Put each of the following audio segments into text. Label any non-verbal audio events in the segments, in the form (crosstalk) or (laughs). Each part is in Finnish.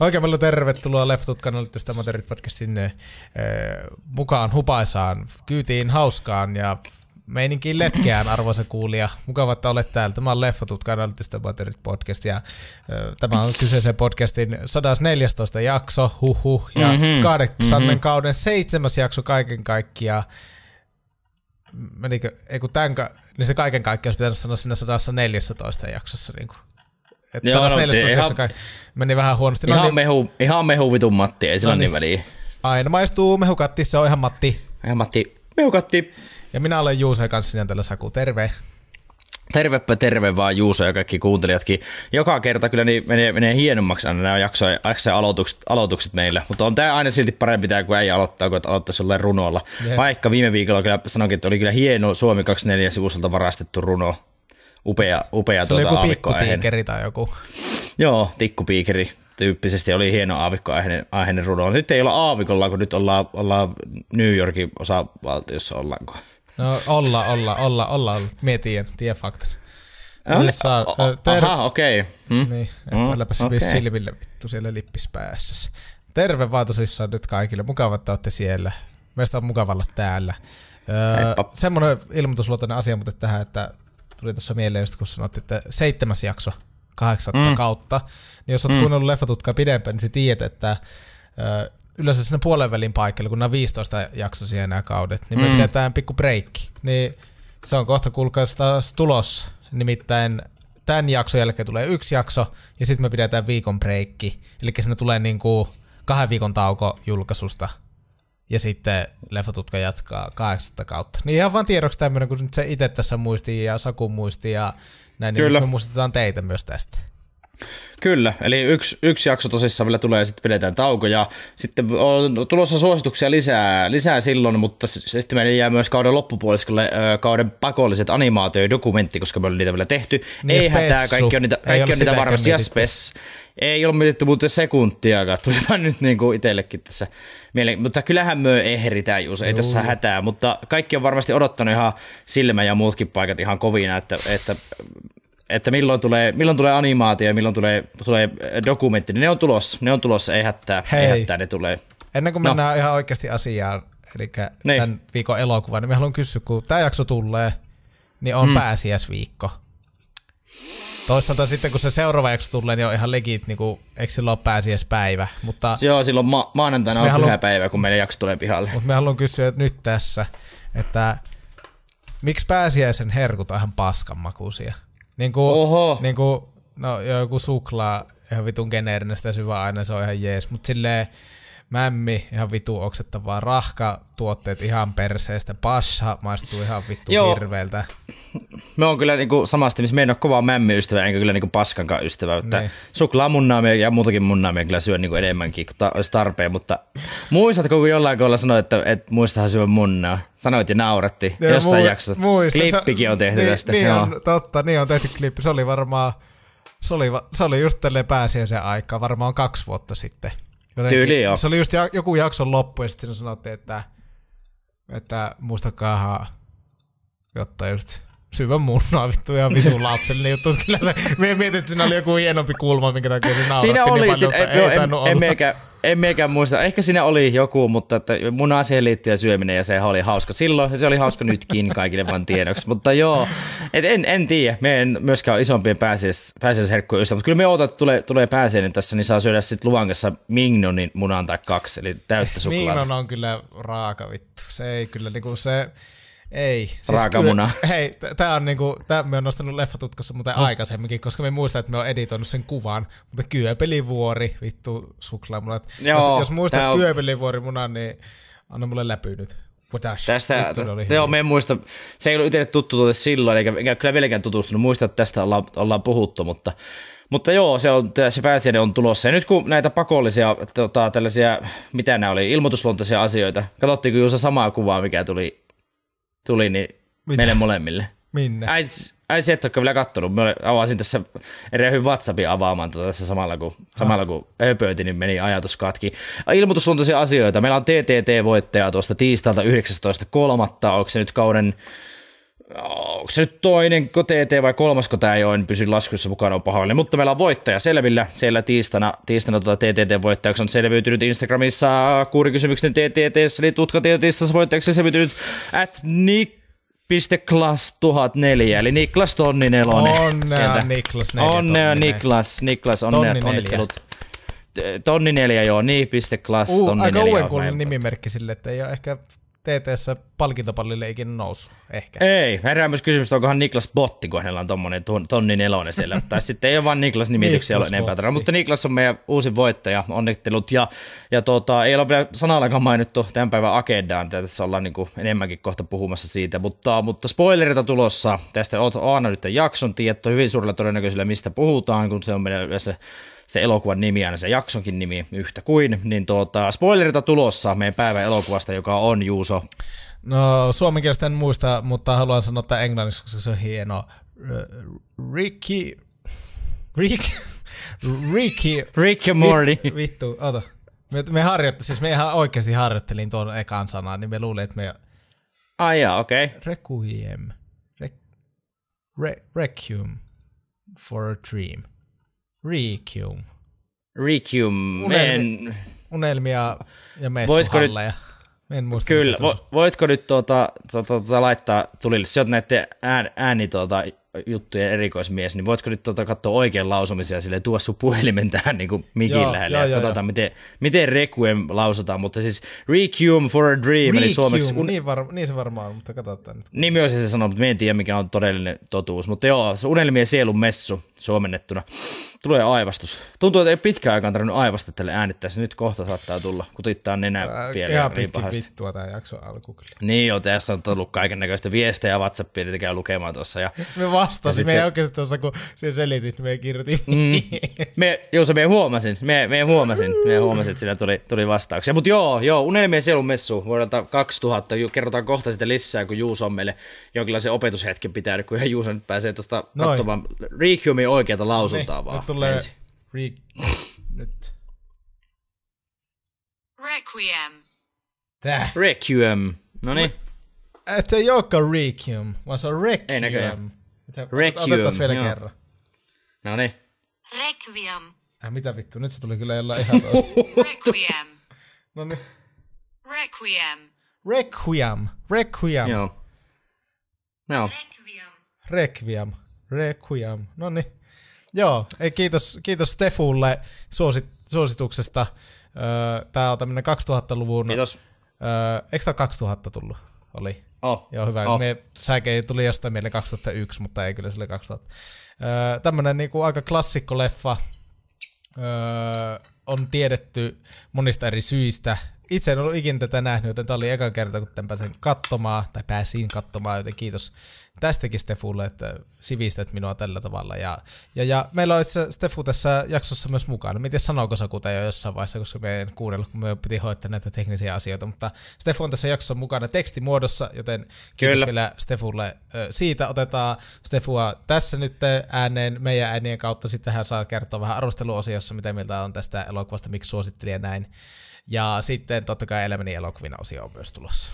Oikein paljon tervetuloa Leftut-kanalle tästä Materit-podcastin äh, eh, mukaan hupaisaan, kyytiin hauskaan ja meininkin letkeään, arvoisa kuulija. Mukava, että olet täällä. Tämä on Leffatut kanalitista Batterit podcast ja eh, tämä on kyseisen podcastin 114 jakso, huhu, ja mm-hmm, kahdeksannen mm-hmm. kauden seitsemäs jakso kaiken kaikkiaan. Menikö, ei kun tämän, niin se kaiken kaikkiaan olisi pitänyt sanoa siinä 114 jaksossa. Niin kuin. Että no, 114 ihan, kai meni vähän huonosti. Ihan, no, niin, mehu, ihan mehu vitun Matti, ei sillä no niin, niin väliä. Aina maistuu mehukatti, se on ihan Matti. Ihan Matti, mehukatti. Ja minä olen Juuse kanssinen tällä Saku, terve. Tervepä terve vaan Juuso ja kaikki kuuntelijatkin. Joka kerta kyllä niin menee, menee hienommaksi aina nämä jaksoja, aloitukset, aloitukset meille. mutta on tämä aina silti parempi tämä, kun ei aloittaa, kun aloittaisi jollain runolla. Vaikka viime viikolla kyllä sanoinkin, että oli kyllä hieno Suomi 24 sivustolta varastettu runo upea, upea Se tuota, oli joku tuota tai joku. Joo, tikkupiikeri tyyppisesti oli hieno aavikkoaiheinen aiheinen rudo. Nyt ei olla aavikolla, kun nyt ollaan, ollaan New Yorkin osavaltiossa ollaanko. No olla, olla, olla, olla. Mie tiedän, tiedän faktan. Äh? No, ter- Aha, okei. Okay. Hmm? Niin, että hmm? läpäs okay. silmille vittu siellä lippispäässä. Terve vaan tosissaan nyt kaikille. Mukava, että olette siellä. Meistä on mukavalla täällä. Öö, semmoinen ilmoitusluotainen asia mutta tähän, että tuli tuossa mieleen just kun sanoit, että seitsemäs jakso kahdeksatta mm. kautta, niin jos olet mm. kuunnellut leffatutkaa pidempään, niin sä tiedät, että ö, yleensä sinne puolen välin paikalle, kun nämä 15 jaksoisia nämä kaudet, niin me mm. pidetään pikku breikki. Niin se on kohta taas tulos, nimittäin tämän jakson jälkeen tulee yksi jakso, ja sitten me pidetään viikon breikki. Eli sinne tulee niin kuin kahden viikon tauko julkaisusta ja sitten leffatutka jatkaa kahdeksatta kautta. Niin ihan vaan tiedoksi tämmöinen, kun nyt se itse tässä muisti ja Saku muisti ja näin, niin Kyllä. niin me muistetaan teitä myös tästä. Kyllä, eli yksi, yksi jakso tosissaan vielä tulee ja sitten pidetään tauko ja sitten on tulossa suosituksia lisää, lisää silloin, mutta sitten meillä jää myös kauden loppupuoliskolle kauden pakolliset dokumentti, koska me ollaan niitä vielä tehty. Niin Eihän spessu. tämä kaikki on niitä, kaikki on niitä varmasti ja spes. Ei ole mietitty muuten sekuntiakaan, (laughs) tuli vaan nyt niin kuin itsellekin tässä mieleen. Mutta kyllähän myö ehritään, jos ei Juu. tässä hätää, mutta kaikki on varmasti odottanut ihan silmä ja muutkin paikat ihan kovina, että, että että milloin tulee, milloin tulee animaatio ja milloin tulee, tulee äh, dokumentti, niin ne on tulossa, ne on tulossa, ei hätää, Hei. ei hätää, ne tulee. Ennen kuin no. mennään ihan oikeasti asiaan, eli niin. tämän viikon elokuva, niin mä haluan kysyä, kun tämä jakso tulee, niin on mm. pääsiäisviikko. Toisaalta sitten, kun se seuraava jakso tulee, niin on ihan legit, niin kuin, eikö sillä ole pääsiäispäivä? Mutta, Joo, silloin ma- maanantaina on halu- päivä, kun meidän jakso tulee pihalle. Mutta mä haluan kysyä että nyt tässä, että miksi pääsiäisen herkut on ihan paskanmakuisia? Niin kuin, Oho. kuin, niinku, no joku suklaa, ihan vitun geneerinen sitä syvä aina, se on ihan jees, mut silleen mämmi, ihan vitu oksettavaa, rahka tuotteet ihan perseestä, passa maistuu ihan vittu hirveeltä me on kyllä niinku samasta, missä me ei ole kova mämmiystävä, enkä kyllä niinku paskankaan ystävä. Että niin. suklaamunnaamia ja muutakin munnaamia kyllä syön niinku enemmänkin, kun ta- olisi tarpeen. Mutta muistatko, kun jollain kohdalla sanoit, että et muistahan syö munnaa? Sanoit ja nauratti ja jossain mui- jaksossa. Muistan. Klippikin on tehty niin, tästä. Niin Joo. on, totta, niin on tehty klippi. Se oli varmaan, se oli, se oli just tälleen pääsiäisen aikaa, varmaan kaksi vuotta sitten. Jotenkin, Tyyli jo. Se oli just joku jakson loppu ja sitten sanottiin, että, että muistakaa jotta just syvä munaa vittu ihan vitun (laughs) lapsellinen juttu. Kyllä se, me mietin, että siinä oli joku hienompi kulma, minkä takia se nauratti siinä niin oli, niin paljon, siinä, ei, no, en, olla. en, en meikään muista. Ehkä siinä oli joku, mutta että munaa liittyy ja syöminen ja se oli hauska silloin ja se oli hauska nytkin kaikille vain tiedoksi. Mutta joo, et en, en tiedä. Me en myöskään ole isompien pääsiäis, pääsiäisherkkujen ystävä, mutta kyllä me odotan, että tulee, tulee pääsiäinen tässä, niin saa syödä sitten luvan kanssa Mignonin munan tai kaksi, eli täyttä suklaata. Mignon on kyllä raaka vittu. Se ei kyllä, niinku se, ei. Siis Raakamuna. Kyllä, hei, tämä on niinku, tää me on nostanut leffatutkossa muuten no. Oh. aikaisemminkin, koska me muistan, että me on editoinut sen kuvan, mutta kyöpelivuori, vittu suklaamunat. Joo, jos, jos muistat on... kyöpelivuori munan, niin anna mulle läpy nyt. Potash. Tästä, vittu, oli joo, me en muista, se ei ollut itse tuttu tuote silloin, eikä, eikä kyllä vieläkään tutustunut, muista, että tästä ollaan, ollaan puhuttu, mutta mutta joo, se, on, se pääsiäinen on tulossa. Ja nyt kun näitä pakollisia, tota, tällaisia, mitä nämä oli, ilmoitusluontoisia asioita, katsottiinko Juusa samaa kuvaa, mikä tuli Tuli niin Mitä? meille molemmille. Minne? Ai, ai se et ole vielä kattonut. Mä avasin tässä, rehyn WhatsAppin avaamaan tuota tässä samalla kun, ah. samalla kun höpöytin, niin meni ajatus katki. Ilmoitusluontoisia asioita. Meillä on TTT-voittaja tuosta tiistailta 19.3. Onko se nyt kauden onko se nyt toinen TT vai kun tämä ei ole, en pysy laskuissa mukana on pahoille, mutta meillä on voittaja selvillä, siellä tiistaina, tiistaina tuota TTT-voittajaksi on selviytynyt Instagramissa kysymyksen TTT, eli tutka TTTssä voittajaksi selviytynyt at Nick Klas 1004, eli Niklas Tonni nelonen. Onnea sieltä. Niklas neljä, Onnea tonni Niklas, Niklas, onnea, tonni onnittelut. Tonni neljä, joo, niin, piste klas, uh, tonni aika neljä. Aika uuden kuulun nimimerkki sille, että ei ole ehkä TTS palkintopallille ikinä nousu, ehkä. Ei, herää myös kysymys, onkohan Niklas Botti, kun hänellä on tuommoinen tonnin nelonen siellä, tai sitten ei ole vaan Niklas nimityksiä ole enempää mutta Niklas on meidän uusi voittaja, onnittelut, ja, ja tuota, ei ole vielä sanallakaan mainittu tämän päivän agendaan, mitä tässä ollaan niin kuin enemmänkin kohta puhumassa siitä, mutta, mutta spoilerita tulossa, tästä olet aina nyt jakson tieto hyvin suurella todennäköisyydellä, mistä puhutaan, kun se on meidän yleensä se elokuvan nimi, ja se jaksonkin nimi yhtä kuin, niin tuota, spoilerita tulossa meidän päivän elokuvasta, joka on Juuso. No suomenkielistä en muista, mutta haluan sanoa, että englanniksi koska se on hieno. Ricky... Ricky... Ricky... Ricky Morty. Vittu, vittu ota. Me, me harjoittelin, siis me ihan oikeasti harjoittelin tuon ekan sanan, niin me luulin, että me... Ai ah, okei. Okay. Requiem. Re, re, requiem for a dream. Rekium. Rekium. Unelmi, en... Unelmia ja messuhalleja. En muista, Kyllä, vo, voitko nyt tuota, tuota, tuota, laittaa tulille, sä oot näiden ään, ääni tuota, juttujen erikoismies, niin voitko nyt tuota katsoa oikein lausumisia sille tuo sun puhelimen tähän niin mikin lähelle, joo, ja katsotaan, joo. miten, miten Requiem lausutaan, mutta siis Requiem for a Dream, re-cum, eli suomeksi... Un... Niin, varma, niin se varmaan mutta katsotaan nyt. Niin myös se sanoo, mutta me en tiedä, mikä on todellinen totuus, mutta joo, se unelmien sielun messu suomennettuna. Tulee aivastus. Tuntuu, että ei pitkään aikaan tarvinnut aivasta tälle äänittäessä, nyt kohta saattaa tulla, kutittaa nenä vielä Ihan niin pitkin vittua tämä jakso alku kyllä. Niin joo, tässä on tullut kaiken näköistä viestejä WhatsAppia, niitä käy lukemaan tuossa. Ja... Me vaan vastasi. Me ei oikeasti tuossa, kun se selitit, niin me kirjoitin. Mm. Me, joo, se me huomasin. Me, me huomasin. Me huomasin, että sillä tuli, tuli vastauksia. Mutta joo, joo, unelmien sielun messu vuodelta 2000. Kerrotaan kohta sitä lisää, kun Juus on meille jonkinlaisen opetushetken pitää, kun ihan Juus nyt pääsee tuosta katsomaan Requiumin oikeata lausuntaa niin, vaan. Nyt tulee Re... nyt. Requiem. Tää. Requiem. No niin. Et ei olekaan Requiem, vaan se on Requiem. Ei näköjään. Requiem. Otetaan vielä joo. kerran. No niin. Requiem. Äh, mitä vittu, nyt se tuli kyllä jollain ihan Requiem. no niin. Requiem. Requiem. Requiem. Joo. Joo. Requiem. Requiem. Requiem. No niin. Joo, ei, kiitos, kiitos Stefulle suosit, suosituksesta. Öö, Tämä on tämmöinen 2000-luvun... Kiitos. Öö, eikö tämä 2000 tullut? Oli. Oh. Joo, hyvä. Oh. Me, säke ei tuli jostain meille 2001, mutta ei kyllä sille 2000. Öö, tämmönen niinku aika klassikko leffa. Öö, on tiedetty monista eri syistä itse en ollut ikinä tätä nähnyt, joten tämä oli eka kerta, kun tämän pääsin katsomaan, tai pääsin katsomaan, joten kiitos tästäkin Stefulle, että sivistät minua tällä tavalla. Ja, ja, ja meillä on itse Stefu tässä jaksossa myös mukana. Miten sanooko sä kuten jo jossain vaiheessa, koska me en kuunnellut, kun me piti hoitaa näitä teknisiä asioita, mutta Stefu on tässä jaksossa mukana tekstimuodossa, joten kiitos Kyllä. vielä Stefulle siitä. Otetaan Stefua tässä nyt ääneen, meidän äänien kautta. Sitten hän saa kertoa vähän arvosteluosiossa, mitä mieltä on tästä elokuvasta, miksi suosittelija näin. Ja sitten totta kai Elämäni elokuvina osio on myös tulossa.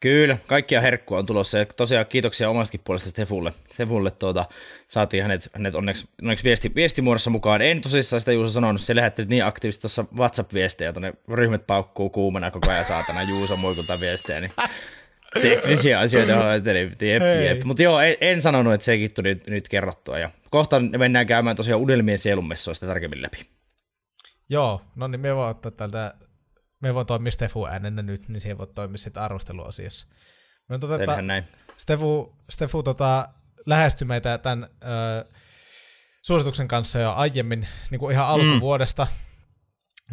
Kyllä, kaikkia herkkua on tulossa ja tosiaan kiitoksia omastakin puolesta Stefulle. Stefulle tuota, saatiin hänet, hänet onneksi, onneksi viesti, viestimuodossa mukaan. En tosissaan sitä Juuso sanonut, se lähetti niin aktiivisesti tuossa WhatsApp-viestejä, tuonne ryhmät paukkuu kuumana koko ajan saatana Juuso muikulta viestejä, niin teknisiä asioita hoitelin, jep, Mutta joo, en, en, sanonut, että sekin tuli nyt, nyt kerrottua ja kohta mennään käymään tosiaan unelmien sielunmessoista tarkemmin läpi. Joo, no niin me vaan ottaa täältä me voin toimia Stefu äänenä nyt, niin siihen voi toimia sitten arvosteluosiossa. Me no, tota, Tehdään näin. Stefu, Stefu tota, lähestyi meitä tämän ö, suosituksen kanssa jo aiemmin, niin kuin ihan mm. alkuvuodesta. Mm.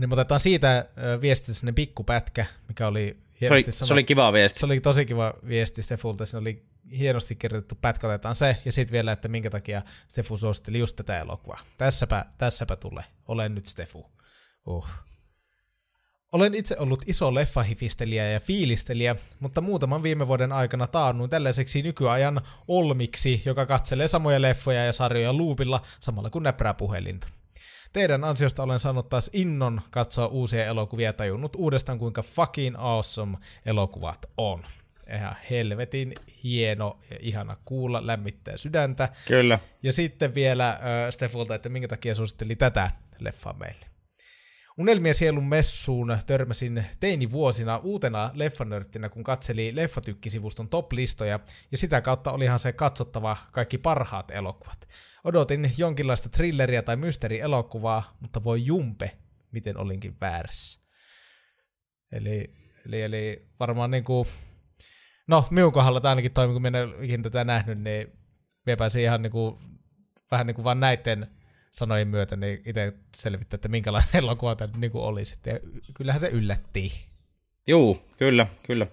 Niin me otetaan siitä ö, sinne pikkupätkä, mikä oli hienosti se oli, se oli kiva viesti. Se oli tosi kiva viesti Stefulta, siinä oli hienosti kirjoitettu pätkä, otetaan se, ja sitten vielä, että minkä takia Stefu suositteli just tätä elokuvaa. Tässäpä, tässäpä tulee, olen nyt Stefu. Uh. Olen itse ollut iso leffahifistelijä ja fiilistelijä, mutta muutaman viime vuoden aikana taannuin tällaiseksi nykyajan olmiksi, joka katselee samoja leffoja ja sarjoja luupilla samalla kuin näprää puhelinta. Teidän ansiosta olen saanut taas innon katsoa uusia elokuvia ja tajunnut uudestaan kuinka fucking awesome elokuvat on. Ihan helvetin hieno ja ihana kuulla, lämmittää sydäntä. Kyllä. Ja sitten vielä äh, Stefulta, että minkä takia suositteli tätä leffaa meille. Unelmien sielun messuun törmäsin teini vuosina uutena leffanörttinä, kun katseli Leffatykkisivuston top-listoja, ja sitä kautta olihan se katsottava kaikki parhaat elokuvat. Odotin jonkinlaista thrilleriä tai mysteerielokuvaa, mutta voi jumpe, miten olinkin väärässä. Eli, eli, eli varmaan niinku... No, minun kohdalla tämä ainakin toimi, kun minä en ikinä tätä nähnyt, niin me pääsin ihan niinku, vähän niinku vaan näiden sanojen myötä, niin itse selvittää, että minkälainen (laughs) elokuva tämä niin oli sitten. Ja kyllähän se yllätti. Joo, kyllä, kyllä.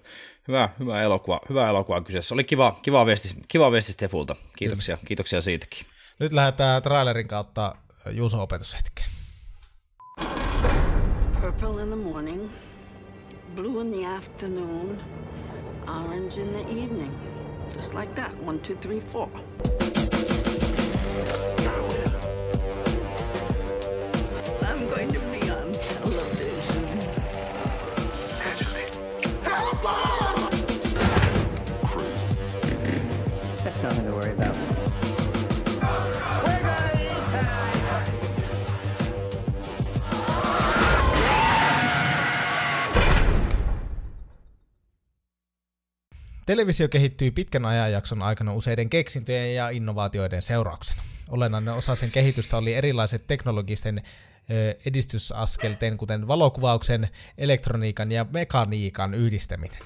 Hyvä, hyvä elokuva, hyvä elokuva kyseessä. Oli kiva, kiva, viesti, kiva viesti Stefulta. Kiitoksia, kyllä. kiitoksia siitäkin. Nyt lähdetään trailerin kautta Juuson opetushetkeen. Purple in the morning, blue in the afternoon, orange in the evening. Just like that, one, two, three, four. Televisio kehittyi pitkän ajanjakson aikana useiden keksintöjen ja innovaatioiden seurauksena. Olennainen osa sen kehitystä oli erilaiset teknologisten edistysaskelten, kuten valokuvauksen, elektroniikan ja mekaniikan yhdistäminen.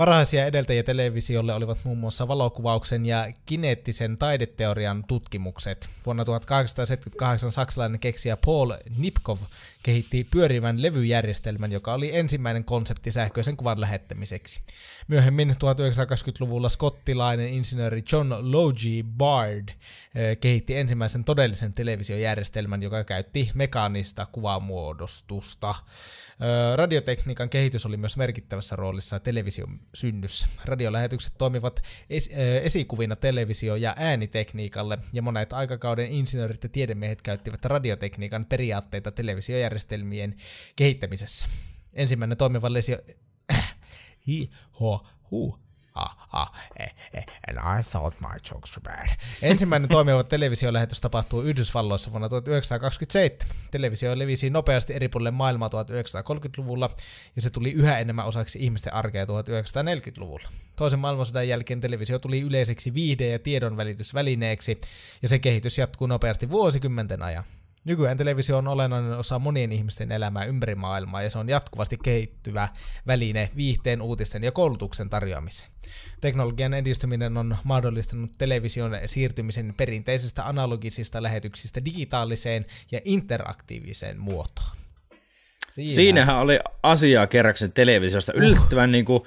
Varhaisia edeltäjiä televisiolle olivat muun muassa valokuvauksen ja kineettisen taideteorian tutkimukset. Vuonna 1878 saksalainen keksijä Paul Nipkow kehitti pyörivän levyjärjestelmän, joka oli ensimmäinen konsepti sähköisen kuvan lähettämiseksi. Myöhemmin 1920-luvulla skottilainen insinööri John Logie Bard eh, kehitti ensimmäisen todellisen televisiojärjestelmän, joka käytti mekaanista kuvamuodostusta. Radiotekniikan kehitys oli myös merkittävässä roolissa television synnyssä. Radiolähetykset toimivat es- esikuvina televisio- ja äänitekniikalle, ja monet aikakauden insinöörit ja tiedemiehet käyttivät radiotekniikan periaatteita televisiojärjestelmien kehittämisessä. Ensimmäinen toimiva lesio... (coughs) Hi, ho, hu. Ah, ah, eh, eh, and I thought my jokes were bad. Ensimmäinen (laughs) toimiva televisiolähetys tapahtuu Yhdysvalloissa vuonna 1927. Televisio levisi nopeasti eri puolille maailmaa 1930-luvulla ja se tuli yhä enemmän osaksi ihmisten arkea 1940-luvulla. Toisen maailmansodan jälkeen televisio tuli yleiseksi viihde- ja tiedonvälitysvälineeksi ja se kehitys jatkuu nopeasti vuosikymmenten ajan. Nykyään televisio on olennainen osa monien ihmisten elämää ympäri maailmaa ja se on jatkuvasti kehittyvä väline viihteen, uutisten ja koulutuksen tarjoamiseen. Teknologian edistyminen on mahdollistanut television siirtymisen perinteisistä analogisista lähetyksistä digitaaliseen ja interaktiiviseen muotoon. Siinä. Siinähän oli asiaa kerroksen televisiosta. Uh. Yllättävän uh. niin kuin,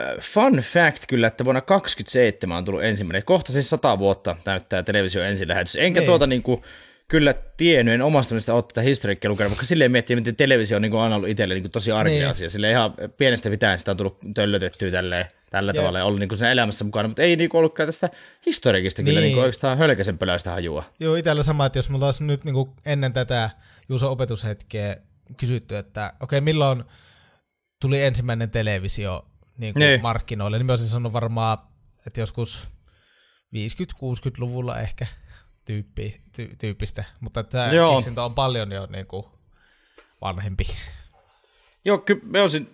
äh, fun fact kyllä, että vuonna 2027 on tullut ensimmäinen. Kohta siis 100 vuotta täyttää televisio ensilähetys. Enkä Ei. Niin. tuota niin kuin, kyllä tiennyt, en omasta mielestä ole tätä historiikkia lukenut, vaikka silleen miettii, miten televisio on niin kuin aina ollut itselle niin tosi arkea niin. asia. Sille ihan pienestä pitäen sitä on tullut töllötettyä tälle tällä ja. tavalla ja ollut niin kuin sen elämässä mukana, mutta ei niin kuin ollut kyllä tästä historiikista niin. kyllä niin kuin niinku oikeastaan hölkäsen pöläistä hajua. Joo, itsellä sama, että jos mulla olisi nyt niin kuin ennen tätä Juuson opetushetkeä kysytty, että okei, okay, milloin tuli ensimmäinen televisio niin kuin niin. markkinoille, niin mä olisin sanonut varmaan, että joskus 50-60-luvulla ehkä tyyppi, ty, tyyppistä, mutta tämä Joo. keksintö on paljon jo niin kuin vanhempi. Joo, kyllä mä olisin,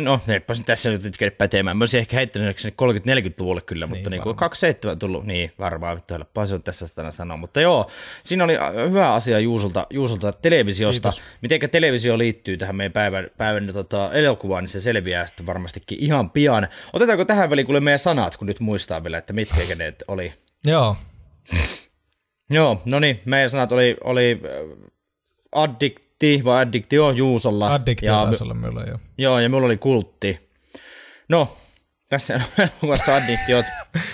no eipä tässä nyt käydä päteemään, Mä olisin ehkä heittänyt 30-40-luvulle kyllä, niin, mutta niin kuin 27 tullut, niin varmaan vittu helppoa se on tässä sitä sanoa. Mutta joo, siinä oli äh, hyvä asia Juusolta, Juusolta televisiosta. miten televisio liittyy tähän meidän päivän, päivän tota, elokuvaan, niin se selviää sitten varmastikin ihan pian. Otetaanko tähän väliin kuule meidän sanat, kun nyt muistaa vielä, että mitkä ne oli? Joo. Joo, no niin, meidän sanat oli, oli äh, addikti vai addiktio Juusolla. Addiktio ja, taisi olla minulla, joo. Joo, ja mulla oli kultti. No, tässä on elokuvassa (laughs) addiktiot.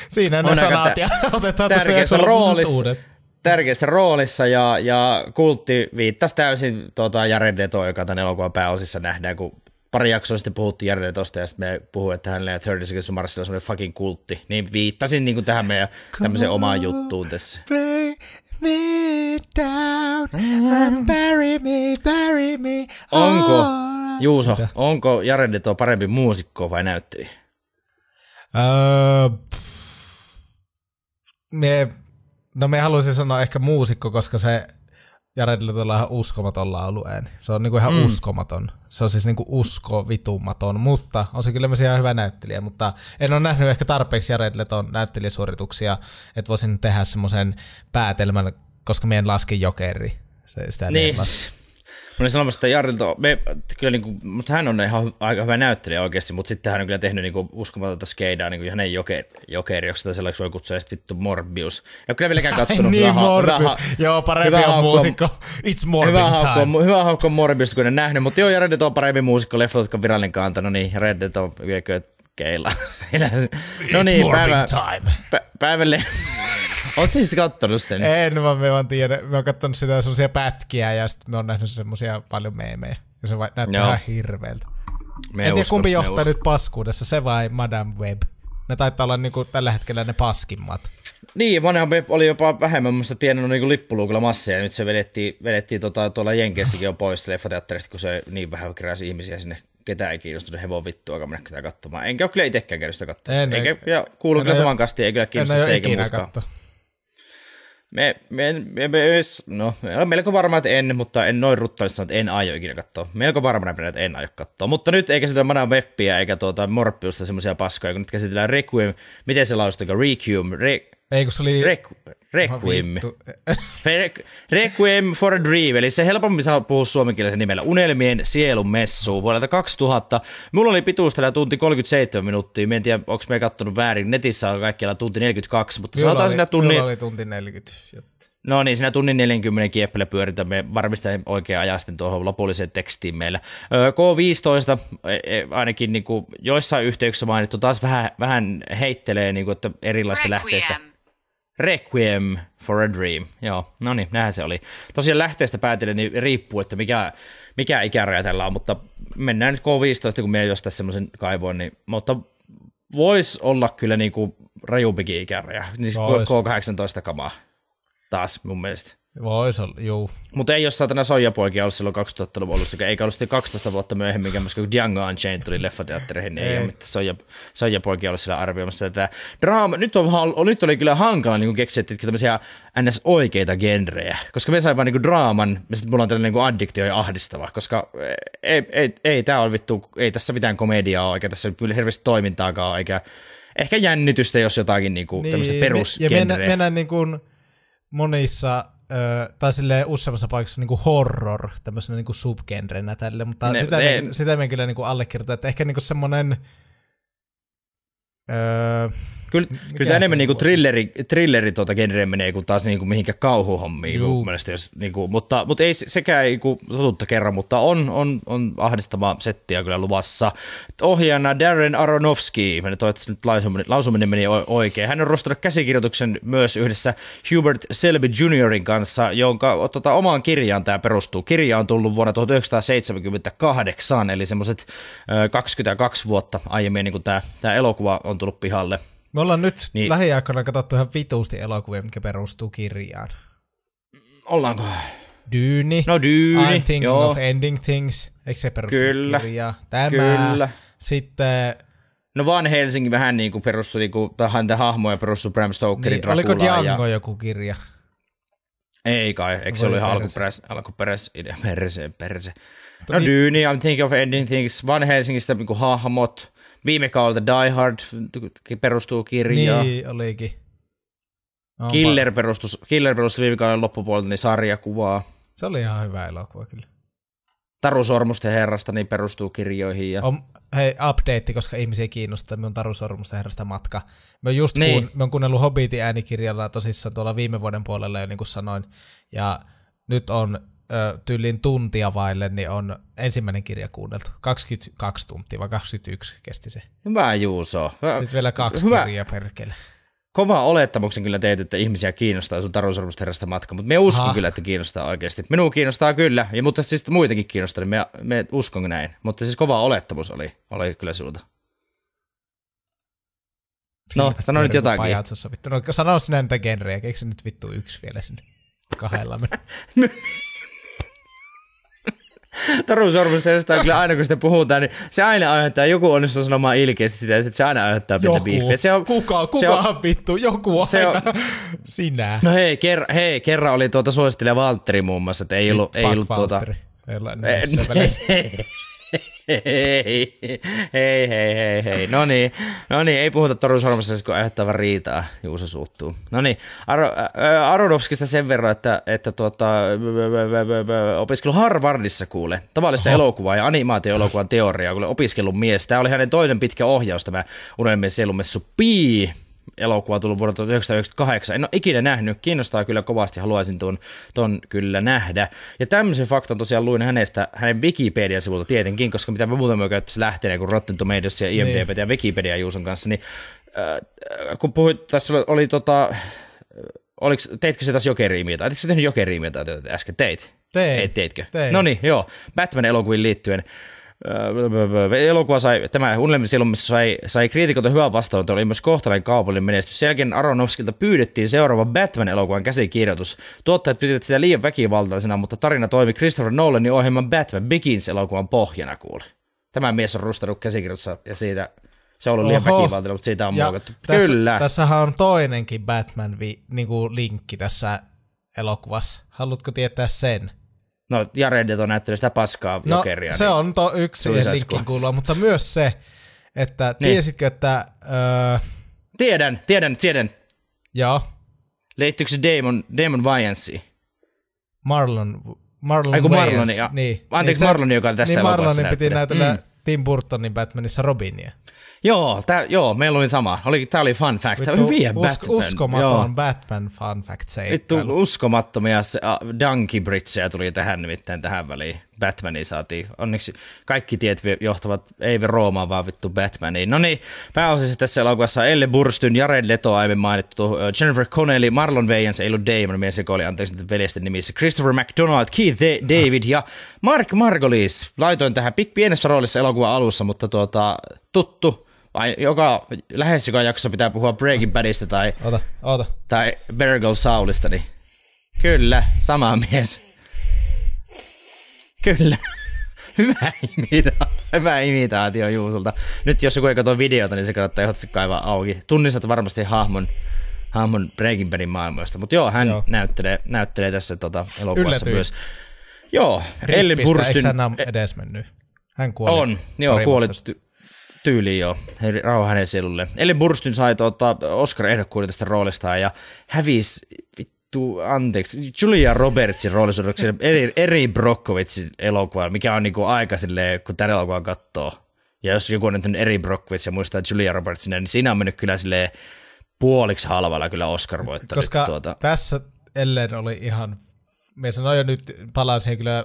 Siinä ne sanat ja (laughs) otetaan tässä jaksolla roolissa, Tärkeässä roolissa ja, ja kultti viittasi täysin tota, Jared Leto, joka tämän elokuvan pääosissa nähdään, kun pari jaksoa sitten puhuttiin Jarille tosta, ja sitten me puhuin, että hänelle ja 30 Seconds to Mars on semmoinen fucking kultti, niin viittasin niin kuin tähän meidän tämmöiseen omaan juttuun tässä. Burn me down, and bury me, bury me. Onko, Juuso, Mitä? onko Jared tuo parempi muusikko vai näytteli? Uh, äh, me, no me haluaisin sanoa ehkä muusikko, koska se Jaredilla tulee ihan uskomaton lauluääni. Se on niinku ihan mm. uskomaton. Se on siis niinku usko vitumaton, mutta on se kyllä myös ihan hyvä näyttelijä, mutta en ole nähnyt ehkä tarpeeksi Jared Leton näyttelijäsuorituksia, että voisin tehdä semmoisen päätelmän, koska meidän laski jokeri. Se, sitä niin. Laski. Mä olin sanomassa, että Jarrilta, me, kyllä niin kuin, musta hän on ihan aika hyvä näyttelijä oikeasti, mutta sitten hän on kyllä tehnyt niin kuin, uskomatonta skeidaa niin kuin hänen joker, jokerioksi tai sellaiseksi voi kutsua sitten vittu Morbius. Ja kyllä vieläkään kattonut. niin, hyvä, Morbius. Hyvä, joo, parempi hyvä on haukko, muusikko. It's Morbin hyvä time. Haukko, hyvä haukko Morbius, kun en nähnyt, mutta joo, ja Red on parempi muusikko, leffa, jotka on virallinen kanta, no niin, Red on viekö, että shokkeilla. (laughs) no niin, päivä, pä, päivälle. (laughs) Oot siis kattonut sen? En, mä, me vaan tiedä. Mä oon kattonut sitä semmoisia pätkiä ja sitten me on nähnyt semmoisia paljon meemejä. Ja se vai, näyttää Joo. ihan hirveältä. Me en tiedä uskos, kumpi johtaa uskos. nyt paskuudessa, se vai Madame Web. Ne taitaa olla niinku tällä hetkellä ne paskimmat. Niin, vanhempi oli jopa vähemmän musta tiennyt niin lippuluukulla massia, ja nyt se vedettiin, vedettiin tota, tuolla Jenkeissäkin jo pois leffateatterista, kun se niin vähän keräsi ihmisiä sinne ketään ei kiinnostunut hevon vittuakaan mennä sitä katsomaan. Enkä ole kyllä itsekään käynyt sitä katsomaan. En, Eikä, ja kuuluu en, kyllä saman kastiin, ei kyllä kiinnosta se eikä muuta. Me, me, me, me, no, me olen melko varma, että en, mutta en noin ruttaisesti sanoa, että en aio ikinä katsoa. Melko varma, että en aio katsoa. Mutta nyt ei käsitellä Mana Webbiä eikä tuota morppiusta semmoisia paskoja, kun nyt käsitellään Requiem, miten se lausutaan, Requiem, Re, ei, kun se oli... Requ- Requiem. (laughs) Requiem for a Dream, eli se helpommin saa puhua suomenkielisen nimellä. Unelmien sielun messu vuodelta 2000. Mulla oli pituus tällä tunti 37 minuuttia. Mä en tiedä, onko me kattonut väärin. Netissä on kaikkialla tunti 42, mutta minulla sanotaan oli, siinä tunni... oli tunti 40. No niin, siinä tunnin 40 kieppelä pyöritämme, varmistamme oikea ajan sitten tuohon lopulliseen tekstiin meillä. K15 e, e, ainakin niin kuin joissain yhteyksissä mainittu taas vähän, vähän heittelee, niin kuin, että erilaista lähteistä. Requiem for a Dream. Joo, no niin, näinhän se oli. Tosiaan lähteestä päätellen niin riippuu, että mikä, mikä ikäraja tällä on, mutta mennään nyt K15, kun me jos tässä semmoisen kaivoon, niin, mutta voisi olla kyllä niin kuin rajumpikin ikäraja, niin siis K18 kamaa taas mun mielestä. Voi olla, juu. Mutta ei ole saatana soijapoikia ollut silloin 2000-luvun alussa, eikä ollut sitten 12 vuotta myöhemmin, koska kun Django Unchained tuli leffateattereihin, niin ei, ei ole mitään soija, soijapoikia ollut siellä arvioimassa tätä draama. Nyt, on, nyt oli kyllä hankala niin keksiä että tämmöisiä ns. oikeita genrejä, koska me saimme vain niin draaman, ja sitten mulla on tällainen niin addiktio ja ahdistava, koska eh, ei, ei, ei, tää on vittu, ei tässä mitään komediaa ole, eikä tässä hirveästi toimintaakaan, eikä ehkä jännitystä, jos jotakin niin kuin, niin, tämmöistä perusgenreä. Ja mennään, mennään niin kuin monissa tai silleen useammassa paikassa niinku horror tämmöisenä niinku subgenrenä tälle, mutta ne, sitä, ne. Me, sitä me kyllä kuin niinku allekirjoitan, että ehkä niinku semmonen Öö, kyllä, kyllä tämä enemmän niinku trilleri, trilleri tuota genre menee kuin taas niinku mihinkä kauhuhommiin mun mielestä, jos, niinku, mutta, mutta ei sekään niinku, totuutta kerran, mutta on, on, on ahdistava settiä kyllä luvassa. Et ohjaajana Darren Aronofsky, mä toivottavasti nyt lausuminen, lausuminen meni oikein. Hän on rostanut käsikirjoituksen myös yhdessä Hubert Selby Juniorin kanssa, jonka tota, omaan kirjaan tämä perustuu. Kirja on tullut vuonna 1978, eli semmoiset 22 vuotta aiemmin niin tämä, tämä elokuva on on tullut pihalle. Me ollaan nyt niin, lähiaikoina katsottu ihan vituusti elokuvia, mikä perustuu kirjaan. Ollaanko? Dyni. No Dyni, I'm thinking joo. of ending things. Eikö se perustu Kyllä. kirjaan? Tämä. Kyllä. Sitten No vaan Helsinki vähän niin kuin perustui, niin kuin, tai häntä hahmoja perustui Bram Stokerin niin, Oliko Django ja... joku kirja? Ei kai, eikö Voi se ole ihan alkuperäis, alkuperäis, idea, perse, perse. No Dyni, I'm thinking of ending things, Van Helsingistä niin kuin hahmot, viime kaudelta Die Hard perustuu kirjaan. Niin, olikin. Onpa. Killer perustus, Killer perustus viime kauden loppupuolelta niin sarjakuvaa. Se oli ihan hyvä elokuva kyllä. Taru Sormusten herrasta niin perustuu kirjoihin. Ja... On, hei, update, koska ihmisiä kiinnostaa niin minun Taru Sormusten herrasta matka. Mä just niin. kuun, mä oon kuunnellut Hobbitin äänikirjalla tosissaan tuolla viime vuoden puolella jo niin kuin sanoin. Ja nyt on ö, tyylin tuntia vaille, niin on ensimmäinen kirja kuunneltu. 22 tuntia vai 21 kesti se. Hyvä Juuso. Sitten vielä kaksi Hyvä. kirjaa perkele. Kova olettamuksen kyllä teet, että ihmisiä kiinnostaa sun tarusormusta matka, mutta me uskon ha. Ah. kyllä, että kiinnostaa oikeasti. Minua kiinnostaa kyllä, ja mutta siis muitakin kiinnostaa, niin me, me uskon näin. Mutta siis kova olettamus oli, oli kyllä sinulta. No, sano nyt jotakin. Pajatsossa, vittu. No, sano sinä niitä genrejä, keksi nyt vittu yksi vielä sinne kahdella (laughs) mennä. Tarun sormusta jostain kyllä aina kun sitä puhutaan, niin se aina aiheuttaa, joku on sanomaan sanomaan ilkeästi sitä, että se aina aiheuttaa joku. biiffiä. Se on, kuka, kuka se on, on vittu, joku aina. Se on, Sinä. No hei, ker, hei kerran oli tuota suosittelija Valtteri muun muassa, että ei Nyt ollut, ei ollut tuota- Valtteri. tuota... Ei, eh, ei, (laughs) hei, hei, hei, hei. No niin, no niin, ei puhuta Torun sormassa, kun aiheuttava riitaa, Juuso suuttuu. No niin, Aronovskista sen verran, että, että tuota, opiskelu Harvardissa kuule, tavallista Oho. elokuvaa ja animaatioelokuvan teoriaa, kuule opiskelun mies. Tämä oli hänen toinen pitkä ohjaus, tämä Unelmien sielumessu Pii, elokuva tullut vuonna 1998. En ole ikinä nähnyt, kiinnostaa kyllä kovasti, haluaisin tuon, ton kyllä nähdä. Ja tämmöisen faktan tosiaan luin hänestä, hänen Wikipedia-sivulta tietenkin, koska mitä mä muuten mä käyttäisin lähteenä, kun Rotten Tomatoes ja IMDb niin. ja Wikipedia Juuson kanssa, niin äh, kun puhuit, tässä oli, oli tota, äh, oliks, teitkö se tässä jokeriimiä, tai etkö sä tehnyt jokeriimiä tai äsken teit? Tein. Teit, teitkö? Tein. No niin, joo, Batman-elokuviin liittyen. Elokuva sai, tämä unelmisilmissa sai, sai kriitikolta hyvän vastaan, oli myös kohtalainen kaupallinen menestys. Sen jälkeen Aronofskilta pyydettiin seuraava Batman-elokuvan käsikirjoitus. Tuottajat pitivät sitä liian väkivaltaisena, mutta tarina toimi Christopher Nolanin ohjelman Batman Begins-elokuvan pohjana kuule. Tämä mies on rustanut käsikirjoitusta ja siitä se on ollut Oho. liian väkivaltainen, mutta siitä on ja muokattu. Tässä, Kyllä. Tässähän on toinenkin Batman-linkki niinku niin tässä elokuvassa. Haluatko tietää sen? No, Jared on näyttänyt sitä paskaa no, jokeria. se niin on to yksi siihen linkkiin kuulua, mutta myös se, että niin. tiesitkö, että... Öö... Tiedän, tiedän, tiedän. Joo. Liittyykö se Damon, Damon Vajanssiin? Marlon, Marlon Aiku Marloni, ja. Niin. Anteeksi, niin, Marloni, joka oli tässä niin Marlonin piti näytellä mm. Tim Burtonin Batmanissa Robinia. Joo, tää, joo, meillä oli sama. Oli, tää oli fun fact. Vittu, Hyviä us- Batman. Uskomaton joo. Batman fun fact Vittu, uskomattomia uh, donkey Britsejä tuli tähän nimittäin tähän väliin. Batmaniin saatiin. Onneksi kaikki tiet johtavat ei Roomaan, vaan vittu Batmaniin. No niin, pääosissa tässä elokuvassa Elle Burstyn, Jared Leto aiemmin mainittu, Jennifer Connelly, Marlon Wayans, ei ollut Damon, mies oli anteeksi veljesten nimissä, Christopher McDonald, Keith äh. David ja Mark Margolis. Laitoin tähän pienessä roolissa elokuvan alussa, mutta tuota, tuttu joka, lähes joka jakso pitää puhua Breaking Badista tai, oota, oota. tai Bergel Saulista, niin kyllä, sama mies. Kyllä. (laughs) Hyvä, imita- hyvä imitaatio Juusulta. Nyt jos joku ei katso videota, niin se kannattaa ehdottomasti kaivaa auki. Tunnistat varmasti hahmon, hahmon Breaking Badin maailmoista. Mutta joo, hän joo. Näyttelee, näyttelee tässä tota, elokuvassa Yllätyin. myös. Joo, Ellen Burstyn... Eikö hän edes mennyt? Hän kuoli. On, joo, kuoli tyyli jo, rauha hänen sielulle. Eli Burstyn sai tuota Oscar-ehdokkuuden tästä roolistaan ja hävisi vittu, anteeksi, Julia Robertsin roolisuudeksi eri, eri Brockovitsin elokuva, mikä on niinku aika silleen, kun tämän elokuvan katsoo. Ja jos joku on nyt eri Brockovits ja muistaa Julia Robertsin, niin siinä on mennyt kyllä silleen puoliksi halvalla kyllä Oscar voittanut. Koska tuota. tässä Ellen oli ihan, me sanoin jo nyt, palaan siihen kyllä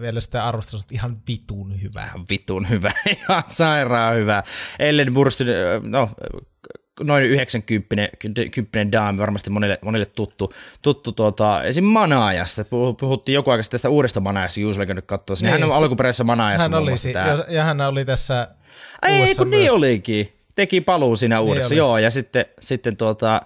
vielä sitä arvostelusta ihan vitun hyvä. Ihan vitun hyvä, (laughs) ihan sairaan hyvä. Ellen Burstyn, no noin 90 10 daami varmasti monille, monille tuttu, tuttu tuota, esim. Manaajasta. Puhuttiin joku aika tästä uudesta Manaajasta, Juusolle nyt katsoa. Niin, hän on se, alkuperäisessä Manaajassa. Hän oli, ja, ja, hän oli tässä Ei, kun niin myös. niin olikin. Teki paluu siinä niin uudessa, niin joo. Ja sitten, sitten tuota,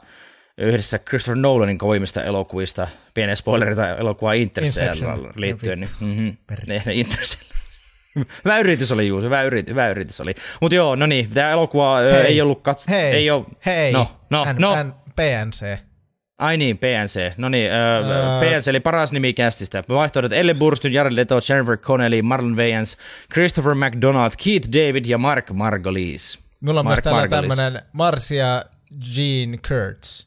yhdessä Christopher Nolanin kovimmista elokuvista, pienen spoilerita elokuvaa Interstellar liittyen. Niin, mm-hmm, Interstellar. (laughs) Hyvä yritys oli, Juus, hyvä, yrit, hyvä yritys oli. Mutta joo, no niin, tämä elokuva hei, ei ollut katsottu. Hei, ei ole... hei, no, no, no. N, no. N, PNC. Ai niin, PNC. No niin, öö, öö. PNC eli paras nimi kästistä. Vaihtoehdot Elle Burstyn, Jared Leto, Jennifer Connelly, Marlon Wayans, Christopher McDonald, Keith David ja Mark Margolis. Mulla on Mark myös täällä Marcia Jean Kurtz.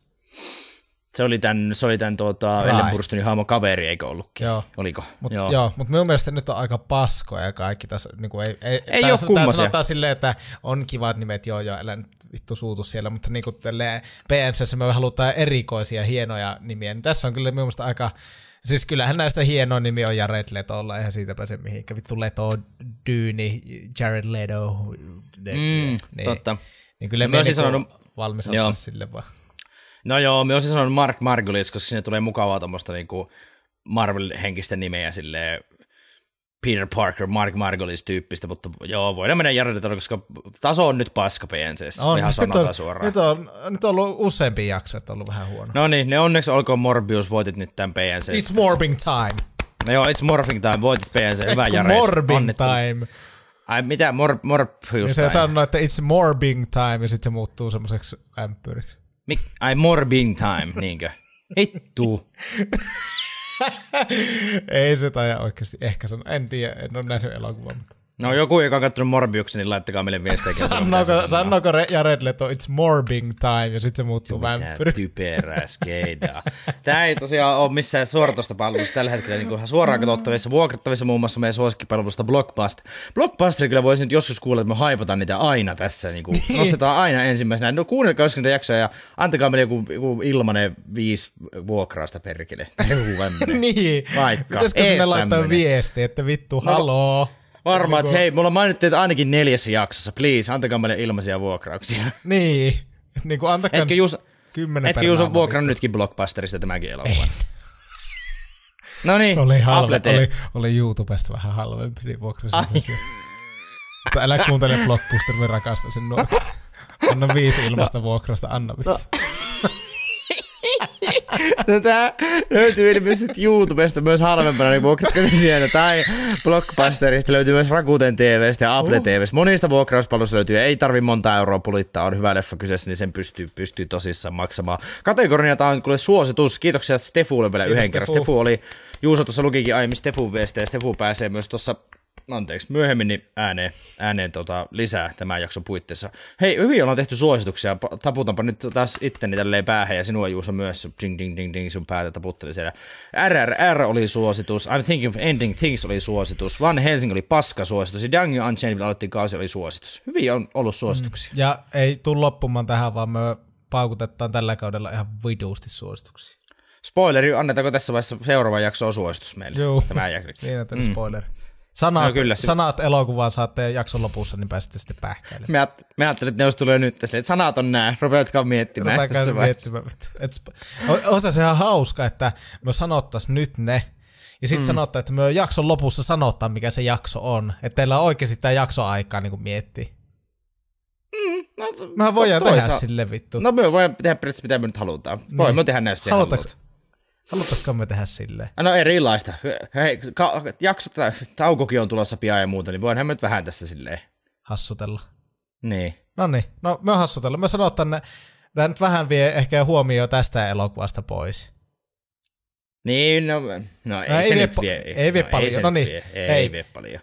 Se oli tämän, se oli tämän tuota, Ellenburstunin haamon kaveri, eikö ollutkin? Joo. Oliko? Mut, joo. joo mutta minun mielestä nyt on aika paskoja kaikki tässä. Niin kuin ei, ei, ei tää, ole Tämä sanotaan silleen, että on kivat nimet, joo joo, älä nyt vittu suutu siellä, mutta niin kuin PNCssä me halutaan erikoisia, hienoja nimiä, niin tässä on kyllä minun mielestä aika Siis kyllähän näistä hieno nimi on Jared Leto, olla eihän siitä pääse mihinkään. Vittu Leto, Dyni, Jared Leto. Mm, niin, totta. Niin kyllä me, olisin niinku sanonut, valmis sille vaan. No joo, mä olisin sanonut Mark Margulis, koska sinne tulee mukavaa tuommoista niinku Marvel-henkistä nimeä sille Peter Parker, Mark Margolis-tyyppistä, mutta joo, voidaan mennä järjestetä, koska taso on nyt paska PNCssä, on, ihan nyt on, suoraan. Nyt on, nyt on ollut useampi jakso, että on ollut vähän huono. No niin, ne onneksi olkoon Morbius, voitit nyt tämän PNC. It's morbing time. No joo, it's morphing time, voitit PNC, hyvä Jare. Morbing Onnettu. time. Ai mitä, mor, Morbius Ja niin se sanoo, että it's morbing time, ja sitten se muuttuu semmoiseksi ämpyriksi. Mik, ai morbing time, niinkö? Hittu. (laughs) Ei se taida oikeasti ehkä sanoa. En tiedä, en ole nähnyt elokuvaa, mutta... No joku, joka on katsonut Morbiuksen, niin laittakaa meille viestejä. Sannooko, sannooko Re- ja Leto, it's morbing time, ja sitten se muuttuu vampyri. typerää skeidaa. Tämä ei tosiaan ole missään suoratoista palvelusta tällä hetkellä niin kuin suoraan katsottavissa, vuokrattavissa muun muassa meidän suosikkipalvelusta Blockbuster. Blockbuster kyllä voisi nyt joskus kuulla, että me haipataan niitä aina tässä, niin kuin niin. nostetaan aina ensimmäisenä. No kuunnelkaa joskin jaksoa ja antakaa meille joku, joku ilmanen viisi vuokrausta perkele. (laughs) niin, Vaikka. pitäisikö sinne laittaa viesti, että vittu, no. haloo. Varmaan, että hei, mulla mainittiin, että ainakin neljässä jaksossa, please, antakaa meille ilmaisia vuokrauksia. (laughs) Niin, niin kuin antakaa etkö just, kymmenen Etkö Juuso vuokran nytkin Blockbusterista tämäkin elokuva? (laughs) no niin, oli, halve, oli, oli YouTubesta vähän halvempi, niin vuokrasin sen sieltä. Mutta älä kuuntele Blockbuster, me rakastan sen nuorista. (laughs) Anna viisi ilmasta no. vuokrasta, anna vitsi. No. No Tätä löytyy ilmeisesti YouTubesta myös halvempana, niin vuokratko siellä. Tai Blockbusterista löytyy myös Rakuten TVstä ja Apple TVstä. Monista vuokrauspalveluista löytyy. Ei tarvi monta euroa pulittaa, on hyvä leffa kyseessä, niin sen pystyy, pystyy tosissaan maksamaan. Kategoria tämä on kyllä suositus. Kiitoksia Stefulle vielä yhden kerran. Stefu oli, Juuso tuossa lukikin aiemmin Stefun viestejä. Stefu pääsee myös tuossa anteeksi, myöhemmin niin ääneen, ääneen tota, lisää tämän jakson puitteissa. Hei, hyvin ollaan tehty suosituksia, taputanpa nyt taas itteni tälleen päähän ja sinua Juuso myös, ding ding ding ding, sun päätä taputteli siellä. RRR oli suositus, I'm Thinking of Ending Things oli suositus, Van Helsing oli paska suositus ja Dungeon Unchained aloittiin kausi oli suositus. Hyvin on ollut suosituksia. Mm. Ja ei tule loppumaan tähän, vaan me paukutetaan tällä kaudella ihan viduusti suosituksia spoileri, annetaanko tässä vaiheessa seuraava jakso suositus meille? Joo, siinä on mm. spoileri. Sanat, no kyllä, sanat elokuvaan saatte jakson lopussa, niin pääsitte sitten pähkäilemään. Me, mä ajattelin, että ne olisi tulee nyt tässä, että sanat on nämä, rupeatkaa miettimään. Rupeatkaa miettimään. Et, on se ihan hauska, että me sanottaisiin nyt ne, ja sitten mm. sanotaan, että me jakson lopussa sanottaa, mikä se jakso on. Että teillä on oikeasti tämä jakso aikaa niin miettiä. Mm, no, Mä voidaan tehdä sille vittu. No me voidaan tehdä periaatteessa mitä me nyt halutaan. Voi, niin. me tehdä näistä Haluatko, Haluttaisiko me tehdä silleen? Ah, no erilaista. Hei, ka- jakso, taukokin on tulossa pian ja muuta, niin voinhan me nyt vähän tässä silleen. Hassutella. Niin. No niin, no me hassutella. Me sanotaan tänne, tämä nyt vähän vie ehkä huomioon tästä elokuvasta pois. Niin, no, no ei, no, ei se vie, nyt vie. Ei vie no, paljon, ei no niin. Vie. Ei, ei vie paljon.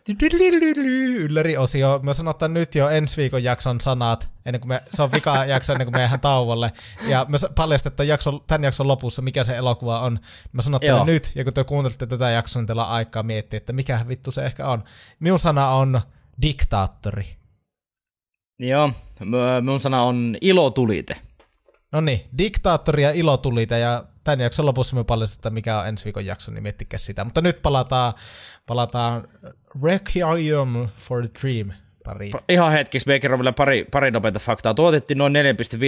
Ylläri-osio, sanon ottaa nyt jo ensi viikon jakson sanat, ennen kuin me, se on vika (laughs) jakso ennen kuin me jäädään tauolle. Ja me paljastetaan jakson, tämän jakson lopussa, mikä se elokuva on. Mä sanon ottaa nyt, ja kun te kuuntelette tätä jaksoa, niin teillä on aikaa miettiä, että mikä vittu se ehkä on. Minun sana on diktaattori. Joo, minun sana on ilotulite. No niin, diktaattori ja ilotulite, ja tämän jakson lopussa me paljastetaan, mikä on ensi viikon jakso, niin miettikää sitä. Mutta nyt palataan, palataan Requiem for the Dream pariin. Ihan hetkeksi, me kerron vielä pari, pari nopeita faktaa. Tuotettiin noin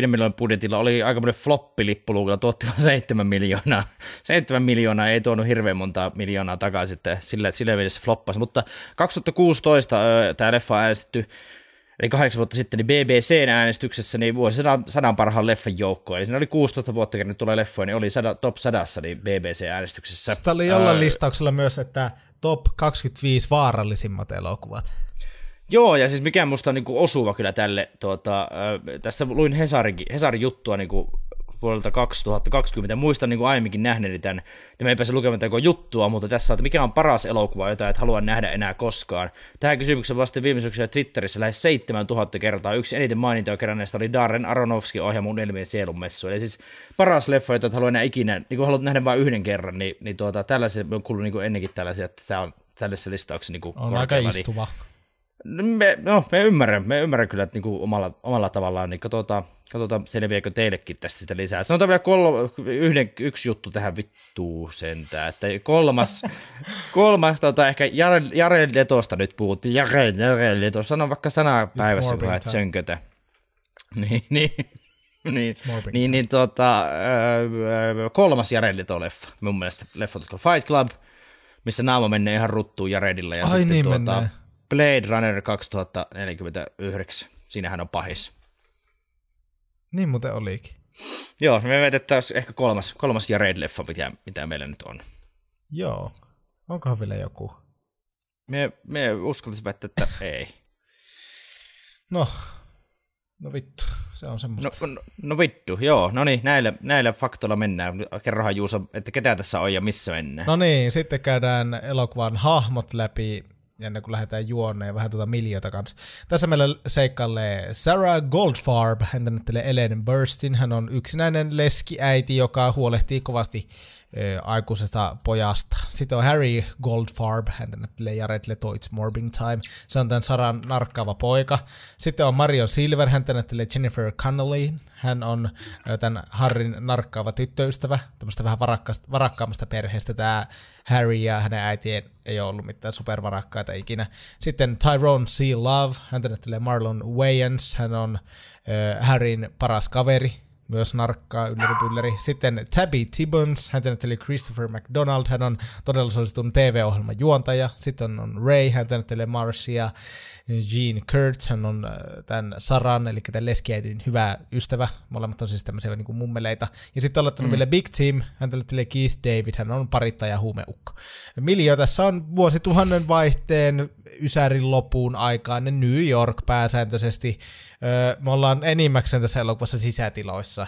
4,5 miljoonan budjetilla, oli aika paljon floppi tuotti vain 7 miljoonaa. 7 (laughs) miljoonaa ei tuonut hirveän monta miljoonaa takaisin, että sillä, sillä mielessä floppasi. Mutta 2016 tämä leffa on äänestetty eli kahdeksan vuotta sitten, niin BBCn äänestyksessä niin vuosisadan sadan parhaan leffan joukko. Eli siinä oli 16 vuotta, kun nyt tulee leffoja, niin oli sada, top sadassa niin BBC-äänestyksessä. Sitä oli jollain Ää... Öö, listauksella myös, että top 25 vaarallisimmat elokuvat. Joo, ja siis mikä musta on niin osuva kyllä tälle, tuota, äh, tässä luin Hesarin, Hesarin juttua niin kuin vuodelta 2020. Muistan niin kuin aiemminkin nähneeni tämän, tämä ei pääse lukemaan tätä juttua, mutta tässä on, että mikä on paras elokuva, jota et halua nähdä enää koskaan. Tähän kysymykseen vasta viime syksyllä Twitterissä lähes 7000 kertaa. Yksi eniten mainintoja keränneistä oli Darren Aronofskin ohjaama Unelmien sielun messu. Eli siis paras leffa, jota et halua enää ikinä, niin kuin haluat nähdä vain yhden kerran, niin, niin tuota, tällaisia, on kuullut niin kuin ennenkin tällaisia, että tämä on tällaisessa listauksessa niin on aika istuva. Niin, me, no, me ymmärrän, me ymmärrän kyllä että niin kuin omalla, omalla tavallaan, niin katsotaan, katsotaan selviääkö teillekin tästä sitä lisää. Sanotaan vielä kol- yhden, yksi juttu tähän vittuun sentään, että kolmas, (laughs) kolmas tota, ehkä Jare, Jare Letosta nyt puhuttiin, Jare, Jare Leto, sano vaikka sanaa päivässä, kun et sönkötä. (laughs) Niin, niin. Niin, niin, niin tota, kolmas Jared Leto-leffa, mun mielestä leffa Fight Club, missä naama menee ihan ruttuun Jaredille. Ja Ai sitten, niin tuota, menee Blade Runner 2049. Siinähän on pahis. Niin muuten olikin. Joo, me mietin, että ehkä kolmas, kolmas ja Red-leffa, mitä, mitä meillä nyt on. Joo. Onkohan vielä joku? Me, me uskaltaisin väittää, että (laughs) ei. No, no vittu, se on semmoista. No, no, no vittu, joo, no niin, näillä, näillä faktoilla mennään. Kerrohan Juuso, että ketä tässä on ja missä mennään. No niin, sitten käydään elokuvan hahmot läpi, ennen kuin lähdetään juoneen vähän tuota miljoita kanssa. Tässä meillä seikkailee Sarah Goldfarb, hän tänne Ellen Burstin. Hän on yksinäinen leskiäiti, joka huolehtii kovasti aikuisesta pojasta. Sitten on Harry Goldfarb, häntä näyttelee Jared Leto It's Morbing Time. Se on tämän Saran narkkaava poika. Sitten on Marion Silver, häntä näyttelee Jennifer Connelly. Hän on tämän Harrin narkkaava tyttöystävä, tämmöistä vähän varakkaammasta perheestä tämä Harry ja hänen äitien ei ole ollut mitään supervarakkaita ikinä. Sitten Tyrone C. Love, häntä näyttelee Marlon Wayans, hän on äh, Harryn paras kaveri, myös narkkaa, ylläri Sitten Tabby Tibbons, hän näytteli Christopher McDonald, hän on todella suosittunut TV-ohjelman juontaja. Sitten on Ray, hän näyttelee Marcia. Jean Kurtz, hän on äh, tämän Saran, eli tämän leskiäitin hyvä ystävä. Molemmat on siis tämmöisiä niin kuin mummeleita. Ja sitten on laittanut mm. vielä Big Tim, hän näyttelee Keith David, hän on parittaja ja huumeukko. Miljo tässä on vuosituhannen vaihteen, Ysärin lopuun aikaan, ne New York pääsääntöisesti me ollaan enimmäkseen tässä elokuvassa sisätiloissa.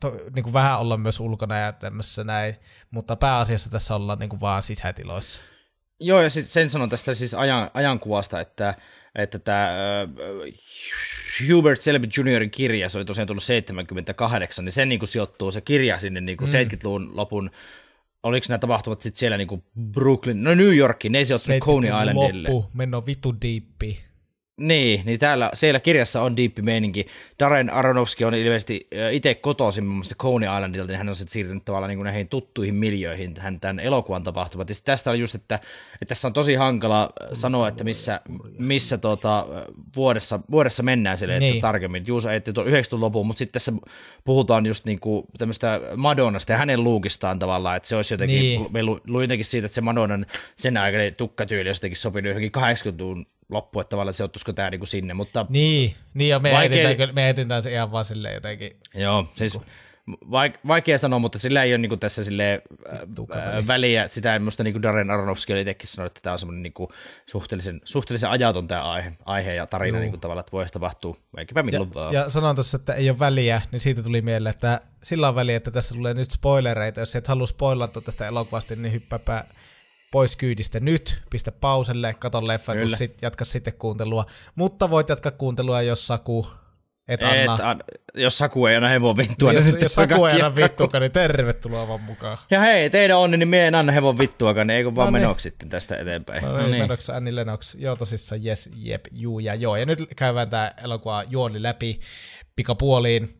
To, niin kuin vähän ollaan myös ulkona ja tämmöisessä näin, mutta pääasiassa tässä ollaan niin kuin vaan sisätiloissa. Joo, ja sit sen sanon tästä siis ajan, ajankuvasta, että että tämä uh, Hubert Selby Juniorin kirja, se oli tosiaan tullut 78, niin se niin kuin sijoittuu se kirja sinne niin kuin mm. 70-luvun lopun oliko nämä tapahtumat sitten siellä niinku Brooklyn, no New Yorkin, ne ei sijoittunut Coney Islandille. Loppu, mennään vitu diippiin. Niin, niin täällä, siellä kirjassa on diippi meininki. Darren Aronofsky on ilmeisesti itse kotoisin muun muassa Coney Islandilta, niin hän on sitten siirtynyt tavallaan niin näihin tuttuihin miljöihin hän tämän elokuvan tapahtumat. Ja tästä on just, että, että tässä on tosi hankala sanoa, että missä, missä tuota, vuodessa, vuodessa mennään sille niin. että tarkemmin. Juuso ei tuon 90 lopun, mutta sitten tässä puhutaan just niin kuin tämmöistä Madonnasta ja hänen luukistaan tavallaan, että se olisi jotenkin, niin. me luin jotenkin siitä, että se Madonnan sen aikainen tukkatyyli olisi jotenkin sopinut johonkin 80-luvun loppu, että tavallaan sijoittuisiko tämä niinku sinne, mutta... Niin, niin ja me, vaikea... etsitään, se ihan vaan silleen jotenkin. Joo, siis vaikea sanoa, mutta sillä ei ole niinku tässä sille väliä. Sitä en muista niinku Darren Aronofsky oli itsekin sanonut, että tämä on semmoinen niinku suhteellisen, suhteellisen ajaton tämä aihe, aihe ja tarina niinku tavallaan, että voi tapahtua melkeinpä milloin ja, vaan. Ja sanon tuossa, että ei ole väliä, niin siitä tuli mieleen, että sillä on väliä, että tässä tulee nyt spoilereita. Jos et halua spoilata tästä elokuvasti, niin hyppääpä pois kyydistä nyt, pistä pauselle, kato leffa, sit, jatka sitten kuuntelua. Mutta voit jatkaa kuuntelua, jos Saku et, et anna. An, jos Saku ei anna hevon vittua, niin, niin jos Saku ei anna vittuakaan, niin tervetuloa vaan mukaan. Ja hei, teidän onni, niin mie en anna hevon vittua, niin eikö vaan no niin. menoksi sitten tästä eteenpäin. No, no niin, menoksi Anni Lennox. Joo, tosissaan, yes, jep, juu ja joo. Ja nyt käydään tämä elokuva juoni läpi pikapuoliin.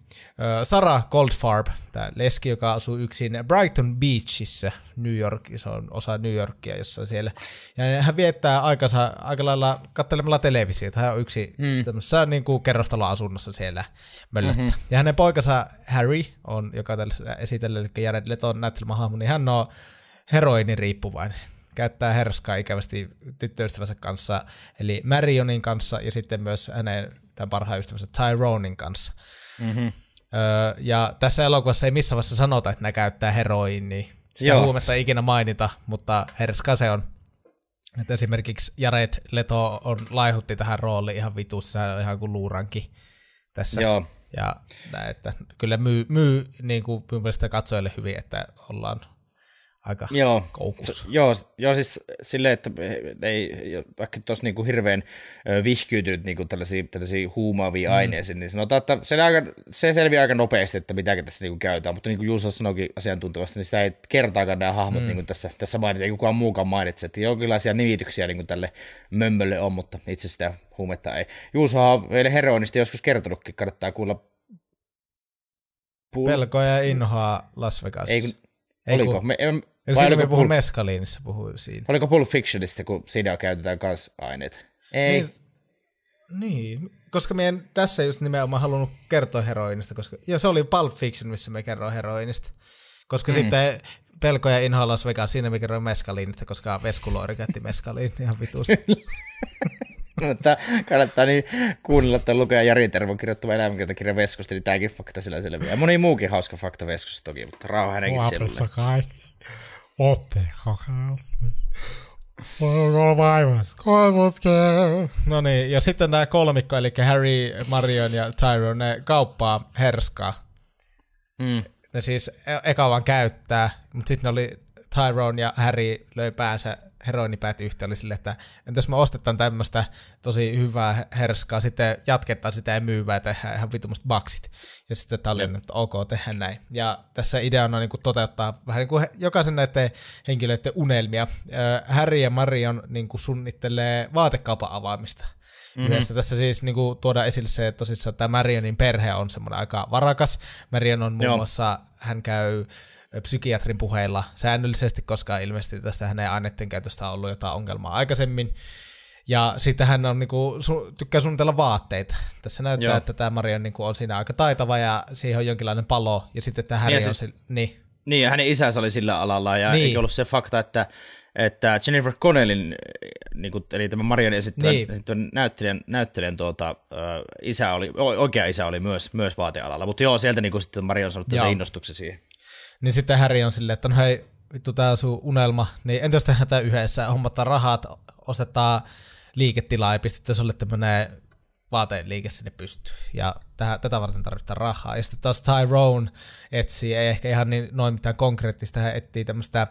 Sarah Goldfarb, tämä leski, joka asuu yksin Brighton Beachissä, New York, se on osa New Yorkia on siellä. Ja hän viettää aikansa aika lailla katselemalla televisiota. Hän on yksi mm. niin kuin kerrostaloasunnossa siellä möllöttä. Mm-hmm. Ja hänen poikansa Harry, on, joka tällä esitellä, eli Jared Leton näyttelmähahmo, niin hän on riippuvainen käyttää herskaa ikävästi tyttöystävänsä kanssa, eli Marionin kanssa ja sitten myös hänen tämän parhaan ystävänsä Tyronin kanssa. Mm-hmm. Öö, ja tässä elokuvassa ei missään vaiheessa sanota, että nämä käyttää niin Sitä Joo. huumetta ei ikinä mainita, mutta herska se on. Et esimerkiksi Jared Leto on laihutti tähän rooliin ihan vitussa, ihan kuin luuranki tässä. Joo. Ja näin, että kyllä myy, myy niin kuin katsojille hyvin, että ollaan aika joo, koukussa. S- joo, joo, siis silleen, että ei, vaikka tuossa niinku hirveän vihkyytynyt niinku tällaisiin, tällaisiin huumaaviin mm. aineisiin, niin sanotaan, että se, aika, se selviää aika nopeasti, että mitä tässä niinku käytetään, mutta niin kuin Juuso sanoikin asiantuntevasti, niin sitä ei kertaakaan nämä hahmot mm. niinku tässä, tässä mainitse, ei kukaan muukaan mainitse, että jonkinlaisia nimityksiä niinku tälle mömmölle on, mutta itse sitä huumetta ei. Juuso on vielä heroinista joskus kertonutkin, kannattaa kuulla Pul- Pelkoa ja inhoa Las Vegas. Ei kun, ei oliko? Kun... Me, em, Eikö siinä me puhu Pul- Meskaliinissa puhuin siinä? Oliko Pulp Fictionista, kun siinä käytetään kans aineet? Ei. Niin, niin, koska me en tässä just nimenomaan halunnut kertoa heroinista, koska ja se oli Pulp Fiction, missä me kerroin heroinista. Koska mm. sitten Pelko ja Inho Las Vegas, siinä me kerroin Meskaliinista, koska Veskuloori käytti Meskaliin ihan vitusti. (laughs) kannattaa, kannattaa niin kuunnella tai lukea Jari Tervon kirjoittava elämänkertakirja Veskosta, niin tämäkin fakta sillä selviää. Moni muukin hauska fakta Veskosta toki, mutta rauha hänenkin Mua, siellä otteekko No niin, ja sitten nämä kolmikko, eli Harry, Marion ja Tyrone, ne kauppaa herskaa. Mm. Ne siis e- eka vaan käyttää, mutta sitten ne oli Tyrone ja Harry löi päänsä Heroini yhtä oli sille, että entäs me ostetaan tämmöistä tosi hyvää herskaa, sitten jatketaan sitä ja myyvää, tehdään ihan vitumasta baksit. Ja sitten tämä että ok, tehdään näin. Ja tässä ideana on niin kuin toteuttaa vähän niin kuin jokaisen näiden henkilöiden unelmia. Harry ja Marion niin kuin suunnittelee vaatekaupan avaamista. Mm-hmm. Yhdessä tässä siis niin kuin tuodaan esille se, että tosissaan tämä Marionin perhe on semmoinen aika varakas. Marion on muun muassa, hän käy psykiatrin puheilla säännöllisesti, koska ilmeisesti tästä hänen aineiden käytöstä on ollut jotain ongelmaa aikaisemmin. Ja sitten hän on, niin kuin, su, tykkää suunnitella vaatteita. Tässä näyttää, Joo. että tämä Maria niin kuin, on siinä aika taitava ja siihen on jonkinlainen palo. Ja sitten tämä Harry niin, on se, siis, niin. niin, ja hänen isänsä oli sillä alalla ja niin. ei ollut se fakta, että että Jennifer Connellin, niin kuin, eli tämä Marion esittävän, niin. niin näyttelijän, näyttelijän tuota, isä oli, oikea isä oli myös, myös vaatealalla, mutta joo, sieltä niin kuin, sitten Marion on saanut innostuksen siihen. Niin sitten Häri on silleen, että no hei, vittu tää on sun unelma, niin jos tehdään tää yhdessä, hommataan rahat, ostetaan liiketilaa ja pistetään sulle tämmönen vaateliike sinne pystyy. Ja tähän, tätä varten tarvitaan rahaa. Ja sitten taas Tyrone etsii, ei ehkä ihan niin, noin mitään konkreettista, hän etsii tämmöistä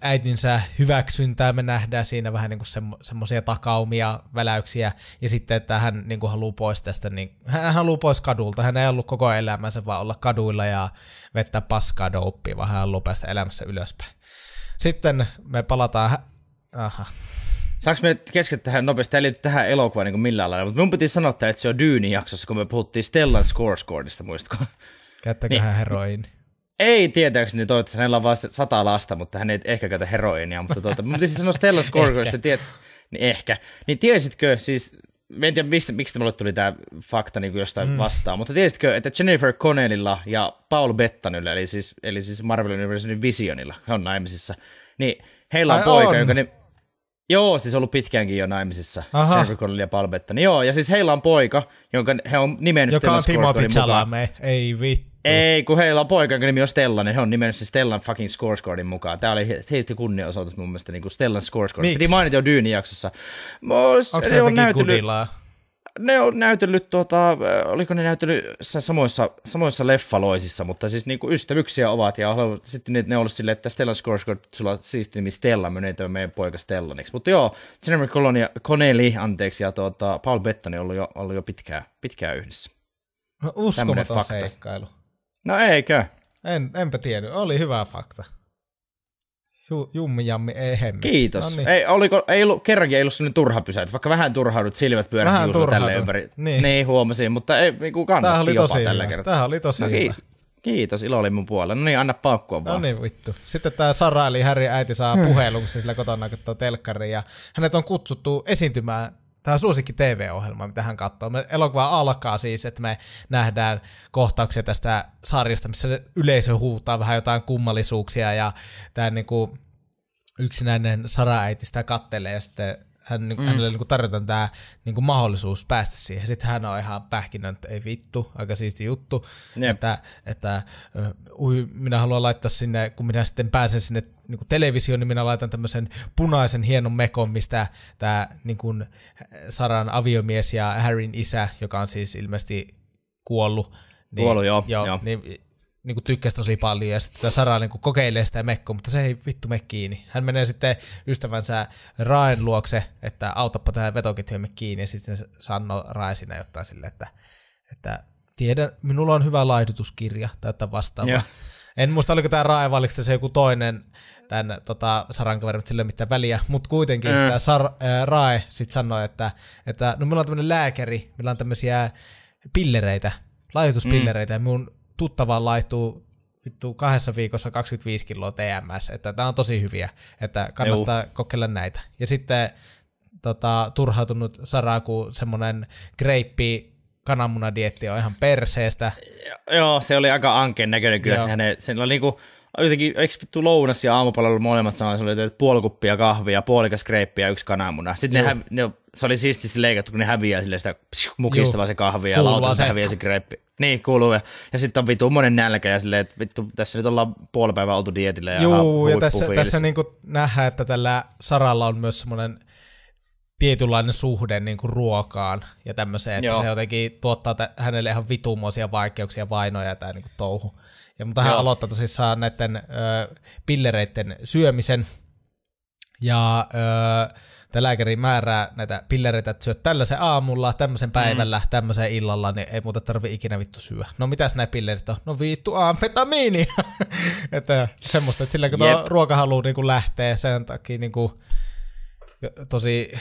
äitinsä hyväksyntää, me nähdään siinä vähän niin kuin semmo, semmoisia takaumia, väläyksiä, ja sitten, että hän niin kuin haluaa pois tästä, niin hän haluaa pois kadulta, hän ei ollut koko elämänsä vaan olla kaduilla ja vettä paskaa douppia, vaan hän haluaa päästä elämässä ylöspäin. Sitten me palataan... Aha. Saanko me keskittyä tähän nopeasti? Tämä ei liity tähän elokuvaan niin millään lailla, mutta minun piti sanoa, että se on Dyynin jaksossa, kun me puhuttiin Stellan Scorescordista, muistatko? Käyttäköhän niin. heroin. Ei tietääkseni että niin hänellä on vain sata lasta, mutta hän ei ehkä käytä heroinia, mutta tuota, mä pitäisin siis sanoa Stella Skorgoista, (laughs) tiet, niin ehkä. Niin tiesitkö, siis Mä en tiedä, mistä, miksi mulle tuli tämä fakta niin kuin jostain mm. vastaan, mutta tiesitkö, että Jennifer Connellilla ja Paul Bettanylle, eli siis, eli siis Marvel Universumin Visionilla, he on naimisissa, niin heillä on Ai poika, on. joka... ne... Joo, siis ollut pitkäänkin jo naimisissa, Aha. Jennifer Connell ja Paul Bettany. Joo, ja siis heillä on poika, jonka he on nimennyt Joka on Timothy Chalamet, ei vittu. Ei, kun heillä on poika, jonka nimi on Stella, niin he on se siis Stellan fucking scorescardin mukaan. Tämä oli heistä kunnianosoitus mun mielestä, niin kuin Stellan scorescard. Miksi? Piti mainita jo Dyynin jaksossa. Onko se jotenkin näytellyt... ne on näytellyt, tuota, oliko ne näytellyt samoissa, samoissa leffaloisissa, mutta siis niinku ystävyksiä ovat, ja sitten ne, ne on ollut silleen, että Stella Skarsgård, sulla on siisti nimi Stella, menee tämä meidän poika Stellaniksi. Mutta joo, Jennifer Colonia, Connelly, anteeksi, ja tuota, Paul Bettany on ollut jo, ollut jo pitkään, pitkään yhdessä. No, uskomaton seikkailu. No eikö? En, enpä tiedä. Oli hyvä fakta. Ju, jummijammi ehemmi. Kiitos. Noniin. Ei, oliko, ei ollut, kerrankin ei ollut sellainen turha pysäyt, vaikka vähän turhaudut, silmät pyöräsi tälle ympäri. Niin. niin. huomasin, mutta ei niin kuin kannatti oli jopa tosi tällä hyvä. kertaa. Tämähän oli tosi no, hyvä. Kiitos, ilo oli mun puolella. No niin, anna paukkua vaan. No niin, vittu. Sitten tämä Sara, eli Härin äiti, saa hmm. puhelun, kun siis se sillä kotona katsoo telkkari, ja hänet on kutsuttu esiintymään Tämä on suosikki TV-ohjelma, mitä hän katsoo. elokuva alkaa siis, että me nähdään kohtauksia tästä sarjasta, missä yleisö huutaa vähän jotain kummallisuuksia ja tämä niin kuin yksinäinen Sara-äiti sitä kattelee ja sitten hän, niinku- mm. hänelle niin kuin tarjotaan tämä niin kuin mahdollisuus päästä siihen. Sitten hän on ihan pähkinän, että ei vittu, aika siisti juttu, yep. että, että ui, minä haluan laittaa sinne, kun minä sitten pääsen sinne niin televisioon, niin minä laitan tämmöisen punaisen hienon mekon, mistä tämä niin kuin eh, Saran aviomies ja Harryn isä, joka on siis ilmeisesti kuollut, niin, kuollut, joo, joo, joo. Niin, niinku tykkäsi tosi paljon ja sitten Sara niinku kokeilee sitä mekkoa, mutta se ei vittu me kiinni. Hän menee sitten ystävänsä Raen luokse, että autappa tähän vetoketjumme kiinni ja sitten Sanno Rae sinne jotain silleen, että, että tiedän, minulla on hyvä laihdutuskirja tai vastaavaa. Yeah. En muista, oliko tämä Rae vai se joku toinen tämän tota, Saran kaveri, mutta sillä ei mitään väliä. Mutta kuitenkin mm. tämä Sar, Rae sitten sanoi, että, että no minulla on tämmöinen lääkäri, meillä on tämmöisiä pillereitä, laajoituspillereitä, mm. ja mun tuttavaan laihtuu vittu kahdessa viikossa 25 kiloa TMS, että tämä on tosi hyviä, että kannattaa Juu. kokeilla näitä. Ja sitten tota, turhautunut Saraku, semmoinen greippi kananmunadietti on ihan perseestä. Joo, se oli aika ankeen näköinen kyllä. Se hänen, se oli niinku, jotenkin, eikö vittu lounas ja aamupalalla molemmat sanoi, että oli puoli puolikuppia kahvia, puolikas kreippiä ja yksi kananmuna. Sitten ne, ne, se oli siististi leikattu, kun ne häviää sille sitä psh, mukista Juh. se kahvia ja se häviää se kreippi. Niin, kuuluu. Ja, ja sitten on vittu monen nälkä ja silleen, että vittu, tässä nyt ollaan puoli päivää oltu dietillä. Ja Joo, ja tässä, fiilis. tässä niin nähdään, että tällä Saralla on myös semmoinen tietynlainen suhde niin kuin ruokaan ja tämmöiseen, että Joo. se jotenkin tuottaa hänelle ihan vitumoisia vaikeuksia, vainoja tämä niin kuin touhu. Ja mutta hän Joo. aloittaa tosissaan näiden ö, pillereiden syömisen. Ja ö, tämä lääkäri määrää näitä pillereitä, että syöt tällaisen aamulla, tämmöisen päivällä, mm. tämmöisen illalla, niin ei muuta tarvi ikinä vittu syö. No mitäs nämä pillerit on? No vittu amfetamiini! (laughs) että semmoista, että sillä kun yep. ruoka haluaa niin kun lähtee, sen takia niin kuin, tosi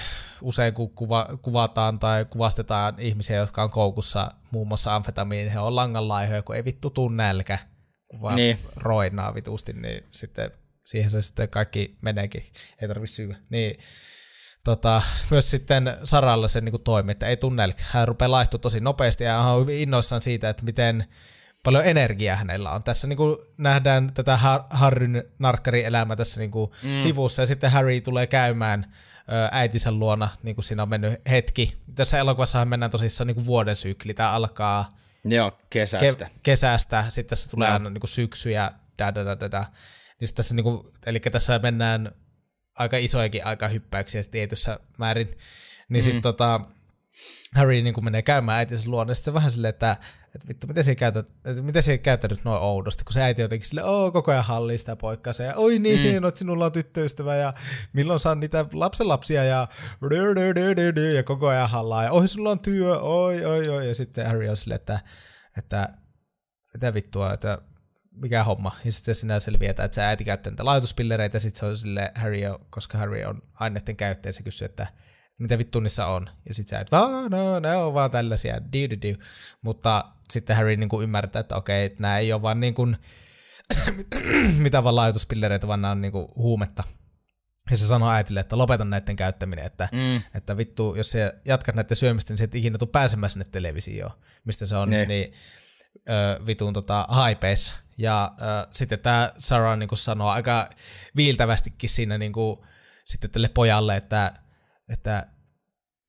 usein kun kuva, kuvataan tai kuvastetaan ihmisiä, jotka on koukussa muun muassa amfetamiini, he on langanlaihoja, kun ei vittu tuu nälkä kun vaan niin. roinaa vitusti, niin sitten siihen se sitten kaikki meneekin, ei tarvitse syyä. Niin, tota, myös sitten Saralla se niin toimii, että ei tunne, hän rupeaa laihtua tosi nopeasti ja hän on hyvin innoissaan siitä, että miten paljon energiaa hänellä on. Tässä niin kuin nähdään tätä Har- Harryn narkkarielämää tässä niin kuin mm. sivussa ja sitten Harry tulee käymään äitinsä luona, niin kuin siinä on mennyt hetki. Tässä elokuvassahan mennään tosissaan niin kuin vuoden sykli. Tämä alkaa Joo, kesästä. Ke- kesästä, sitten tässä tulee aina niin syksy ja da da da da da. Niin tässä niin kuin, eli tässä mennään aika isoikin aika hyppäyksiä tietyssä määrin. Niin mm. sitten tota, Harry niin kuin menee käymään äitinsä luona, niin se vähän silleen, että, että vittu, miten se, käytät, että miten se ei käyttänyt noin oudosti, kun se äiti jotenkin sille, oo, koko ajan hallii sitä poikkaansa, ja oi niin, mm. no, sinulla on tyttöystävä, ja milloin saa niitä lapsenlapsia, ja ja koko ajan hallaa, ja oi, sulla on työ, oi, oi, oi, ja sitten Harry on silleen, että, että mitä vittua, että mikä homma. Ja sitten sinä selviää, että se äiti käyttää niitä laitospillereitä, ja sitten se on sille Harry, koska Harry on aineiden käyttäjä, se kysyy, että mitä vittu niissä on. Ja sit sä et, vaan, ah, no, ne on vaan tällaisia, di di di, Mutta sitten Harry niin kuin ymmärtää, että okei, että nämä ei ole vaan niin kuin, (clears throat) mitä vaan laituspillereitä, vaan nämä on niin kuin huumetta. Ja se sanoo äitille, että lopeta näiden käyttäminen, että, mm. että vittu, jos sä jatkat näiden syömistä, niin sä et ikinä tule pääsemään sinne televisioon, mistä se on, ne. niin ö, vitun tota, haipeissa. Ja ö, sitten tämä Sarah niin sanoo aika viiltävästikin siinä niin kuin, sitten tälle pojalle, että että,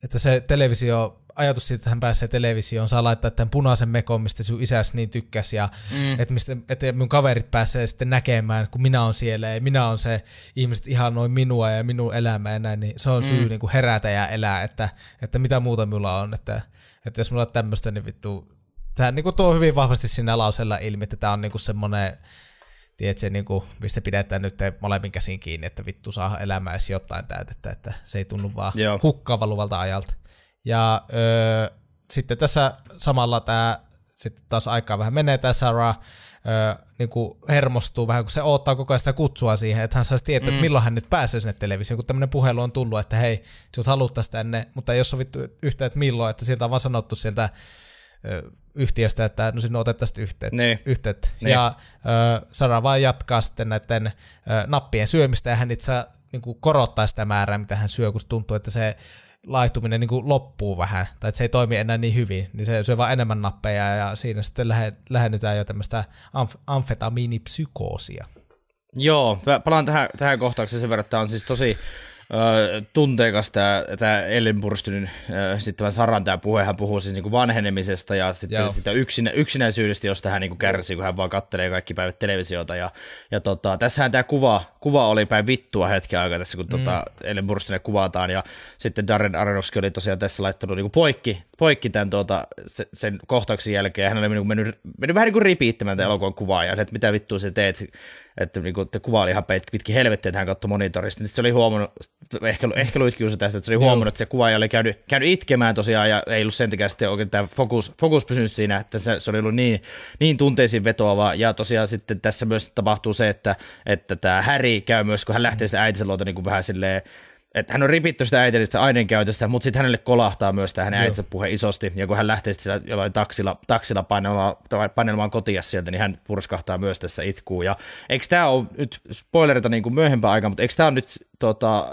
että se televisio, ajatus siitä, että hän pääsee televisioon, saa laittaa tämän punaisen mekon, mistä sun isäsi niin tykkäsi, ja mm. että, mistä, että mun kaverit pääsee sitten näkemään, kun minä on siellä, ja minä on se, ihmiset noin minua ja minun elämää ja näin, niin se on syy mm. niin kuin herätä ja elää, että, että mitä muuta mulla on, että, että jos mulla on tämmöistä, niin vittu, tämä niin kuin tuo hyvin vahvasti siinä lauseella ilmi, että tämä on niin kuin semmoinen tiedätkö, niin kuin, mistä pidetään nyt molemmin käsin kiinni, että vittu saa elämää edes jotain täytettä, että se ei tunnu vaan Joo. hukkaan ajalta. Ja öö, sitten tässä samalla tämä sitten taas aikaa vähän menee tämä Sarah, öö, niin kuin hermostuu vähän, kun se odottaa koko ajan sitä kutsua siihen, että hän saisi tietää, mm. että milloin hän nyt pääsee sinne televisioon, kun tämmöinen puhelu on tullut, että hei, sinut haluttaisiin tänne, mutta ei ole sovittu yhtään, että milloin, että sieltä on vaan sanottu sieltä öö, yhtiöstä, että no sinne otettaisiin yhteyttä. Niin. yhteyttä. Niin. Ja äh, Sara vaan jatkaa sitten näiden äh, nappien syömistä ja hän itse niin kuin korottaa sitä määrää, mitä hän syö, kun tuntuu, että se laihtuminen niin kuin loppuu vähän, tai että se ei toimi enää niin hyvin, niin se syö vaan enemmän nappeja, ja siinä sitten lähe, lähennytään jo tämmöistä amf- amfetamiinipsykoosia. Joo, palaan tähän, tähän kohtaukseen sen verran, että tämä on siis tosi Öö, tunteikas tämä, Ellen Burstynin sitten Saran tämä puhe, hän puhuu siis niinku vanhenemisesta ja sitten sitä yksinä, yksinäisyydestä, josta hän niinku kärsii, kun hän vaan kattelee kaikki päivät televisiota. Ja, ja tota, tässähän tämä kuva, kuva oli päin vittua hetken aikaa tässä, kun tota mm. tota Ellen Burstynin kuvataan ja sitten Darren Aronofsky oli tosiaan tässä laittanut niinku poikki poikki tämän tuota, se, sen kohtauksen jälkeen, hän oli niin mennyt, mennyt vähän niin kuin ripiittämään tämän mm. elokuvan kuvaa, ja että mitä vittua se teet, että niin kuin, te kuva oli ihan pitkin helvettiä, että hän katsoi monitorista, niin sitten se oli huomannut, ehkä, ehkä luitkin tästä, että se oli huomannut, että se kuvaaja oli käynyt, käynyt itkemään tosiaan, ja ei ollut sen takia sitten oikein tämä fokus, fokus pysynyt siinä, että se, se oli ollut niin, niin tunteisiin vetoava, ja tosiaan sitten tässä myös tapahtuu se, että, että tämä Häri käy myös, kun hän lähtee sitä äitinsä luota niin kuin vähän silleen, että hän on ripitty sitä äitellistä aineenkäytöstä, mutta sitten hänelle kolahtaa myös tämä hänen äitsä puhe isosti, ja kun hän lähtee sillä jollain taksilla, taksilla painelemaan, painelemaan kotia sieltä, niin hän purskahtaa myös tässä itkuun. Ja eikö tämä ole nyt spoilerita niin kuin myöhempään aikaan, mutta eikö tämä nyt tota,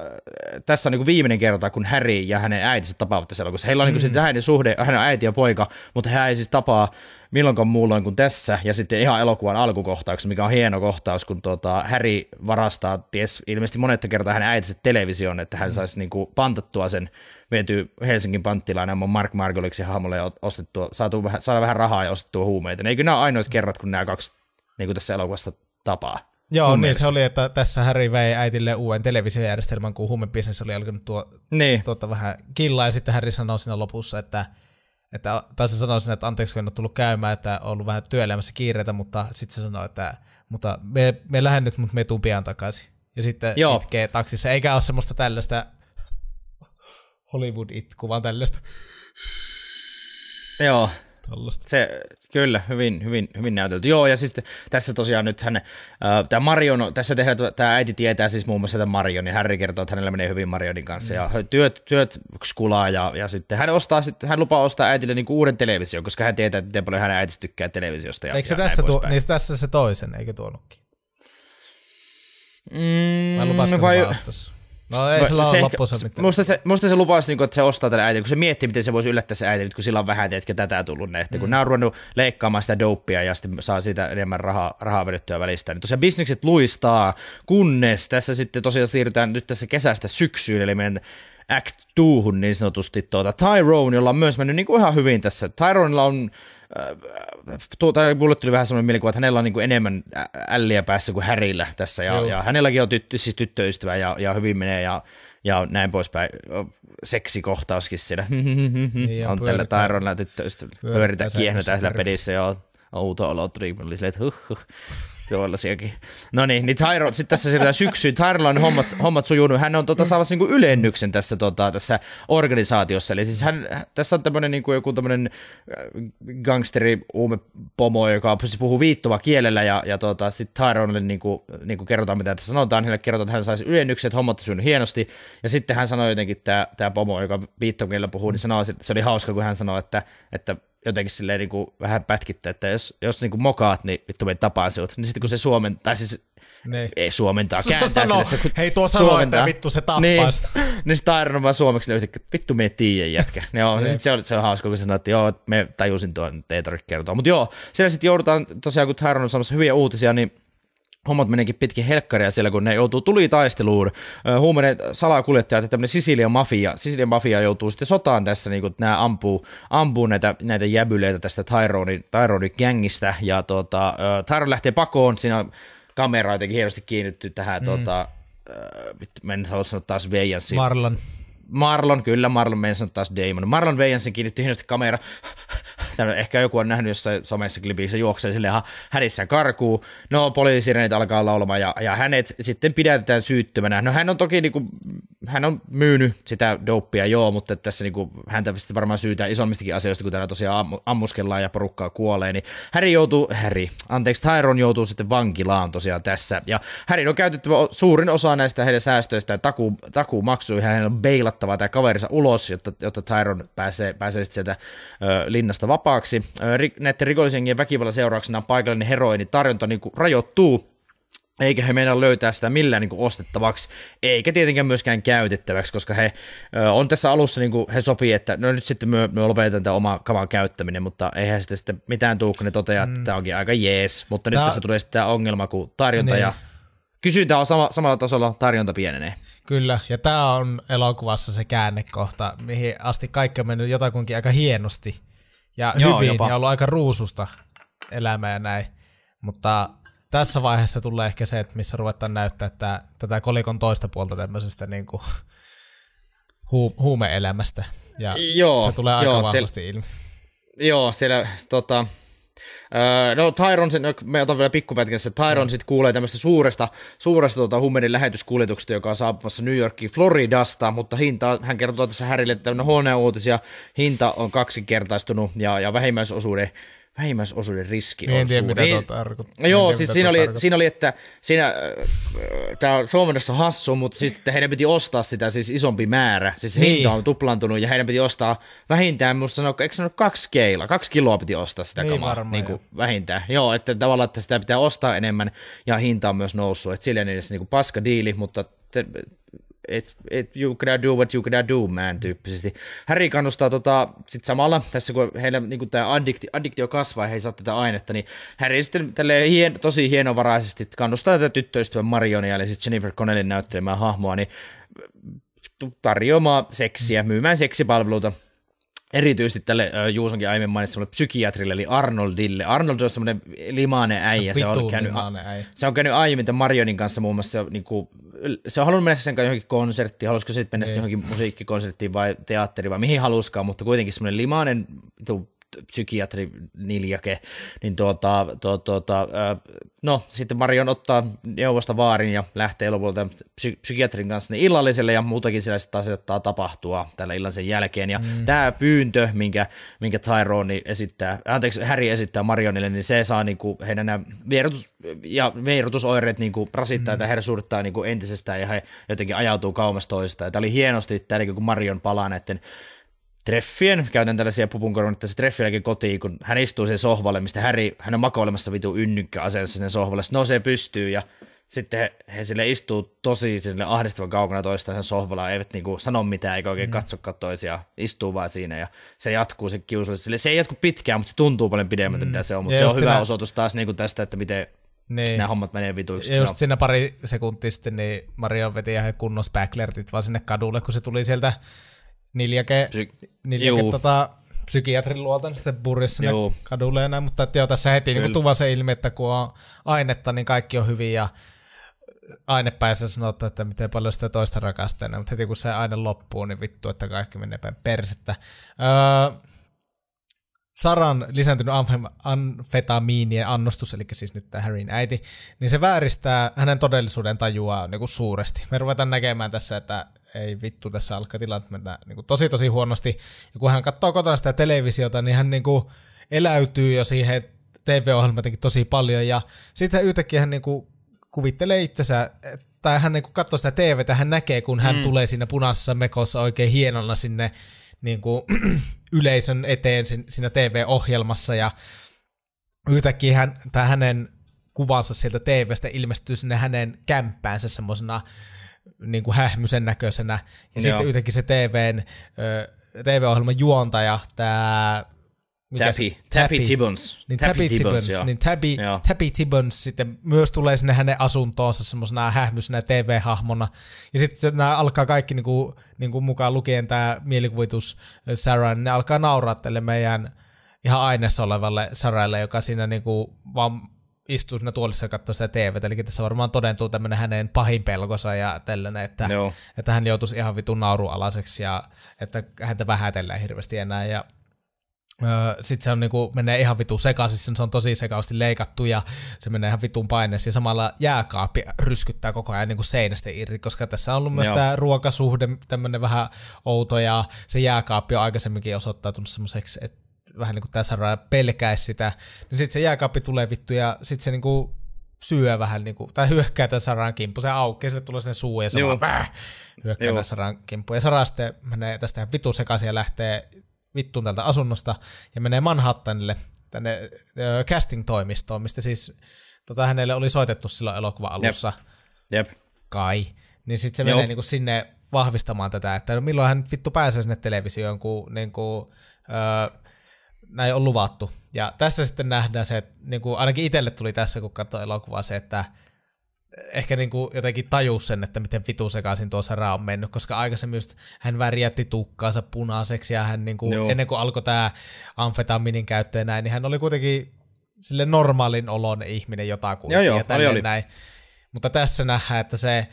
tässä on niin viimeinen kerta, kun Harry ja hänen äitinsä tapaavat tässä elokuvassa. Heillä on niinku mm. niin kuin hänen suhde, hänen äiti ja poika, mutta hän ei siis tapaa milloinkaan muulloin kuin tässä, ja sitten ihan elokuvan alkukohtauksessa, mikä on hieno kohtaus, kun tota, Harry varastaa ties ilmeisesti monetta kertaa hänen äitinsä television, että hän mm. saisi niin kuin pantattua sen, viety Helsingin panttilaan nämä Mark Margoliksi hahmolle ja ostettua, saatu vähän, saada vähän rahaa ja ostettua huumeita. Ne eikö nämä ainoat kerrat, kun nämä kaksi niin kuin tässä elokuvassa tapaa? Joo, niin mielestä. se oli, että tässä Harry vei äitille uuden televisiojärjestelmän, kun huumebisnes oli alkanut tuo, niin. tuota vähän killaa, ja sitten Harry sanoi siinä lopussa, että, että tai se sanoi siinä, että anteeksi, kun en ole tullut käymään, että on ollut vähän työelämässä kiireitä, mutta sitten se sanoi, että mutta me, me lähden nyt, mutta me tuun pian takaisin. Ja sitten Joo. itkee taksissa, eikä ole semmoista tällaista Hollywood-itku, vaan tällaista. Joo, Tällaista. Se, kyllä, hyvin, hyvin, hyvin näytelty. Joo, ja siis tässä tosiaan nyt hän, äh, tämä Marion, tässä tehdään, tämä äiti tietää siis muun muassa tämän Marion, ja Harry kertoo, että hänellä menee hyvin Marionin kanssa, mm. ja työt, työt skulaa, ja, ja sitten hän, ostaa, sitten hän lupaa ostaa äitille niin uuden television, koska hän tietää, että miten paljon hänen äiti tykkää televisiosta. Ja, eikö se ja tässä, tuo, niin tässä se toisen, eikö tuonutkin? Mm, vai lupasiko vai... se No ei sillä ole loppuunsa mitään. Musta se, musta se lupasi, niin että se ostaa tälle äitille, kun se miettii, miten se voisi yllättää se äiti, kun sillä on vähän, että tätä tullut ne. Mm. Kun nämä on ruvennut leikkaamaan sitä dopea ja sitten saa siitä enemmän rahaa, rahaa vedettyä välistä. Niin tosiaan bisnekset luistaa, kunnes tässä sitten tosiaan siirrytään nyt tässä kesästä syksyyn, eli meidän Act 2 niin sanotusti tuota Tyrone, jolla on myös mennyt niin kuin ihan hyvin tässä. Tyronella on tuota, mulle tuli vähän sellainen mielikuva, että hänellä on niin enemmän älliä päässä kuin Härillä tässä, ja, ja hänelläkin on tyttö, siis tyttöystävä, ja, ja hyvin menee, ja, ja näin poispäin. Seksikohtauskin siinä. (laughs) Niin, on tällä Tyronna tyttöystävällä. Pyöritä, pyöritä kiehnetään sillä pedissä, ja outo olo oli silleen, että huh, huh. Tuollaisiakin. No niin, niin Tyron, sitten tässä siirrytään syksyyn. Tyrolla on hommat, hommat sujunut. Hän on tota, saavassa niin ylennyksen tässä, tota, tässä organisaatiossa. Eli siis hän, tässä on tämmöinen niin joku tämmöinen äh, gangsteri pomo, joka siis puhuu viittova kielellä ja, ja tota, sitten Tyronille niin kuin niinku kerrotaan, mitä tässä sanotaan. Hänelle kerrotaan, että hän saisi että hommat sujunut hienosti. Ja sitten hän sanoi jotenkin tämä, tämä pomo, joka viittokielellä puhuu, niin sanoi, se oli hauska, kun hän sanoi, että, että jotenkin silleen niin kuin vähän pätkittää, että jos, jos niin kuin mokaat, niin vittu me tapaan sinut. Niin sitten kun se suomen, tai siis niin. ei suomentaa, kääntää sano, sille, se, Hei tuo sanoo, että vittu se tappaa niin, (laughs) Niin sitten aina vaan suomeksi, niin yhtäkkiä, vittu me ei tiedä jätkä. on, niin. sitten se, on, se on hauska, kun se sanoo, että joo, me tajusin tuon, että ei tarvitse kertoa. Mutta joo, siellä sitten joudutaan tosiaan, kun Tyron on saamassa hyviä uutisia, niin hommat meneekin pitkin helkkaria siellä, kun ne joutuu tulitaisteluun. Huumeiden salakuljettajat ja tämmöinen Sisilian mafia, Sisilian mafia joutuu sitten sotaan tässä, niin kun nämä ampuu, ampuu näitä, näitä jäbyleitä tästä Tyronin, Tyronin gängistä, ja tuota, Tyrone lähtee pakoon, siinä kamera jotenkin hienosti kiinnittyy tähän, mm. tuota, en halua sanoa taas Veijansin. Marlon. Marlon, kyllä, Marlon, mä en sano taas Damon. Marlon Veijansen kiinnittyi hienosti kamera ehkä joku on nähnyt jossain somessa klipissä, juoksee sille ihan hädissä karkuu, no poliisirenit alkaa laulamaan ja, ja hänet sitten pidätetään syyttömänä. No hän on toki niin kuin, hän on myynyt sitä doppia joo, mutta tässä niin kuin, häntä sitten varmaan syytä isommistakin asioista, kun täällä tosiaan ammuskellaan ja porukkaa kuolee, niin häri joutuu, häri anteeksi, Tyron joutuu sitten vankilaan tosiaan tässä, ja häri on käytettävä suurin osa näistä heidän säästöistä ja taku, takumaksuihin, hän on beilattava tämä kaverinsa ulos, jotta, jotta Tyron pääsee, pääsee sitten sieltä ö, linnasta vapaa vapaaksi näiden rikollisenkin väkivallan seurauksena paikallinen heroini tarjonta niin kuin rajoittuu, eikä he meidän löytää sitä millään niin kuin ostettavaksi, eikä tietenkään myöskään käytettäväksi, koska he on tässä alussa, niin kuin he sopii, että no nyt sitten me, me lopetetaan tämä oma kavan käyttäminen, mutta eihän sitten, sitten mitään tuu, kun ne toteaa, että mm. tämä onkin aika jees, mutta tää... nyt tässä tulee sitten tämä ongelma, kun tarjonta niin. ja kysyntä on sama, samalla tasolla, tarjonta pienenee. Kyllä, ja tämä on elokuvassa se käännekohta, mihin asti kaikki on mennyt jotakuinkin aika hienosti, ja Joo, hyvin jopa. ja ollut aika ruususta elämää ja näin. Mutta tässä vaiheessa tulee ehkä se, että missä ruvetaan näyttää että tätä kolikon toista puolta tämmöisestä niin kuin, huumeelämästä. Ja joo, se tulee aika joo, vahvasti siellä, ilmi. Joo, siellä tota, Äh, no Tyron, sen, no, me otan vielä että Tyron mm. sitten kuulee tämmöistä suuresta, suuresta tuota Hummenin lähetyskuljetuksesta, joka on saapumassa New Yorkiin Floridasta, mutta hinta, hän kertoo tässä Härille, että no huoneen uutisia, hinta on kaksinkertaistunut ja, ja vähimmäisosuuden vähimmäisosuuden riski niin, on tiedä, suuri. Mitä niin, tuo tarkoittaa. No, joo, tiedä, siis siinä oli, siinä oli, että siinä, äh, tämä on hassu, mutta siis että heidän piti ostaa sitä siis isompi määrä. Siis niin. hinta on tuplantunut ja heidän piti ostaa vähintään, minusta sanoa, eikö sanonut kaksi keila, kaksi kiloa piti ostaa sitä niin, kamaa. Varmaan, niin kuin, jo. vähintään. Joo, että tavallaan, että sitä pitää ostaa enemmän ja hinta on myös noussut. Että silleen edes niin kuin paska diili, mutta te, et, et you gonna do what you gonna do, man, tyyppisesti. Harry kannustaa tota, sit samalla, tässä kun heillä niin tämä addikti, addiktio kasvaa ja he saa tätä ainetta, niin Harry sitten hien, tosi hienovaraisesti kannustaa tätä tyttöystävän Marionia, eli sitten Jennifer Connellin näyttelemään hahmoa, niin tarjoamaan seksiä, myymään seksipalveluita erityisesti tälle uh, Juusonkin aiemmin mainitsemalle psykiatrille, eli Arnoldille. Arnold on semmoinen limainen äijä. se on, käynyt, äijä. se on käynyt aiemmin tämän Marionin kanssa muun muassa niin kuin, se halunnut mennä sen johonkin konserttiin, halusiko se mennä niin. johonkin musiikkikonserttiin vai teatteri vai mihin haluskaan, mutta kuitenkin semmoinen limainen psykiatri Niljake, niin tuota, tuota, tuota, no sitten Marion ottaa neuvosta vaarin ja lähtee lopulta psy- psykiatrin kanssa niin illalliselle ja muutakin siellä sitten asettaa tapahtua tällä illallisen jälkeen. Ja mm. tämä pyyntö, minkä, minkä Tyrone esittää, anteeksi, Harry esittää Marionille, niin se saa niinku heidän nämä vierotus, ja vierotusoireet niinku rasittaa mm. ja suurittaa niinku entisestään ja he jotenkin ajautuu kaumasta toista. Ja tämä oli hienosti, tämä kun Marion palaa näiden treffien, käytän tällaisia pupunkorvan, että se treffilläkin kotiin, kun hän istuu sen sohvalle, mistä Häri, hän on makoilemassa vitu ynnykkä asennossa sen sohvalle, se nousee pystyy ja sitten he, he sille istuu tosi sille ahdistavan kaukana sen sohvalla, eivät niinku sano mitään, eikä oikein mm. katsokaan toisia, istuu vaan siinä ja se jatkuu se kiusallisuus. Sille, se ei jatku pitkään, mutta se tuntuu paljon pidemmältä, mm. mitä se on, mutta ja se on hyvä nä- osoitus taas niinku tästä, että miten niin. nämä hommat menee vituiksi. Ja just no. siinä pari sekuntia sitten niin Maria veti ihan kunnos backlertit vaan sinne kadulle, kun se tuli sieltä Niljake, Psy- niljake juu. tota, psykiatrin luolta niin sitten purjassa ne kadulle ja näin, mutta että joo, tässä heti niin tuva se ilmi, että kun on ainetta, niin kaikki on hyvin ja aine pääsee sanoa, että miten paljon sitä toista rakastaa, mutta heti kun se aine loppuu, niin vittu, että kaikki menee päin persettä. Öö, Saran lisääntynyt amfetamiinien annostus, eli siis nyt tämä Harryn äiti, niin se vääristää hänen todellisuuden tajua niin suuresti. Me ruvetaan näkemään tässä, että ei vittu, tässä alkaa tilanteet mennä niin kuin tosi tosi huonosti. Ja kun hän katsoo kotona sitä televisiota, niin hän niin kuin eläytyy jo siihen TV-ohjelmatenkin tosi paljon. Ja sitten yhtäkkiä hän niin kuin kuvittelee itsensä, tai hän niin kuin katsoo sitä TVtä, hän näkee, kun hän mm. tulee siinä punaisessa mekossa oikein hienona sinne niin kuin, (clears throat) yleisön eteen siinä TV-ohjelmassa. Ja yhtäkkiä hän, tai hänen kuvansa sieltä TVstä ilmestyy sinne hänen kämppäänsä semmoisena niin kuin hähmysen näköisenä. Ja Joo. sitten yhtäkkiä se TVn, TV-ohjelman juontaja, tämä Tappy, Tappy Tibbons. Niin Tappy Tibbons, niin Tabby Tappy Tibbons sitten myös tulee sinne hänen asuntoonsa semmoisena hähmysenä TV-hahmona. Ja sitten nämä alkaa kaikki niinku, niinku mukaan lukien tämä mielikuvitus Sarah, niin ne alkaa nauraa tälle meidän ihan aineessa olevalle Saralle, joka siinä niinku vaan istuu siinä tuolissa ja katsoo sitä TV, eli tässä varmaan todentuu tämmöinen hänen pahin pelkonsa ja tällainen, että, no. että hän joutuisi ihan vitun naurualaseksi ja että häntä vähätellään hirveästi enää ja sitten se on niinku, menee ihan vitu sekaisin, siis se on tosi sekavasti leikattu ja se menee ihan vitun paineessa ja samalla jääkaappi ryskyttää koko ajan niinku seinästä irti, koska tässä on ollut myös tämä ruokasuhde tämmöinen vähän outo ja se jääkaappi on aikaisemminkin osoittautunut semmoiseksi, että vähän niin kuin tässä Sara pelkäisi sitä, niin sitten se jääkaappi tulee vittu ja sitten se niin kuin syö vähän niin kuin, tai hyökkää tämän Saran kimppu, se ja sille tulee sinne suu ja se Joo. vaan hyökkää tämän Saran kimppu. Ja Sara sitten menee tästä vitu sekaisin ja lähtee vittuun tältä asunnosta ja menee Manhattanille tänne ö, casting-toimistoon, mistä siis tota, hänelle oli soitettu silloin elokuva alussa. Jep. Jep. Kai. Niin sitten se Joo. menee niin kuin sinne vahvistamaan tätä, että no milloin hän vittu pääsee sinne televisioon, kun niin kuin, näin on luvattu. Ja tässä sitten nähdään se, että niin kuin ainakin itselle tuli tässä, kun katsoi elokuvaa se, että ehkä niin kuin jotenkin tajus sen, että miten vitu sekaisin tuo Sara on mennyt, koska aikaisemmin just hän värjätti tukkaansa punaiseksi ja hän niin kuin, Joo. ennen kuin alkoi tämä amfetamiinin käyttö ja näin, niin hän oli kuitenkin sille normaalin olon ihminen jotakuinkin. Joo, joo, ja oli, oli. Näin. Mutta tässä nähdään, että se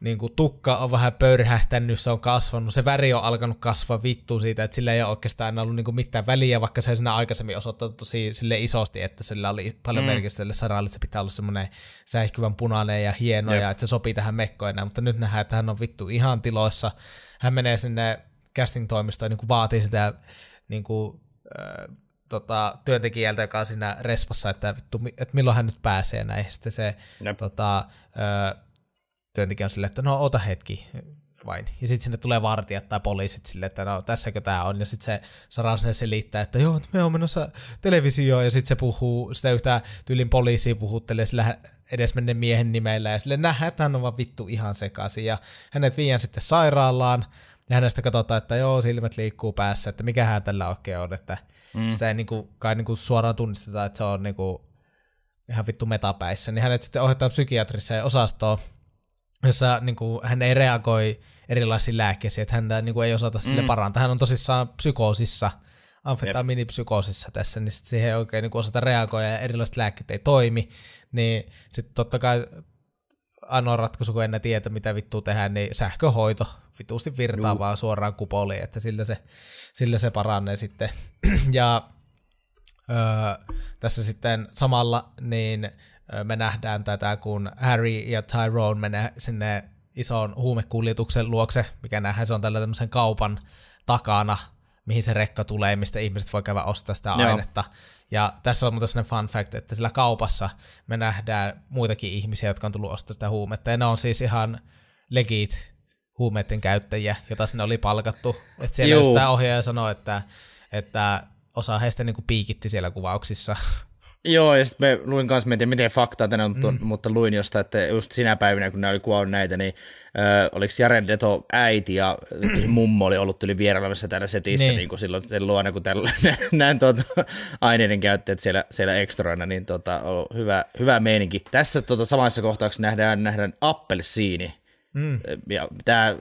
niin kuin tukka on vähän pörhähtänyt, se on kasvanut, se väri on alkanut kasvaa vittu siitä, että sillä ei ole oikeastaan enää ollut niin kuin mitään väliä, vaikka se on aikaisemmin osoittanut tosi sille isosti, että sillä oli paljon mm. merkitystä sille saralle, että se pitää olla semmoinen säihkyvän punainen ja hieno, Jep. ja että se sopii tähän mekkoina, mutta nyt nähdään, että hän on vittu ihan tiloissa. Hän menee sinne casting-toimistoon ja niin kuin vaatii sitä niin kuin, äh, tota, työntekijältä, joka on siinä respassa, että, vittu, että milloin hän nyt pääsee näihin. Sitten se Jep. tota, äh, työntekijä on silleen, että no ota hetki vain. Ja sitten sinne tulee vartijat tai poliisit silleen, että no tässäkö tämä on. Ja sitten se Sara sinne selittää, että joo, me on menossa televisioon. Ja sitten se puhuu, sitä yhtä tyylin poliisi puhuttelee sillä menne miehen nimellä. Ja sille nähdään, että hän on vaan vittu ihan sekaisin. Ja hänet viian sitten sairaalaan. Ja hänestä katsotaan, että joo, silmät liikkuu päässä, että mikä hän tällä oikein on, että mm. sitä ei kuin, niinku, kai kuin niinku suoraan tunnisteta, että se on niinku ihan vittu metapäissä, niin hänet sitten ohjataan psykiatriseen osastoon, jossa niin kuin, hän ei reagoi erilaisiin lääkkeisiin, että häntä niin kuin, ei osata sille mm. parantaa. Hän on tosissaan psykoosissa, amfetamiinipsykoosissa tässä, niin sit siihen ei oikein niin kuin, osata reagoida ja erilaiset lääkkeet ei toimi. Niin sitten totta kai ainoa ratkaisu, kun enää tiedä, mitä vittua tehdään, niin sähköhoito vituusti virtaa Juu. vaan suoraan kupoliin, että sillä se, sillä se paranee sitten. (clears throat) ja öö, tässä sitten samalla niin me nähdään tätä, kun Harry ja Tyrone menee sinne isoon huumekuljetuksen luokse, mikä nähdään, se on tällä tämmöisen kaupan takana, mihin se rekka tulee, mistä ihmiset voi käydä ostaa sitä Joo. ainetta. Ja tässä on muuten sellainen fun fact, että sillä kaupassa me nähdään muitakin ihmisiä, jotka on tullut ostamaan sitä huumetta, ja ne on siis ihan legit huumeiden käyttäjiä, jota sinne oli palkattu. Että siellä Joo. just tämä ohjaaja sanoi, että, että osa heistä kuin niinku piikitti siellä kuvauksissa. Joo, ja sitten me luin kanssa, mietin miten faktaa tänään, mutta, mm. mutta luin jostain, että just sinä päivinä, kun ne oli kuvannut näitä, niin ö, oliko Jared Leto äiti ja (clears throat) mummo oli ollut yli vierailemassa täällä setissä niin. Niin kuin silloin sen luona, kun tällä, (laughs) näin tuota, aineiden käyttäjät siellä, siellä ekstroina, niin tota, on hyvä, hyvä meininki. Tässä tuota, samassa kohtauksessa nähdään, nähdään appelsiini, mm. ja tämä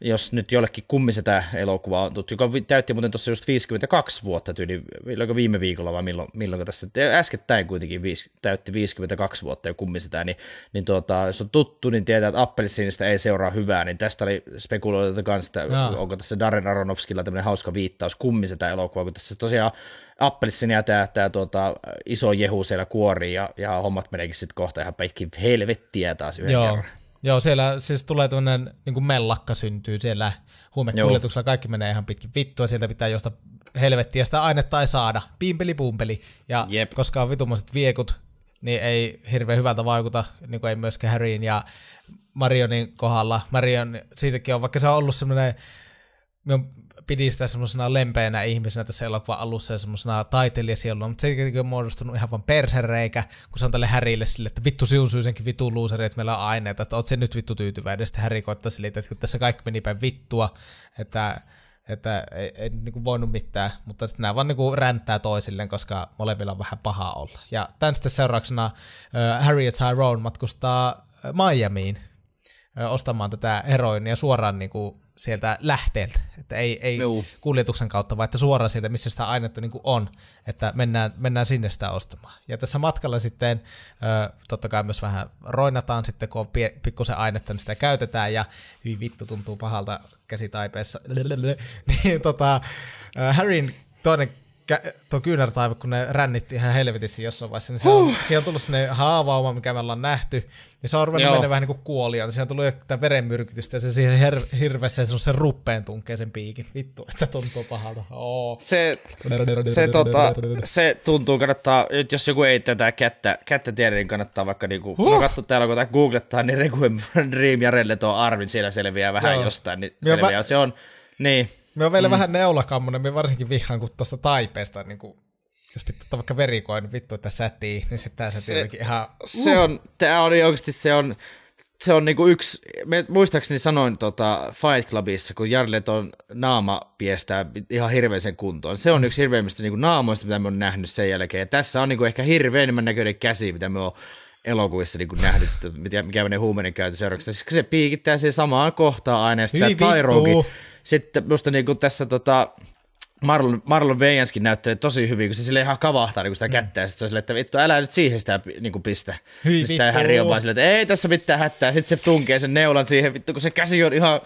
jos nyt jollekin kummi sitä elokuvaa on tuttu, joka täytti muuten tuossa just 52 vuotta tyyli, oliko viime viikolla vai milloin, milloin tässä, äskettäin kuitenkin viis, täytti 52 vuotta jo kummi sitä, niin, niin tuota, jos on tuttu, niin tietää, että appelsiinista ei seuraa hyvää, niin tästä oli spekuloitu kanssa, että no. onko tässä Darren Aronofskilla tämmöinen hauska viittaus kummi sitä elokuvaa, kun tässä tosiaan appelsiinia tämä, tämä tuota, iso jehu siellä kuori ja, ja hommat meneekin sitten kohta ihan pitkin helvettiä taas yhden Joo. kerran. Joo, siellä siis tulee tämmöinen niin mellakka syntyy siellä huumekuljetuksella, kaikki menee ihan pitkin vittua, sieltä pitää josta helvettiä sitä ainetta ei saada, piimpeli pumpeli, ja Jep. koska on vitumaiset viekut, niin ei hirveän hyvältä vaikuta, niin kuin ei myöskään Harryin ja Marionin kohdalla. Marion, siitäkin on, vaikka se on ollut semmoinen, piti sitä semmoisena lempeänä ihmisenä tässä elokuvan alussa ja semmoisena taiteilijasieluna, mutta se on muodostunut ihan vaan persereikä, kun se on tälle Härille sille, että vittu sinun syysenkin vittu luuseri, että meillä on aineita, että oot se nyt vittu tyytyväinen, sitten Häri koittaa sille, että kun tässä kaikki meni päin vittua, että että ei, ei niin kuin voinut mitään, mutta sitten nämä vaan niin kuin ränttää toisilleen, koska molemmilla on vähän paha olla. Ja tämän sitten seurauksena äh, Harry ja Tyrone matkustaa Miamiin ostamaan tätä heroinia suoraan niin kuin sieltä lähteeltä, että ei, ei kuljetuksen kautta, vaan että suoraan sieltä, missä sitä ainetta niin on, että mennään, mennään sinne sitä ostamaan. Ja tässä matkalla sitten totta kai myös vähän roinataan sitten, kun on pikkusen ainetta, niin sitä käytetään, ja hyvin vittu tuntuu pahalta käsitaipeessa. (laughs) niin tota, Harryn toinen kä- tuo kyynärtaiva, kun ne rännitti ihan helvetisti jossain vaiheessa, niin huh. on, siihen on tullut sellainen haavauma, mikä me ollaan nähty, ja se on ruvennut mennä vähän niin kuin kuolia, niin siihen on tullut tämä verenmyrkytystä, ja se siihen her- on semmoisen ruppeen tunkee sen piikin. Vittu, että tuntuu pahalta. Oh. Se, se, tota, se tuntuu, kannattaa, jos joku ei tätä kättä, kättä tiedä, niin kannattaa vaikka kuin, niinku, huh. no katso täällä, kun tämä googlettaa, niin Requiem Dream ja tuo Arvin, siellä selviää vähän Joo. jostain, niin selviää. Mä... Se on, niin. Me on vielä mm. vähän neulakammonen, me varsinkin vihaan kun tuosta taipeesta, niin kuin, jos pitää ottaa vaikka verikoin niin vittu, että sätii, niin sitten tää sätii se, ihan... Se uh. on, tää on oikeasti, se on, se on niinku yksi, me muistaakseni sanoin tota Fight Clubissa, kun Jarlet on naama piestää ihan hirveisen kuntoon. Se on yksi hirveimmistä niinku naamoista, mitä me on nähnyt sen jälkeen. Ja tässä on niinku ehkä hirveimmän näköinen käsi, mitä me on elokuvissa niin kuin nähnyt, mikä menee huumeiden käytön seuraavaksi. Siis se piikittää siihen samaan kohtaan aina, ja sitä sitten musta niin kuin tässä tota, Marlon, Marlon Wayans-kin näyttelee tosi hyvin, kun se sille ihan kavahtaa niin sitä mm. kättä, ja sitten se on silleen, että vittu, älä nyt siihen sitä niin kuin pistä. Hyi, sitä Harry on vaan silleen, että ei tässä mitään hätää, sitten se tunkee sen neulan siihen, vittu, kun se käsi on ihan...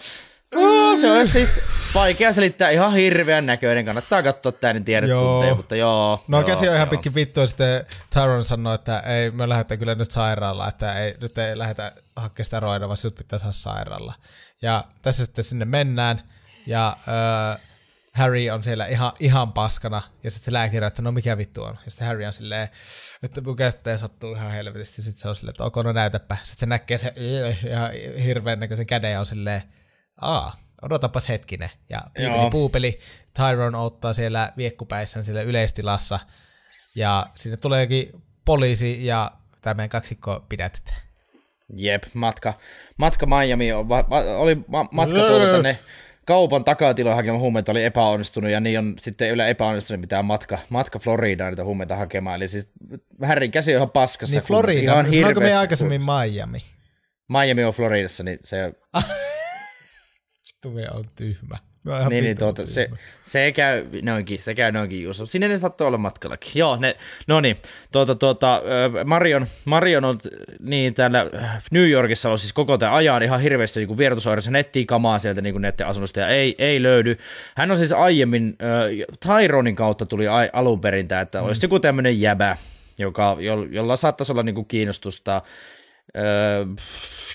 Oh, se on siis vaikea selittää, ihan hirveän näköinen, kannattaa katsoa tämä, niin tiedät joo. tuntee, mutta joo. No joo, käsi on ihan pitkin vittu, ja sitten Tyron sanoi, että ei, me lähdetään kyllä nyt sairaalaan, että ei, nyt ei lähdetä hakemaan sitä roida, vaan sinut pitää saada sairaalla. Ja tässä sitten sinne mennään, ja öö, Harry on siellä ihan, ihan paskana, ja sitten se lääkäri että no mikä vittu on. Ja sitten Harry on silleen, että mun kätteen sattuu ihan helvetisti. Sitten se on silleen, että okay, no näytäpä. Sitten se näkee se äh, ihan hirveän näköisen käden ja on silleen, aa, odotapas hetkinen. Ja piipeli puupeli, Tyrone ottaa siellä viekkupäissään siellä yleistilassa. Ja sinne tuleekin poliisi ja tämä meidän kaksikko pidätetään. Jep, matka, matka Miami on, va, va, oli ma, matka tuolla (laughs) tänne kaupan takatilan hakemaan huumeita oli epäonnistunut ja niin on sitten yllä epäonnistunut mitään matka, matka Floridaan niitä huumeita hakemaan. Eli siis Härin käsi on ihan paskassa. Niin Florida, on sanoinko siis me aikaisemmin Miami? Miami on Floridassa, niin se... (laughs) Tuve on tyhmä niin, niin tuota, se, se käy noinkin, se käy noinkin juuri. Sinne ne saattoi olla matkallakin. Joo, ne, no niin, tuota, tuota, Marion, Marion on äh, niin täällä äh, New Yorkissa on siis koko tämän ajan ihan hirveästi niin vierotusoireissa nettiin kamaa sieltä niin näiden asunnosta ja ei, ei löydy. Hän on siis aiemmin, äh, Tyronin kautta tuli ai, alun perin tämä, että mm. olisi joku tämmöinen jäbä, joka, jo, jolla saattaisi olla niin kuin kiinnostusta öö,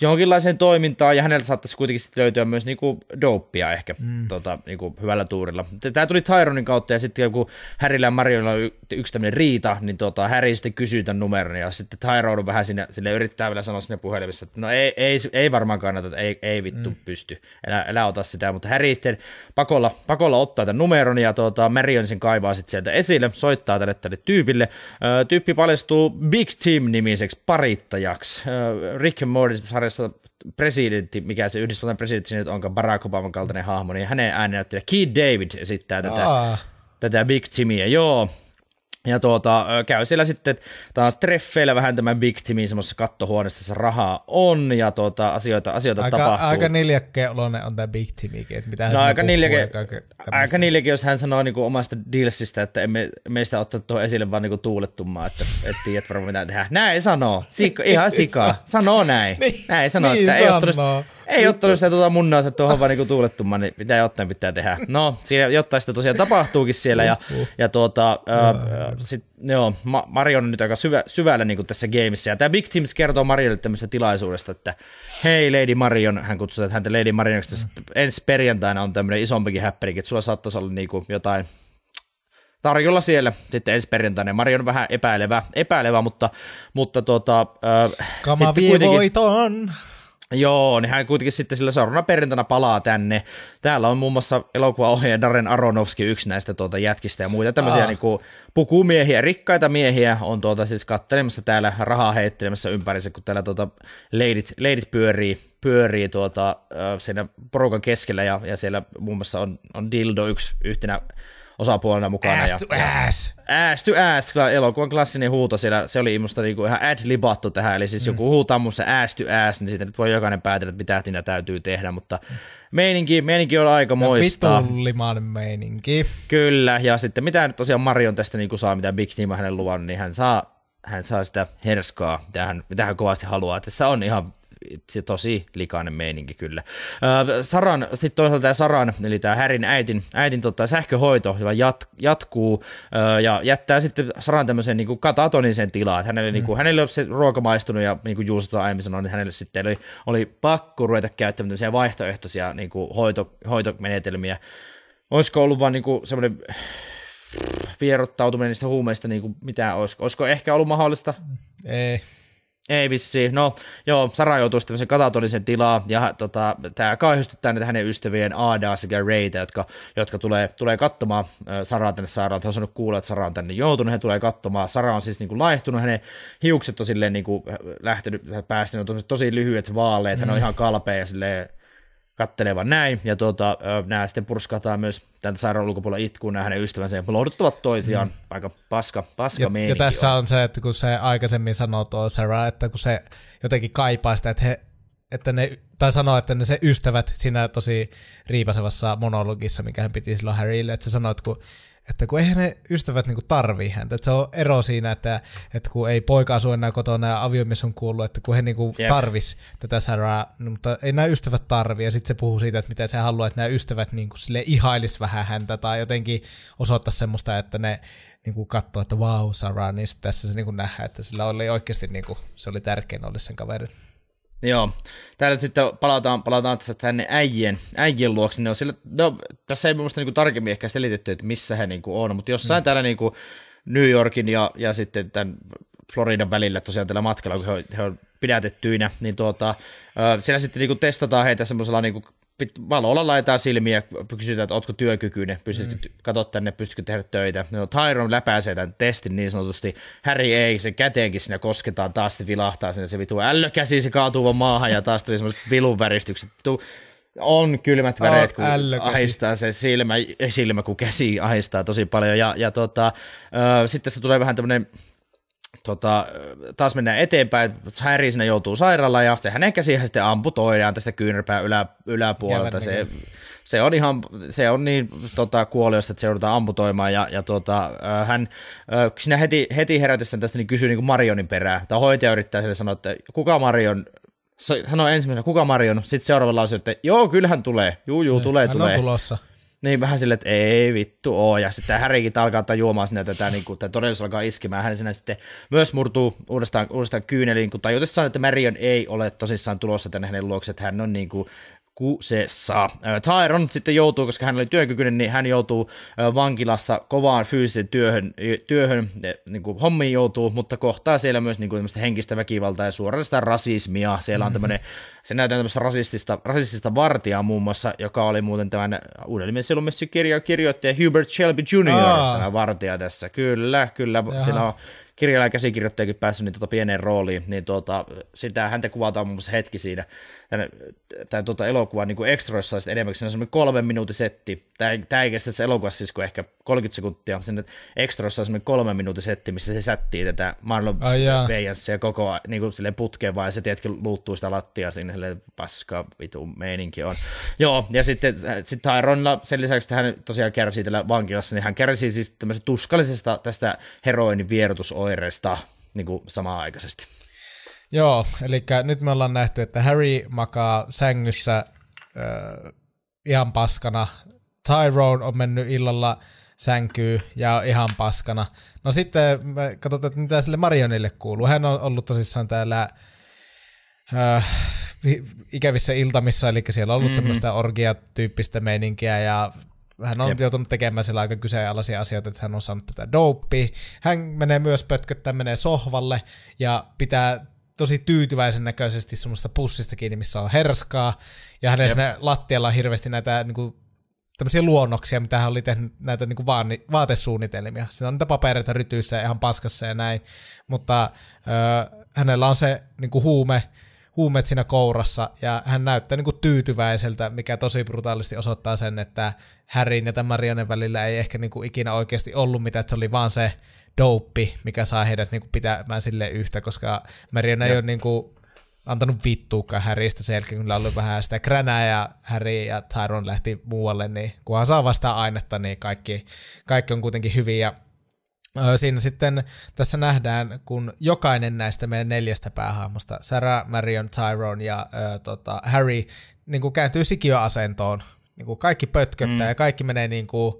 jonkinlaiseen toimintaan, ja häneltä saattaisi kuitenkin sitten löytyä myös niinku dopea ehkä mm. tota, niinku hyvällä tuurilla. Tämä tuli Tyronin kautta, ja sitten kun Härillä ja Marionilla on yksi tämmöinen riita, niin tota, Häri sitten kysyy tämän numeron, ja sitten Tyron vähän sinne, sinne yrittää vielä sanoa sinne puhelimessa, että no ei, ei, ei varmaan kannata, että ei, ei vittu mm. pysty, älä, älä ota sitä, mutta Häri sitten pakolla, pakolla ottaa tämän numeron, ja tota, Marion sen kaivaa sitten sieltä esille, soittaa tälle, tälle tyypille. Öö, tyyppi paljastuu Big Team-nimiseksi parittajaksi. Öö, Äh, Rick Morty-sarjassa presidentti, mikä se Yhdysvaltain presidentti nyt onkaan, Barack Obaman kaltainen hahmo, niin hänen äänenäyttelijä Keith David esittää tätä, ah. tätä Big Timiä. Joo, ja tuota, käy siellä sitten taas treffeillä vähän tämän Big Timin semmoisessa kattohuoneessa, rahaa on ja tuota, asioita, asioita aika, tapahtuu. Aika niljakkeen on tämä Big Timikin, että mitä hän no, aika, niljake, aika niljake, jos hän sanoo niin kuin omasta dealsistä, että emme meistä ottanut tuohon esille vaan niin kuin tuulettumaan, että et tiedät varmaan mitä tehdään. Näin sanoo, Siikko, (laughs) ihan sikaa, sanoo näin. niin, näin sanoo, niin että sanoo. ei ottanut ei ottanut sitä tuota munnaansa tuohon vaan niinku tuulettumaan, niin mitä jotain pitää tehdä. No, siinä jotain sitä tosiaan tapahtuukin siellä ja, ja tuota, ää, sit, joo, Mario on nyt aika syvä, syvällä niinku tässä gameissa ja tämä Big Teams kertoo Mariolle tämmöisestä tilaisuudesta, että hei Lady Marion, hän kutsuu häntä Lady että ensi perjantaina on tämmöinen isompikin häppäri, että sulla saattaisi olla niinku jotain tarjolla siellä sitten ensi perjantaina. Mario on vähän epäilevä, epäilevä mutta, mutta tuota, äh, kuitenkin... Joo, niin hän kuitenkin sitten sillä seuraavana perjantaina palaa tänne. Täällä on muun muassa elokuvaohjaaja Darren Aronofsky yksi näistä tuota jätkistä ja muita tämmöisiä ah. niin kuin pukumiehiä, rikkaita miehiä on tuota siis kattelemassa täällä rahaa heittelemässä ympärissä, kun täällä tuota leidit, leidit pyörii, pyörii tuota, äh, siinä porukan keskellä ja, ja siellä muun muassa on, on Dildo yksi yhtenä osapuolena mukana. Ass to ja, ass. Ja, ass to ass, elokuvan klassinen huuto siellä, se oli musta niinku ihan ad libattu tähän, eli siis mm. joku huutaa mun se ass to ass, niin siitä nyt voi jokainen päätellä, että mitä siinä täytyy tehdä, mutta meininki, meininki on aika moista. Vitulliman meininki. Kyllä, ja sitten mitä nyt tosiaan Marion tästä niinku saa, mitä Big Team on hänen luvannut, niin hän saa hän saa sitä herskaa, mitä hän, mitä hän kovasti haluaa. Tässä on ihan se tosi likainen meininki kyllä. Saran, sitten toisaalta tämä Saran, eli tämä Härin äitin, äitin tota, sähköhoito, joka jat, jatkuu ja jättää sitten Saran tämmöisen niin kuin katatoniseen tilaan. Hänelle, niinku, mm. niin kuin, hänelle on se ruoka maistunut ja niin kuin Juuso aiemmin sanoi, niin hänelle sitten oli, oli pakko ruveta käyttämään tämmöisiä vaihtoehtoisia niin kuin hoito, hoitomenetelmiä. Olisiko ollut vaan niin kuin semmoinen vierottautuminen niistä huumeista, niin kuin mitä olisiko, olisiko ehkä ollut mahdollista? Ei. Ei vissi. No joo, Sara joutuu sitten katatonisen tilaa ja tota, tämä kaihostyttää näitä hänen ystävien Aadaa sekä Reitä, jotka, jotka tulee, tulee katsomaan Saraa tänne sairaalaan. He on saanut kuulla, että Sara on tänne joutunut, he tulee katsomaan. Sara on siis niin kuin, laihtunut, hänen hiukset on silleen niin kuin, lähtenyt, päästynyt, on tosi lyhyet vaaleet, hän on mm. ihan kalpea ja silleen kattelevan näin, ja tuota, nämä sitten purskataan myös tämän sairaan ulkopuolella itkuun nämä hänen ystävänsä, ja lohduttavat toisiaan, mm. aika paska, paska ja, ja tässä on. on se, että kun se aikaisemmin sanoo tuo Sarah, että kun se jotenkin kaipaa sitä, että, he, että ne, tai sanoo, että ne se ystävät siinä tosi riipasevassa monologissa, mikä hän piti silloin Harrylle, että se sanoo, että kun että kun eihän ne ystävät niinku tarvii häntä. Että se on ero siinä, että, että kun ei poika asu enää kotona ja aviomies on kuullut, että kun he niinku yep. tarvis tätä Sarah, niin mutta ei nämä ystävät tarvii. Ja sitten se puhuu siitä, että mitä se haluaa, että nämä ystävät niinku sille ihailis vähän häntä tai jotenkin osoittaa semmoista, että ne niinku katsoo, että wow Sarah, niin tässä se niinku nähdään, että sillä oli oikeasti niinku, se oli tärkein olla sen kaverin. Joo. Täällä sitten palataan, palataan tässä tänne äijien, äijien luokse. Ne on sillä, no, tässä ei minusta niinku tarkemmin ehkä selitetty, että missä he niinku on, mutta jossain mm. täällä niinku New Yorkin ja, ja sitten tämän Floridan välillä tosiaan tällä matkalla, kun he on, he on pidätettyinä, niin tuota, siellä sitten niinku testataan heitä semmoisella niinku valolla laitetaan silmiä, kysytään, että ootko työkykyinen, pystytkö, mm. katsoa tänne, pystytkö tehdä töitä. No, Tyron läpäisee tämän testin niin sanotusti, Harry ei, sen käteenkin sinne kosketaan, taas se vilahtaa sinne, se vitu ällökäsi, se kaatuu vaan maahan ja taas tuli semmoiset vilun väristykset. Tuu, on kylmät ah, väreet, kun ällökäsi. ahistaa se silmä, silmä, kun käsi ahistaa tosi paljon. Ja, ja tota, äh, sitten se tulee vähän tämmöinen tota, taas mennään eteenpäin, Harry sinne joutuu sairaalaan ja se hänen käsiään sitten amputoidaan tästä kyynärpää ylä, yläpuolelta. Se, se, on ihan, se on niin tota, kuoliosta, että se joudutaan amputoimaan ja, ja tota, hän sinä heti, heti herätessään tästä niin kysyy niin kuin Marionin perää. Tämä hoitaja yrittää sille sanoa, että kuka Marion hän on ensimmäisenä, kuka Marion? Sitten seuraava lause, että joo, kyllähän tulee. Juu, juu, niin. tulee, hän tulee. on tulossa. Niin vähän silleen, että ei vittu oo. Ja sitten Härikin alkaa tätä juomaan sinne tämä, niin kuin, tämä todellisuus alkaa iskemään. Hän sinne sitten myös murtuu uudestaan, uudestaan kyyneliin, kun tajutessaan, että Marion ei ole tosissaan tulossa tänne hänen luokse, että hän on niin kuin, kusessa. Tyron sitten joutuu, koska hän oli työkykyinen, niin hän joutuu vankilassa kovaan fyysisen työhön, työhön niin kuin hommiin joutuu, mutta kohtaa siellä myös niin kuin henkistä väkivaltaa ja suorastaan rasismia. Siellä on mm. tämmöinen, se näytetään tämmöistä rasistista, rasistista vartijaa muun muassa, joka oli muuten tämän uudelleen kirja kirjoittaja Hubert Shelby Jr., Oh. tämä vartija tässä. Kyllä, kyllä, Jaha. siellä on kirjailija ja käsikirjoittajakin päässyt niin tuota pieneen rooliin, niin tuota, sitä häntä kuvataan muun muassa hetki siinä tämän, tämän tuota elokuvan niin ekstroissa olisi enemmän semmoinen kolmen minuutin setti. Tämä, tämä ei kestä tässä elokuvassa siis kuin ehkä 30 sekuntia, sen ekstroissa on semmoinen kolmen minuutin setti, missä se sättii tätä Marlon Vajansia koko niin kuin, silleen putkeen vaan, ja se tietenkin luuttuu sitä lattiaa sinne, silleen paska vitu meininki on. Joo, ja sitten sit Tyronilla sen lisäksi, että hän tosiaan kärsii tällä vankilassa, niin hän kärsii siis tämmöisestä tuskallisesta tästä heroinin vierotusoireesta niin kuin aikaisesti. Joo, eli nyt me ollaan nähty, että Harry makaa sängyssä äh, ihan paskana. Tyrone on mennyt illalla sänkyy ja on ihan paskana. No sitten me katsotaan, että mitä sille Marionille kuuluu. Hän on ollut tosissaan täällä äh, ikävissä iltamissa, eli siellä on ollut mm-hmm. tämmöistä orgia meininkiä ja hän on Jep. joutunut tekemään sillä aika kyseenalaisia asioita, että hän on saanut tätä dopea. Hän menee myös pötköttää, menee sohvalle ja pitää tosi tyytyväisen näköisesti semmoista pussista kiinni, missä on herskaa. Ja hänen siinä lattialla on hirveästi näitä niin kuin, tämmöisiä luonnoksia, mitä hän oli tehnyt näitä niin kuin vaani, vaatesuunnitelmia. Siinä on niitä papereita rytyissä ihan paskassa ja näin. Mutta ö, hänellä on se niin kuin huume, huumeet siinä kourassa, ja hän näyttää niin kuin tyytyväiseltä, mikä tosi brutaalisti osoittaa sen, että Härin ja tämän Marianen välillä ei ehkä niin kuin ikinä oikeasti ollut mitään, että se oli vaan se douppi, mikä saa heidät niin kuin pitämään sille yhtä, koska Marianne ei ole niin kuin antanut vittuukaan Häristä sen jälkeen, kun oli vähän sitä kränää ja Häri ja Tyron lähti muualle, niin kunhan saa vastaan ainetta, niin kaikki, kaikki on kuitenkin hyviä Siinä sitten tässä nähdään, kun jokainen näistä meidän neljästä päähahmosta, Sarah, Marion, Tyrone ja ö, tota, Harry, niin kuin kääntyy sikiöasentoon. Niin kuin kaikki pötköttää mm. ja kaikki menee niin kuin,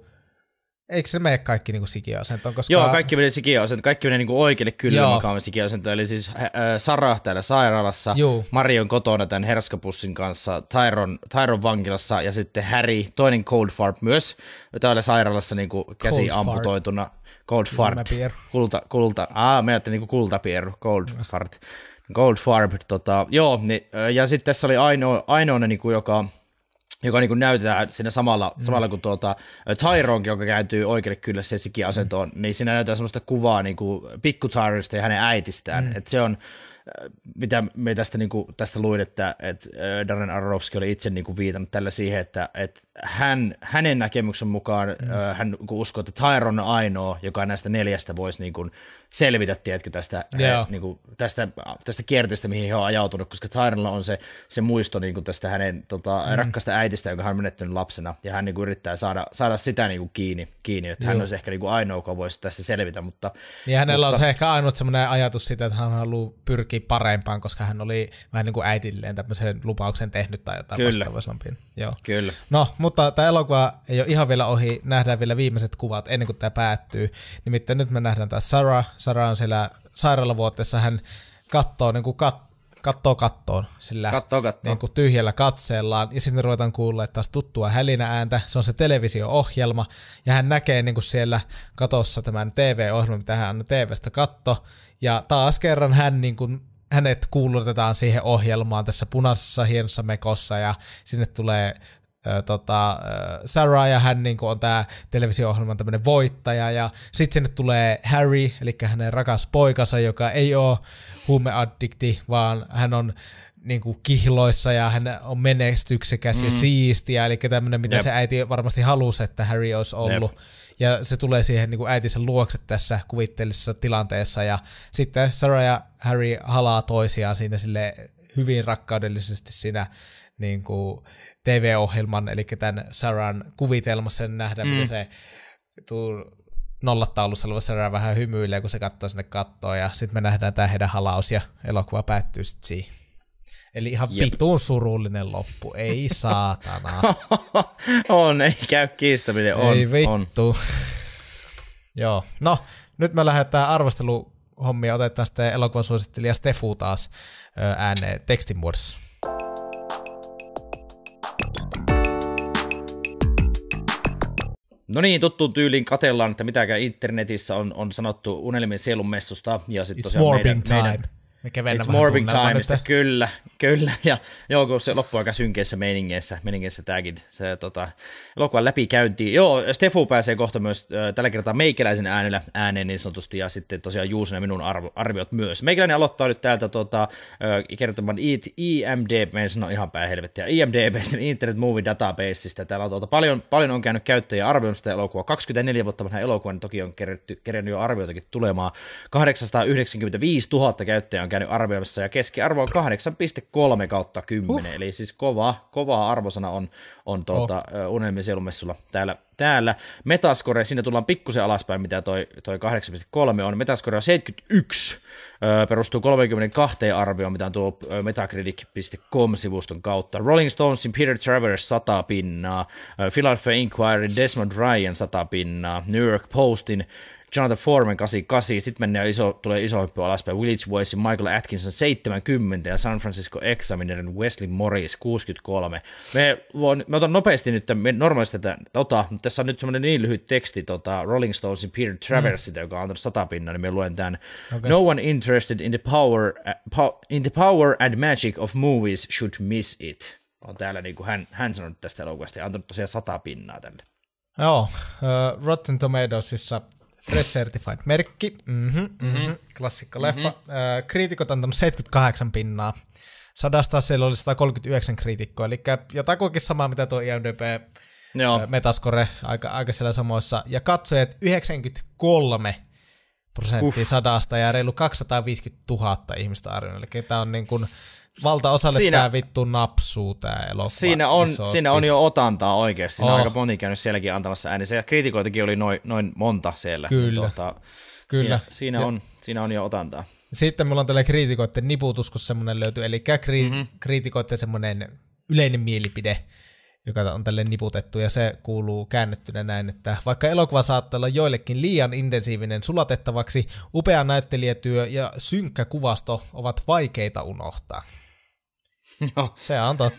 eikö se mene kaikki niin kuin sikiöasentoon? Koska... Joo, kaikki menee sikiöasentoon, kaikki menee niin kuin oikealle kylmäkaamme sikiöasentoon, eli siis äh, Sarah täällä sairaalassa, Juu. Marion kotona tämän herskapussin kanssa, Tyron, Tyron vankilassa ja sitten Harry, toinen Cold Fart myös, täällä sairaalassa niin kuin käsi amputoituna. Fart. Goldfarb. Kulta, kulta, Ah, me ajattelin niin fart, gold farb tota, joo, niin, ja sitten tässä oli ainoa, ainoana, niin kuin, joka, joka niin kuin näytetään siinä samalla, mm. samalla kuin tuota, Tyrone, joka kääntyy oikealle kyllä se sikiasentoon, mm. niin siinä näytetään sellaista kuvaa niin kuin pikku Tyronesta ja hänen äitistään, mm. että se on, Äh, mitä me tästä, niin kuin, tästä luin, että, että äh, Darren Aronofsky oli itse niin kuin, viitannut tällä siihen, että, että hän, hänen näkemyksen mukaan mm. Äh, hän niinku uskoo, että Tyron on ainoa, joka näistä neljästä voisi niin kuin, selvitä, tiedätkö, tästä, yeah. niin kuin, tästä, tästä kierteestä, mihin he on ajautunut, koska Tyrella on se, se muisto niin kuin tästä hänen tota, mm. rakkaasta äitistä, jonka hän on menettänyt lapsena, ja hän niin kuin, yrittää saada, saada sitä niin kuin, kiinni, kiinni, että Juu. hän olisi ehkä niin kuin, ainoa, joka voisi tästä selvitä. Mutta, ja niin hänellä mutta, on se ehkä ainoa semmoinen ajatus siitä, että hän haluaa pyrkiä parempaan, koska hän oli vähän niin kuin äitilleen tämmöisen lupauksen tehnyt tai jotain Kyllä. vastaavaisempiin. Joo. Kyllä. No, mutta tämä elokuva ei ole ihan vielä ohi, nähdään vielä viimeiset kuvat ennen kuin tämä päättyy. Nimittäin nyt me nähdään tämä Sarah, sairaan siellä sairaalavuoteessa hän katsoo niin kuin kat, kattoo kattoon sillä kattoo, kattoo. Niin kuin tyhjällä katseellaan. Ja sitten me ruvetaan kuulla taas tuttua hälinä ääntä. Se on se televisio-ohjelma. Ja hän näkee niin kuin siellä katossa tämän TV-ohjelman, mitä hän on TVstä katto. Ja taas kerran hän niin kuin hänet kuulutetaan siihen ohjelmaan tässä punaisessa hienossa mekossa ja sinne tulee tota, Sarah ja hän niin on tämä televisio-ohjelman tämmöinen voittaja ja sitten sinne tulee Harry, eli hänen rakas poikansa, joka ei ole huumeaddikti, vaan hän on niin kuin kihloissa ja hän on menestyksekäs mm. ja siistiä, eli tämmöinen, mitä Jep. se äiti varmasti halusi, että Harry olisi ollut. Jep. Ja se tulee siihen niin kuin äitinsä luokse tässä kuvitteellisessa tilanteessa, ja sitten Sarah ja Harry halaa toisiaan siinä sille hyvin rakkaudellisesti siinä niin kuin TV-ohjelman, eli tämän Saran kuvitelmassen nähdä, mm. miten se tuu nollataulussa oleva Sarah vähän hymyilee, kun se katsoo sinne kattoon, ja sitten me nähdään tämä heidän halaus, ja elokuva päättyy sitten siihen. Eli ihan Jep. vitun surullinen loppu, ei (laughs) saatana. on, ei käy kiistäminen, on. Ei vittu. On. (laughs) Joo, no nyt me lähdetään arvosteluhommia, otetaan sitten elokuvan suosittelija Stefu taas ääneen tekstin muodossa. No niin, tuttuun tyyliin katellaan, että mitäkään internetissä on, on sanottu unelmien sielun messusta. Ja sit It's warping meidän, time. Meidän, mikä It's morbing time, että... kyllä, kyllä. Ja joo, kun se loppuu aika synkeissä meiningeissä, meiningeissä tämäkin, se tota, elokuvan läpikäynti. Joo, Stefu pääsee kohta myös äh, tällä kertaa meikäläisen äänellä ääneen niin sanotusti, ja sitten tosiaan Juusen ja minun arvo, arviot myös. Meikäläinen aloittaa nyt täältä tota, kertomaan IT, IMDB, e en sano ihan päähelvettiä, e IMDB, niin Internet Movie Databaseista. Täällä on tuota, paljon, paljon on käynyt ja arvioinut sitä elokuvaa. 24 vuotta vanha elokuva, niin toki on kerännyt kerennyt jo arvioitakin tulemaan. 895 000 käyttäjää on käynyt arvioimassa, ja keskiarvo on 8,3 kautta 10, uh. eli siis kova, kova arvosana on, on tuota, oh. unelmien sielumessulla täällä, täällä. Metascore, siinä tullaan pikkusen alaspäin, mitä toi, toi 8,3 on. Metascore on 71, perustuu 32 arvioon, mitä on tuo metacritic.com-sivuston kautta. Rolling Stonesin Peter Travers 100 pinnaa, Philadelphia Inquiry Desmond Ryan 100 pinnaa, New York Postin Jonathan Foreman 88, sitten mennään iso, tulee iso hyppy alaspäin, Willits Waysin, Michael Atkinson 70 ja San Francisco Examinerin Wesley Morris 63. Me, voin, me otan nopeasti nyt, me normaalisti tätä tota, mutta tässä on nyt semmoinen niin lyhyt teksti tota Rolling Stonesin Peter Traversilta, mm. joka on antanut satapinnan, niin me luen tämän. Okay. No one interested in the, power, uh, in the power and magic of movies should miss it. On täällä niin kuin hän, hän sanonut tästä elokuvasta ja antanut tosiaan sata pinnaa tälle. Joo, uh, Rotten Tomatoesissa Fresh Certified-merkki, mm-hmm, mhm, mm-hmm. klassikko leffa. Mm-hmm. Äh, kriitikot antanut 78 pinnaa. Sadasta siellä oli 139 kriitikkoa, eli jotakuinkin samaa mitä tuo IMDb äh, Joo. Metascore aika, aika siellä samoissa. Ja katsojat 93 prosenttia uh. sadasta ja reilu 250 000 ihmistä arvioin. Eli tämä on niin kuin valtaosalle siinä, tämä vittu napsuu tämä elokuva siinä on, isosti. siinä on jo otantaa oikeasti. Siinä oh. on aika moni käynyt sielläkin antamassa äänensä ja kriitikoitakin oli noin, noin monta siellä. Niin Kyllä. Tuota, Kyllä. Siinä, siinä, on, siinä on jo otantaa. Sitten mulla on tällä kriitikoiden niputus, kun semmoinen löytyy, eli kri- mm-hmm. kriitikoiden semmoinen yleinen mielipide, joka on tälle niputettu, ja se kuuluu käännettynä näin, että vaikka elokuva saattaa olla joillekin liian intensiivinen sulatettavaksi, upea näyttelijätyö ja synkkä kuvasto ovat vaikeita unohtaa. (laughs) Joo. Se antaa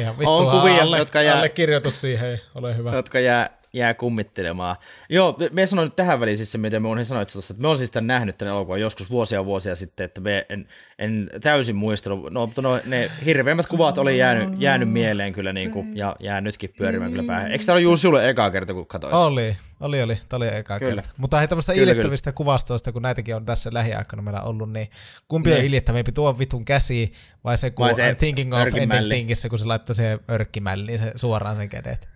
ihan (laughs) vittua. Onko vielä, alle, jotka jää, allekirjoitus siihen, ole hyvä. Jotka jää jää kummittelemaan. Joo, me sanoin nyt tähän väliin siis se, mitä me olen sanoa että me on siis tämän nähnyt tämän elokuvan joskus vuosia vuosia sitten, että me en, en täysin muistanut, no, no ne hirveimmät kuvat oli jäänyt, jäänyt mieleen kyllä niin kuin, ja jää nytkin pyörimään kyllä päähän. Eikö tämä ole juuri sinulle eka kerta, kun katsoit? Oli, oli, oli, tämä oli eka kyllä. kerta. Mutta hei tämmöistä iljettävistä kuvastoista, kun näitäkin on tässä lähiaikana meillä ollut, niin kumpi on niin. iljettävämpi, tuo vitun käsi vai se, kun vai se I'm thinking of thingissä, kun se laittaa se örkkimälliin se, suoraan sen kädet?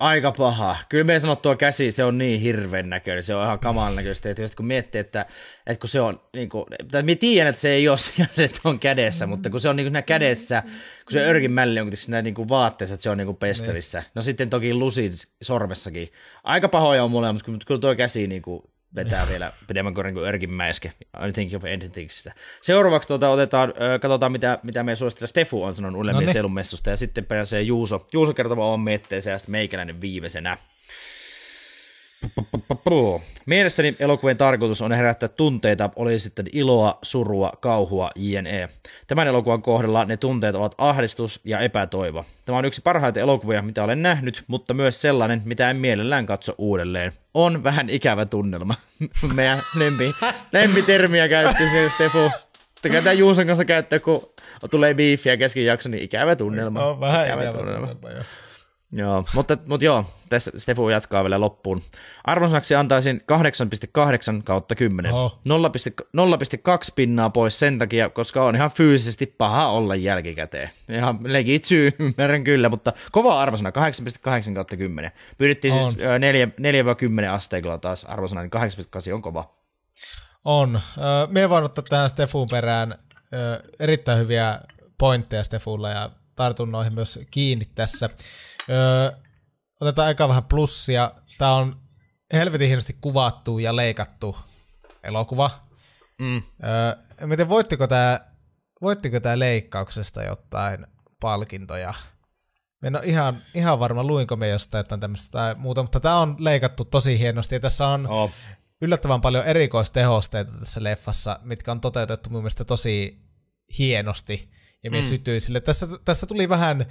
aika paha. Kyllä me sanottua käsi, se on niin hirveän näköinen, se on ihan kamalan näköistä. Että jos kun miettii, että, että kun se on, niin kuin, tai me tiedän, että se ei ole (laughs) siellä, että on kädessä, mutta kun se on niin kuin kädessä, kun se örkin mälli on kuitenkin näin niin kuin vaatteessa, että se on niinku niin kuin pestävissä. Ne. No sitten toki lusit sormessakin. Aika pahoja on molemmat, mutta kyllä tuo käsi niin kuin, vetää vielä pidemmän korin kuin Örkin Mäiske. I think of ending thingsistä. Seuraavaksi tuota, otetaan, katsotaan, mitä, mitä meidän suosittelija Stefu on sanonut ulle no niin. messusta, ja sitten pääsee Juuso, Juuso kertomaan oman mietteensä, ja sitten meikäläinen viimeisenä. Mielestäni elokuvien tarkoitus on herättää tunteita, oli sitten iloa, surua, kauhua, jne. Tämän elokuvan kohdalla ne tunteet ovat ahdistus ja epätoivo. Tämä on yksi parhaita elokuvia, mitä olen nähnyt, mutta myös sellainen, mitä en mielellään katso uudelleen. On vähän ikävä tunnelma. (laughs) Meidän lempi, lempitermiä käytti se Stefu. Tätä Juusan kanssa käyttää, kun tulee biifiä kesken jakson, niin ikävä tunnelma. On vähän ikävä, ikävä tunnelma. tunnelma joo. Joo, mutta, mutta joo, tässä Stefu jatkaa vielä loppuun. Arvonsaksi antaisin 8,8 kautta 10. Oh. 0,2 pinnaa pois sen takia, koska on ihan fyysisesti paha olla jälkikäteen. Ihan legit syy, (laughs) ymmärrän kyllä, mutta kova arvosana, 8,8 kautta 10. Pyydettiin siis 4-10 asteikolla taas arvosana, niin 8,8 on kova. On. Me voin ottaa tähän Stefuun perään erittäin hyviä pointteja Stefulla ja tartun noihin myös kiinni tässä. Öö, otetaan aika vähän plussia. Tämä on helvetin hienosti kuvattu ja leikattu elokuva. Mm. Öö, miten voittiko tämä voittiko tää leikkauksesta jotain palkintoja? Mä en ole ihan, ihan varma, luinko me jostain jotain tämmöistä tai muuta, mutta tämä on leikattu tosi hienosti ja tässä on oh. yllättävän paljon erikoistehosteita tässä leffassa, mitkä on toteutettu mun mielestä tosi hienosti ja me mm. sytyin sille. Tästä, tästä tuli vähän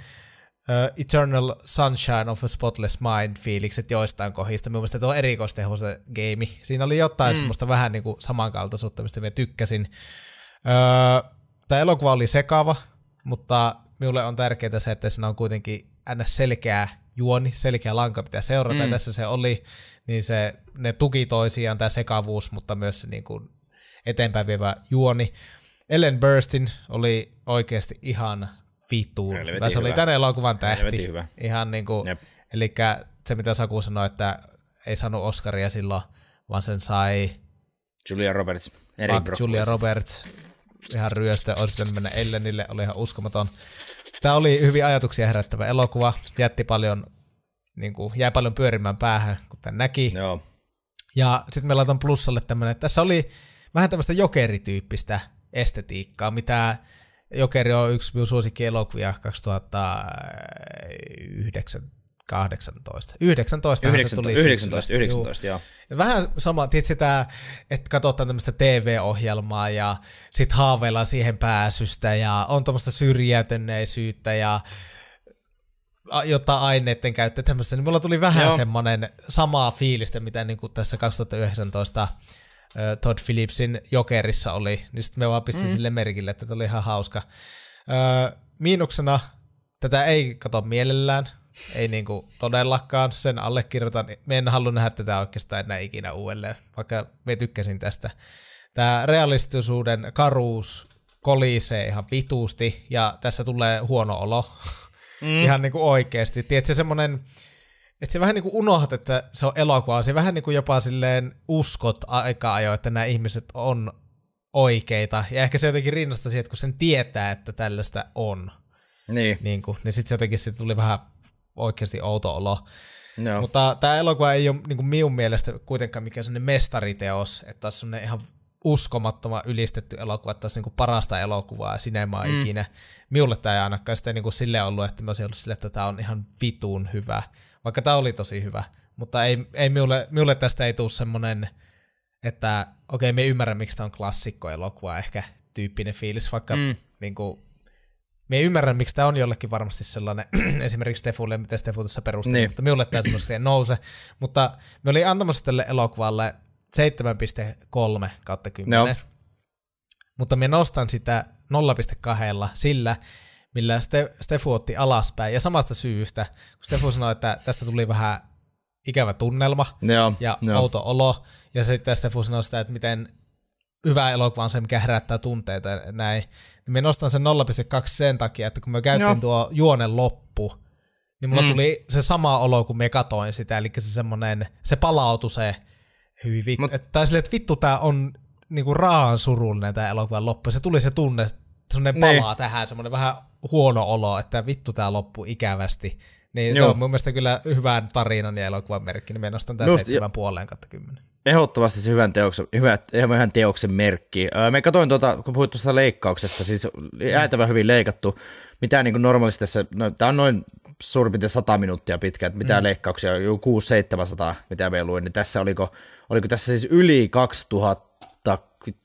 uh, Eternal Sunshine of a Spotless Mind fiilikset joistain kohista. Mielestäni tuo erikoisteho se game. Siinä oli jotain mm. semmoista vähän niin kuin samankaltaisuutta, mistä minä tykkäsin. Uh, tämä elokuva oli sekava, mutta minulle on tärkeää se, että siinä on kuitenkin aina selkeä juoni, selkeä lanka, mitä seurata. Mm. Tässä se oli, niin se, ne tuki toisiaan tämä sekavuus, mutta myös se niin kuin eteenpäin vievä juoni. Ellen Burstyn oli oikeasti ihan vittuun. se hyvä. oli tämän elokuvan tähti. Hyvä. Ihan niin kuin, eli se mitä Saku sanoi, että ei saanut Oscaria silloin, vaan sen sai... Julia Roberts. fuck, Julia Roberts. Ihan ryöstö, olisi pitänyt mennä Ellenille, oli ihan uskomaton. Tämä oli hyvin ajatuksia herättävä elokuva, jätti paljon, niin kuin, jäi paljon pyörimään päähän, kun tämän näki. Joo. Ja sitten me laitan plussalle tämmöinen, että tässä oli vähän tämmöistä jokerityyppistä estetiikkaa, mitä Jokeri on yksi minun suosikki elokuvia 2009 18. 19, 19 se tuli 19, 19, 19 joo. Vähän sama, tietysti tämä, että katsotaan tämmöistä TV-ohjelmaa ja sitten haaveillaan siihen pääsystä ja on tuommoista syrjäytyneisyyttä ja jotta aineiden käyttö tämmöistä, niin mulla tuli vähän joo. semmoinen samaa fiilistä, mitä niin kuin tässä 2019 Todd Phillipsin Jokerissa oli, niin sitten me vaan pistin mm. sille merkille, että tämä oli ihan hauska. Öö, miinuksena tätä ei kato mielellään, ei niinku todellakaan, sen allekirjoitan. Me en halua nähdä tätä oikeastaan enää ikinä uudelleen, vaikka me tykkäsin tästä. Tämä realistisuuden karuus kolisee ihan vituusti ja tässä tulee huono olo. Mm. ihan niinku oikeasti. Tiedätkö, semmoinen että se vähän niin kuin unohat, että se on elokuva. Se vähän niin kuin jopa silleen uskot aika ajoin, että nämä ihmiset on oikeita. Ja ehkä se jotenkin rinnasta siihen, että kun sen tietää, että tällaista on. Niin. Niinku, niin, kuin, niin sitten se jotenkin sit tuli vähän oikeasti outo olo. No. Mutta tämä elokuva ei ole niin kuin minun mielestä kuitenkaan mikään sellainen mestariteos, että tässä on ihan uskomattoman ylistetty elokuva, että tässä on niin parasta elokuvaa sinemaa mm. ikinä. Minulle tämä ei ainakaan sitä niin kuin sille ollut, että mä olisin ollut silleen, että tämä on ihan vitun hyvä vaikka tämä oli tosi hyvä. Mutta ei, ei minulle, minulle tästä ei tule semmoinen, että okei, okay, me ymmärrän, miksi tämä on klassikkoelokuva ehkä tyyppinen fiilis, vaikka mm. niin kuin, me ei ymmärrä, miksi tämä on jollekin varmasti sellainen, (clears throat) esimerkiksi Stefulle, mitä Stefu tuossa perusti, niin. mutta minulle tämä semmoisesti nouse. Mutta me oli antamassa tälle elokuvalle 7,3 kautta 10. No. Mutta me nostan sitä 0,2 sillä, millä Ste- Stefu otti alaspäin. Ja samasta syystä, kun Stefu sanoi, että tästä tuli vähän ikävä tunnelma joo, ja joo. outo olo. Ja sitten Stefu sanoi sitä, että miten hyvä elokuva on se, mikä herättää tunteita näin. Niin me nostan sen 0,2 sen takia, että kun me käytin tuo juonen loppu, niin mulla mm. tuli se sama olo, kun me katoin sitä, eli se semmonen, se palautui se hyvin vittu. Mut... Että, tai sille, että vittu tämä on niinku raan surullinen tää elokuvan loppu. Se tuli se tunne, semmoinen niin. palaa niin. tähän, semmoinen vähän huono olo, että vittu tämä loppu ikävästi. Niin Joo. se on mun mielestä kyllä hyvän tarinan ja elokuvan merkki, niin me nostan tämän Just, jo. puoleen kautta kymmenen. Ehdottomasti se hyvän teoksen, hyvä, hyvän teoksen merkki. Me katsoin tuota, kun puhuit tuosta leikkauksesta, siis jäätävän hyvin leikattu. Mitä niin kuin normaalisti tässä, no, tämä on noin suurin piirtein 100 minuuttia pitkä, että mitä mm. leikkauksia, 6-700, mitä me luin, niin tässä oliko, oliko tässä siis yli 2000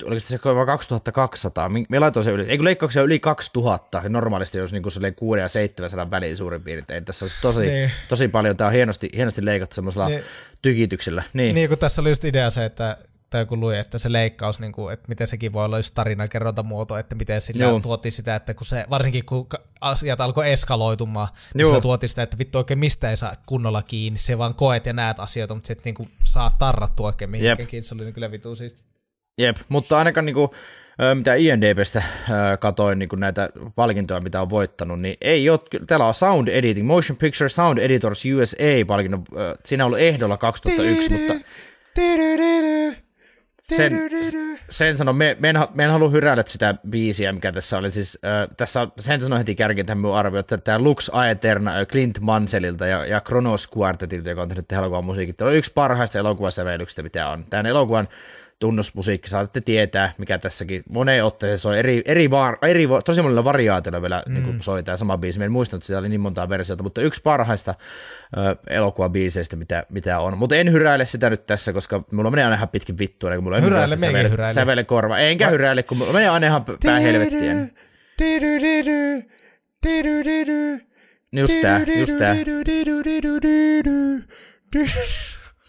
oliko se 2200, me laitoin sen yli, kun leikkauksia yli 2000, normaalisti jos niin se 6 ja 700 väliin suurin piirtein, tässä on tosi, niin. tosi paljon, tämä on hienosti, hienosti leikattu semmoisella niin. tykityksellä. Niin. niin, kun tässä oli just idea se, että tai kun lui, että se leikkaus, niin kuin, että miten sekin voi olla just muoto, että miten sillä Joo. tuotiin sitä, että kun se, varsinkin kun asiat alkoi eskaloitumaan, niin Joo. sillä tuotiin sitä, että vittu oikein mistä ei saa kunnolla kiinni, se vaan koet ja näet asioita, mutta sitten niin saa tarrattua oikein mihinkin, Jep. se oli niin kyllä vitu siisti. Jep, mutta ainakaan kuin, niinku, mitä INDBstä katoin niin näitä palkintoja, mitä on voittanut, niin ei ole, täällä on Sound Editing, Motion Picture Sound Editors USA-palkinnon, siinä on ollut ehdolla 2001, mutta sen, sen sanon, me, me, en, me en halua hyräillä sitä biisiä, mikä tässä oli, siis äh, tässä on, sen sanon heti kärkin tähän minun arvio, että tämä Lux Aeterna Clint Manselilta ja, ja Kronos Quartetilta, joka on tehnyt elokuvan musiikin, tämä on yksi parhaista elokuvasävelyksistä, mitä on. Tämän elokuvan äh, tunnusmusiikki, saatte tietää, mikä tässäkin moneen otteeseen soi. Eri, eri, var, eri tosi monilla variaatioilla vielä mm. niin soi tämä sama biisi. Mä en muista, että siellä oli niin monta versiota, mutta yksi parhaista elokuva elokuvabiiseistä, mitä, mitä on. Mutta en hyräile sitä nyt tässä, koska mulla menee aina ihan pitkin vittua, kun mulla on hyräile, sävel, hyräile. sävel korva. Enkä Va- hyräile, kun mulla menee aina ihan pää helvettiin. Just tää, just tää.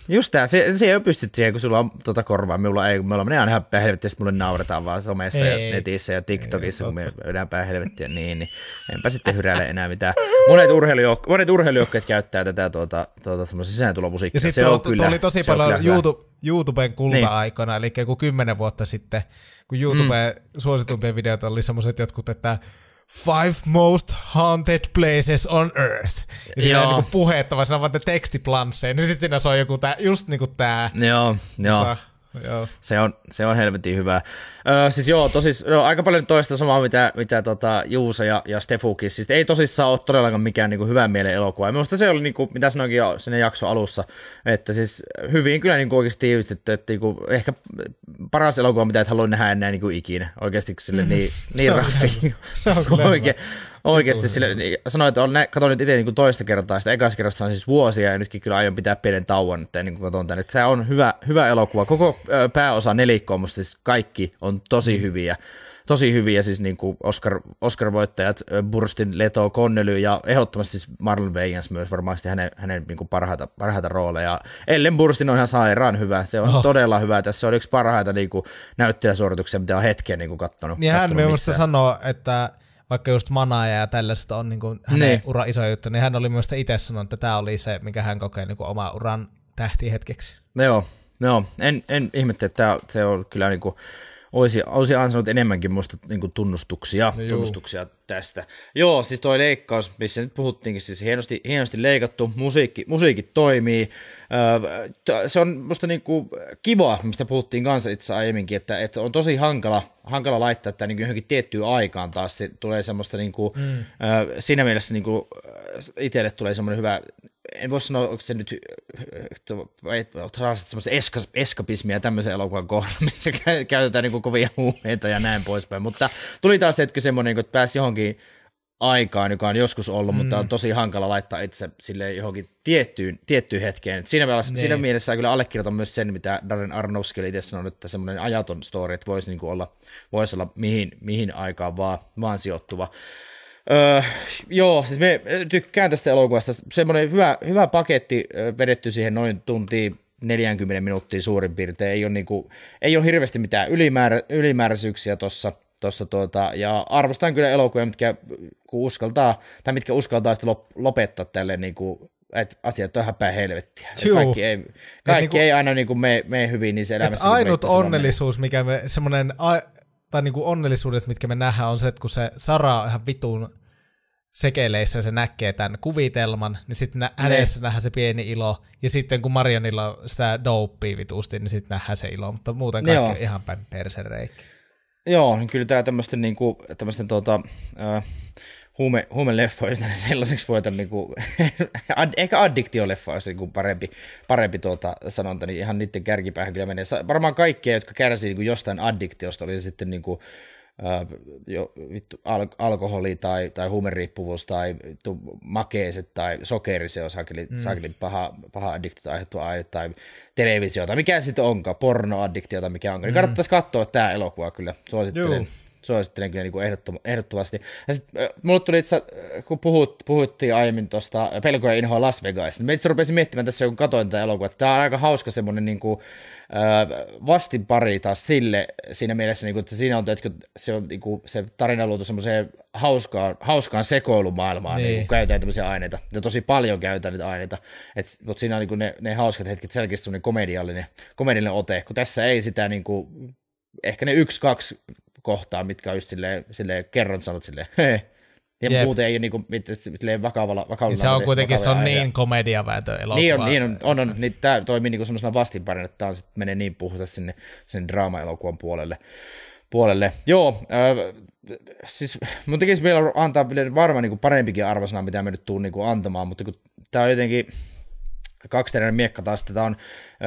Just tämä, se, se ei ole pysty siihen, kun sulla on tota korvaa, minulla ei, me ollaan, ne on ihan päin mulle nauretaan vaan somessa ei, ja netissä ja TikTokissa, ei, kun me vedään päin helvettiä, niin, niin enpä sitten hyräile enää mitään. Monet, urheilujouk- monet urheilujoukkueet käyttää tätä tuota, tuota semmoista sisääntulomusiikkaa. Ja sitten se on, tuli kyllä, oli tosi paljon YouTube, YouTuben kulta-aikana, niin. eli kun kymmenen vuotta sitten, kun YouTuben mm. suositumpien videot oli semmoiset jotkut, että Five most haunted places on earth. Ja siinä on niinku puhetta, vaan siinä on vaan te tekstiplansseen. Niin sitten siinä soi joku tää, just niinku tää. Joo, joo. joo. Se, on, se on helvetin hyvä. Öö, siis joo, tosis, no, aika paljon toista samaa, mitä, mitä tota, Juusa ja, ja Stefukin. Siis ei tosissaan ole todellakaan mikään niin kuin, hyvän mielen elokuva. Minusta se oli, niin kuin, mitä sanoinkin jo sinne jakso alussa, että siis hyvin kyllä niin kuin, oikeasti tiivistetty, että niin kuin, ehkä paras elokuva, mitä et halua nähdä enää niin kuin, ikinä. Oikeasti sille mm. niin, (laughs) niin raffi. Se on kyllä Oikein, oikeasti sille, niin, sanoin, että olen, katson nyt itse niin kuin toista kertaa, sitä ekasta kerrasta on siis vuosia, ja nytkin kyllä aion pitää pienen tauon, että niin kuin katson tämän. Tämä on hyvä, hyvä elokuva. Koko pääosa nelikkoa, siis kaikki on on tosi mm. hyviä. Tosi hyviä siis niin kuin Oscar, Oscar-voittajat, Burstin, Leto, Connelly ja ehdottomasti siis Marlon Wayans myös varmasti hänen, hänen niin kuin parhaita, parhaita rooleja. Ellen Burstin on ihan sairaan hyvä, se on oh. todella hyvä. Tässä on yksi parhaita niin kuin, näyttelijäsuorituksia, mitä on hetken niin katsonut. Niin hän minun sanoo, että vaikka just manaaja ja tällaista on niin kuin hänen niin. ura iso juttu, niin hän oli myös itse sanonut, että tämä oli se, mikä hän kokee niin kuin oma uran tähti hetkeksi. No joo, no, en, en ihmettele, että tämä, se on kyllä niin kuin, olisi, olisi ansainnut enemmänkin muista niin tunnustuksia, no, tunnustuksia tästä. Joo, siis toi leikkaus, missä nyt puhuttiinkin, siis hienosti, hienosti leikattu, musiikki, musiikki toimii. Öö, se on musta niin kuin kiva, mistä puhuttiin kanssa itse aiemminkin, että, että on tosi hankala, hankala laittaa tämä niin johonkin tiettyyn aikaan taas. Se tulee semmoista, niin kuin, mm. öö, siinä mielessä niin kuin, itselle tulee semmoinen hyvä en voi sanoa, onko se nyt transit semmoista eska, eskapismia tämmöisen elokuvan kohdalla, missä käytetään niin kovia huumeita ja näin poispäin, mutta tuli taas hetki semmoinen, että pääsi johonkin aikaan, joka on joskus ollut, mm. mutta on tosi hankala laittaa itse sille johonkin tiettyyn, tiettyyn hetkeen. Et siinä, mielessä, niin. siinä mielessä kyllä allekirjoitan myös sen, mitä Darren Aronofsky oli itse sanonut, että semmoinen ajaton story, että voisi niin olla, vois olla mihin, mihin aikaan vaan, vaan sijoittuva. Öö, joo, siis me tykkään tästä elokuvasta. Semmoinen hyvä, hyvä paketti vedetty siihen noin tuntiin 40 minuuttia suurin piirtein. Ei ole, kuin niinku, ei ole hirveästi mitään ylimäärä, ylimääräisyyksiä tuossa. Tossa tuota, ja arvostan kyllä elokuvia, mitkä, kun uskaltaa, tai mitkä uskaltaa sitten lop, lopettaa tälle niin kuin että asiat on päin helvettiä. Kaikki ei, kaikki niin kuin ei aina niinku mene, me hyvin se elämässä. Ainut onnellisuus, mikä me, semmoinen a- tai niin kuin onnellisuudet, mitkä me nähdään, on se, että kun se Sara on ihan vitun sekeleissä ja se näkee tämän kuvitelman, niin sitten nä- niin. hänessä nähdään se pieni ilo, ja sitten kun Marionilla sitä douppii vitusti, niin sitten nähdään se ilo, mutta muuten kaikki Joo. ihan päin persereikki. Joo, niin kyllä tämä tämmöisten, niin kuin, tämmöisten tuota, äh, huume, huumeleffa sellaiseksi voi niin kuin, (laughs) ad, ehkä addiktio-leffa olisi niin kuin parempi, parempi tuota sanonta, niin ihan niiden kärkipäähän kyllä menee. Varmaan kaikkia, jotka kärsivät niin kuin jostain addiktiosta, oli sitten niin kuin, äh, jo, vittu, al- alkoholi tai, tai huumeriippuvuus tai tu, makeiset tai sokeri, se on sakeli, mm. sakeli paha, paha addiktio aiheuttava aihe tai televisio tai mikä sitten onkaan, pornoaddiktiota, tai mikä onkaan. Niin mm. Niin kannattaisi katsoa tämä elokuva kyllä, suosittelen. Juu suosittelen kyllä niin ehdottom- ehdottomasti. Ja sit, mulle tuli itse, kun puhut, puhuttiin aiemmin tuosta Pelkoja inhoa Las Vegas, niin mä itse rupesin miettimään tässä, kun katsoin tätä elokuvaa, että tämä on aika hauska semmoinen niin kuin, vastinpari taas sille siinä mielessä, niin kuin, että siinä on, että se, on, niin kuin, se tarina luotu semmoiseen hauskaan, hauskaan sekoilumaailmaan, niin. niin käytetään tämmöisiä aineita, ja tosi paljon käytetään niitä aineita, Et, mutta siinä on niin kuin ne, ne hauskat hetket selkeästi semmoinen komediallinen, komediallinen ote, kun tässä ei sitä niin kuin, ehkä ne yksi, kaksi kohtaa, mitkä on just silleen, silleen kerran sanot silleen, hei, ja Jep. muuten ei ole niinku, silleen vakavalla, vakavalla niin se on kuitenkin, se on niin komediavääntö elokuva. Niin on, niin on, on, on niin tämä toimii niinku semmoisena vastinparina, että tämä menee niin puhuta sinne sen draama-elokuvan puolelle. puolelle. Joo, äh, siis mun tekisi vielä antaa varmaan niinku parempikin arvosana, mitä me nyt tuun niinku antamaan, mutta tämä on jotenkin, kaksiterinen miekka taas tämä on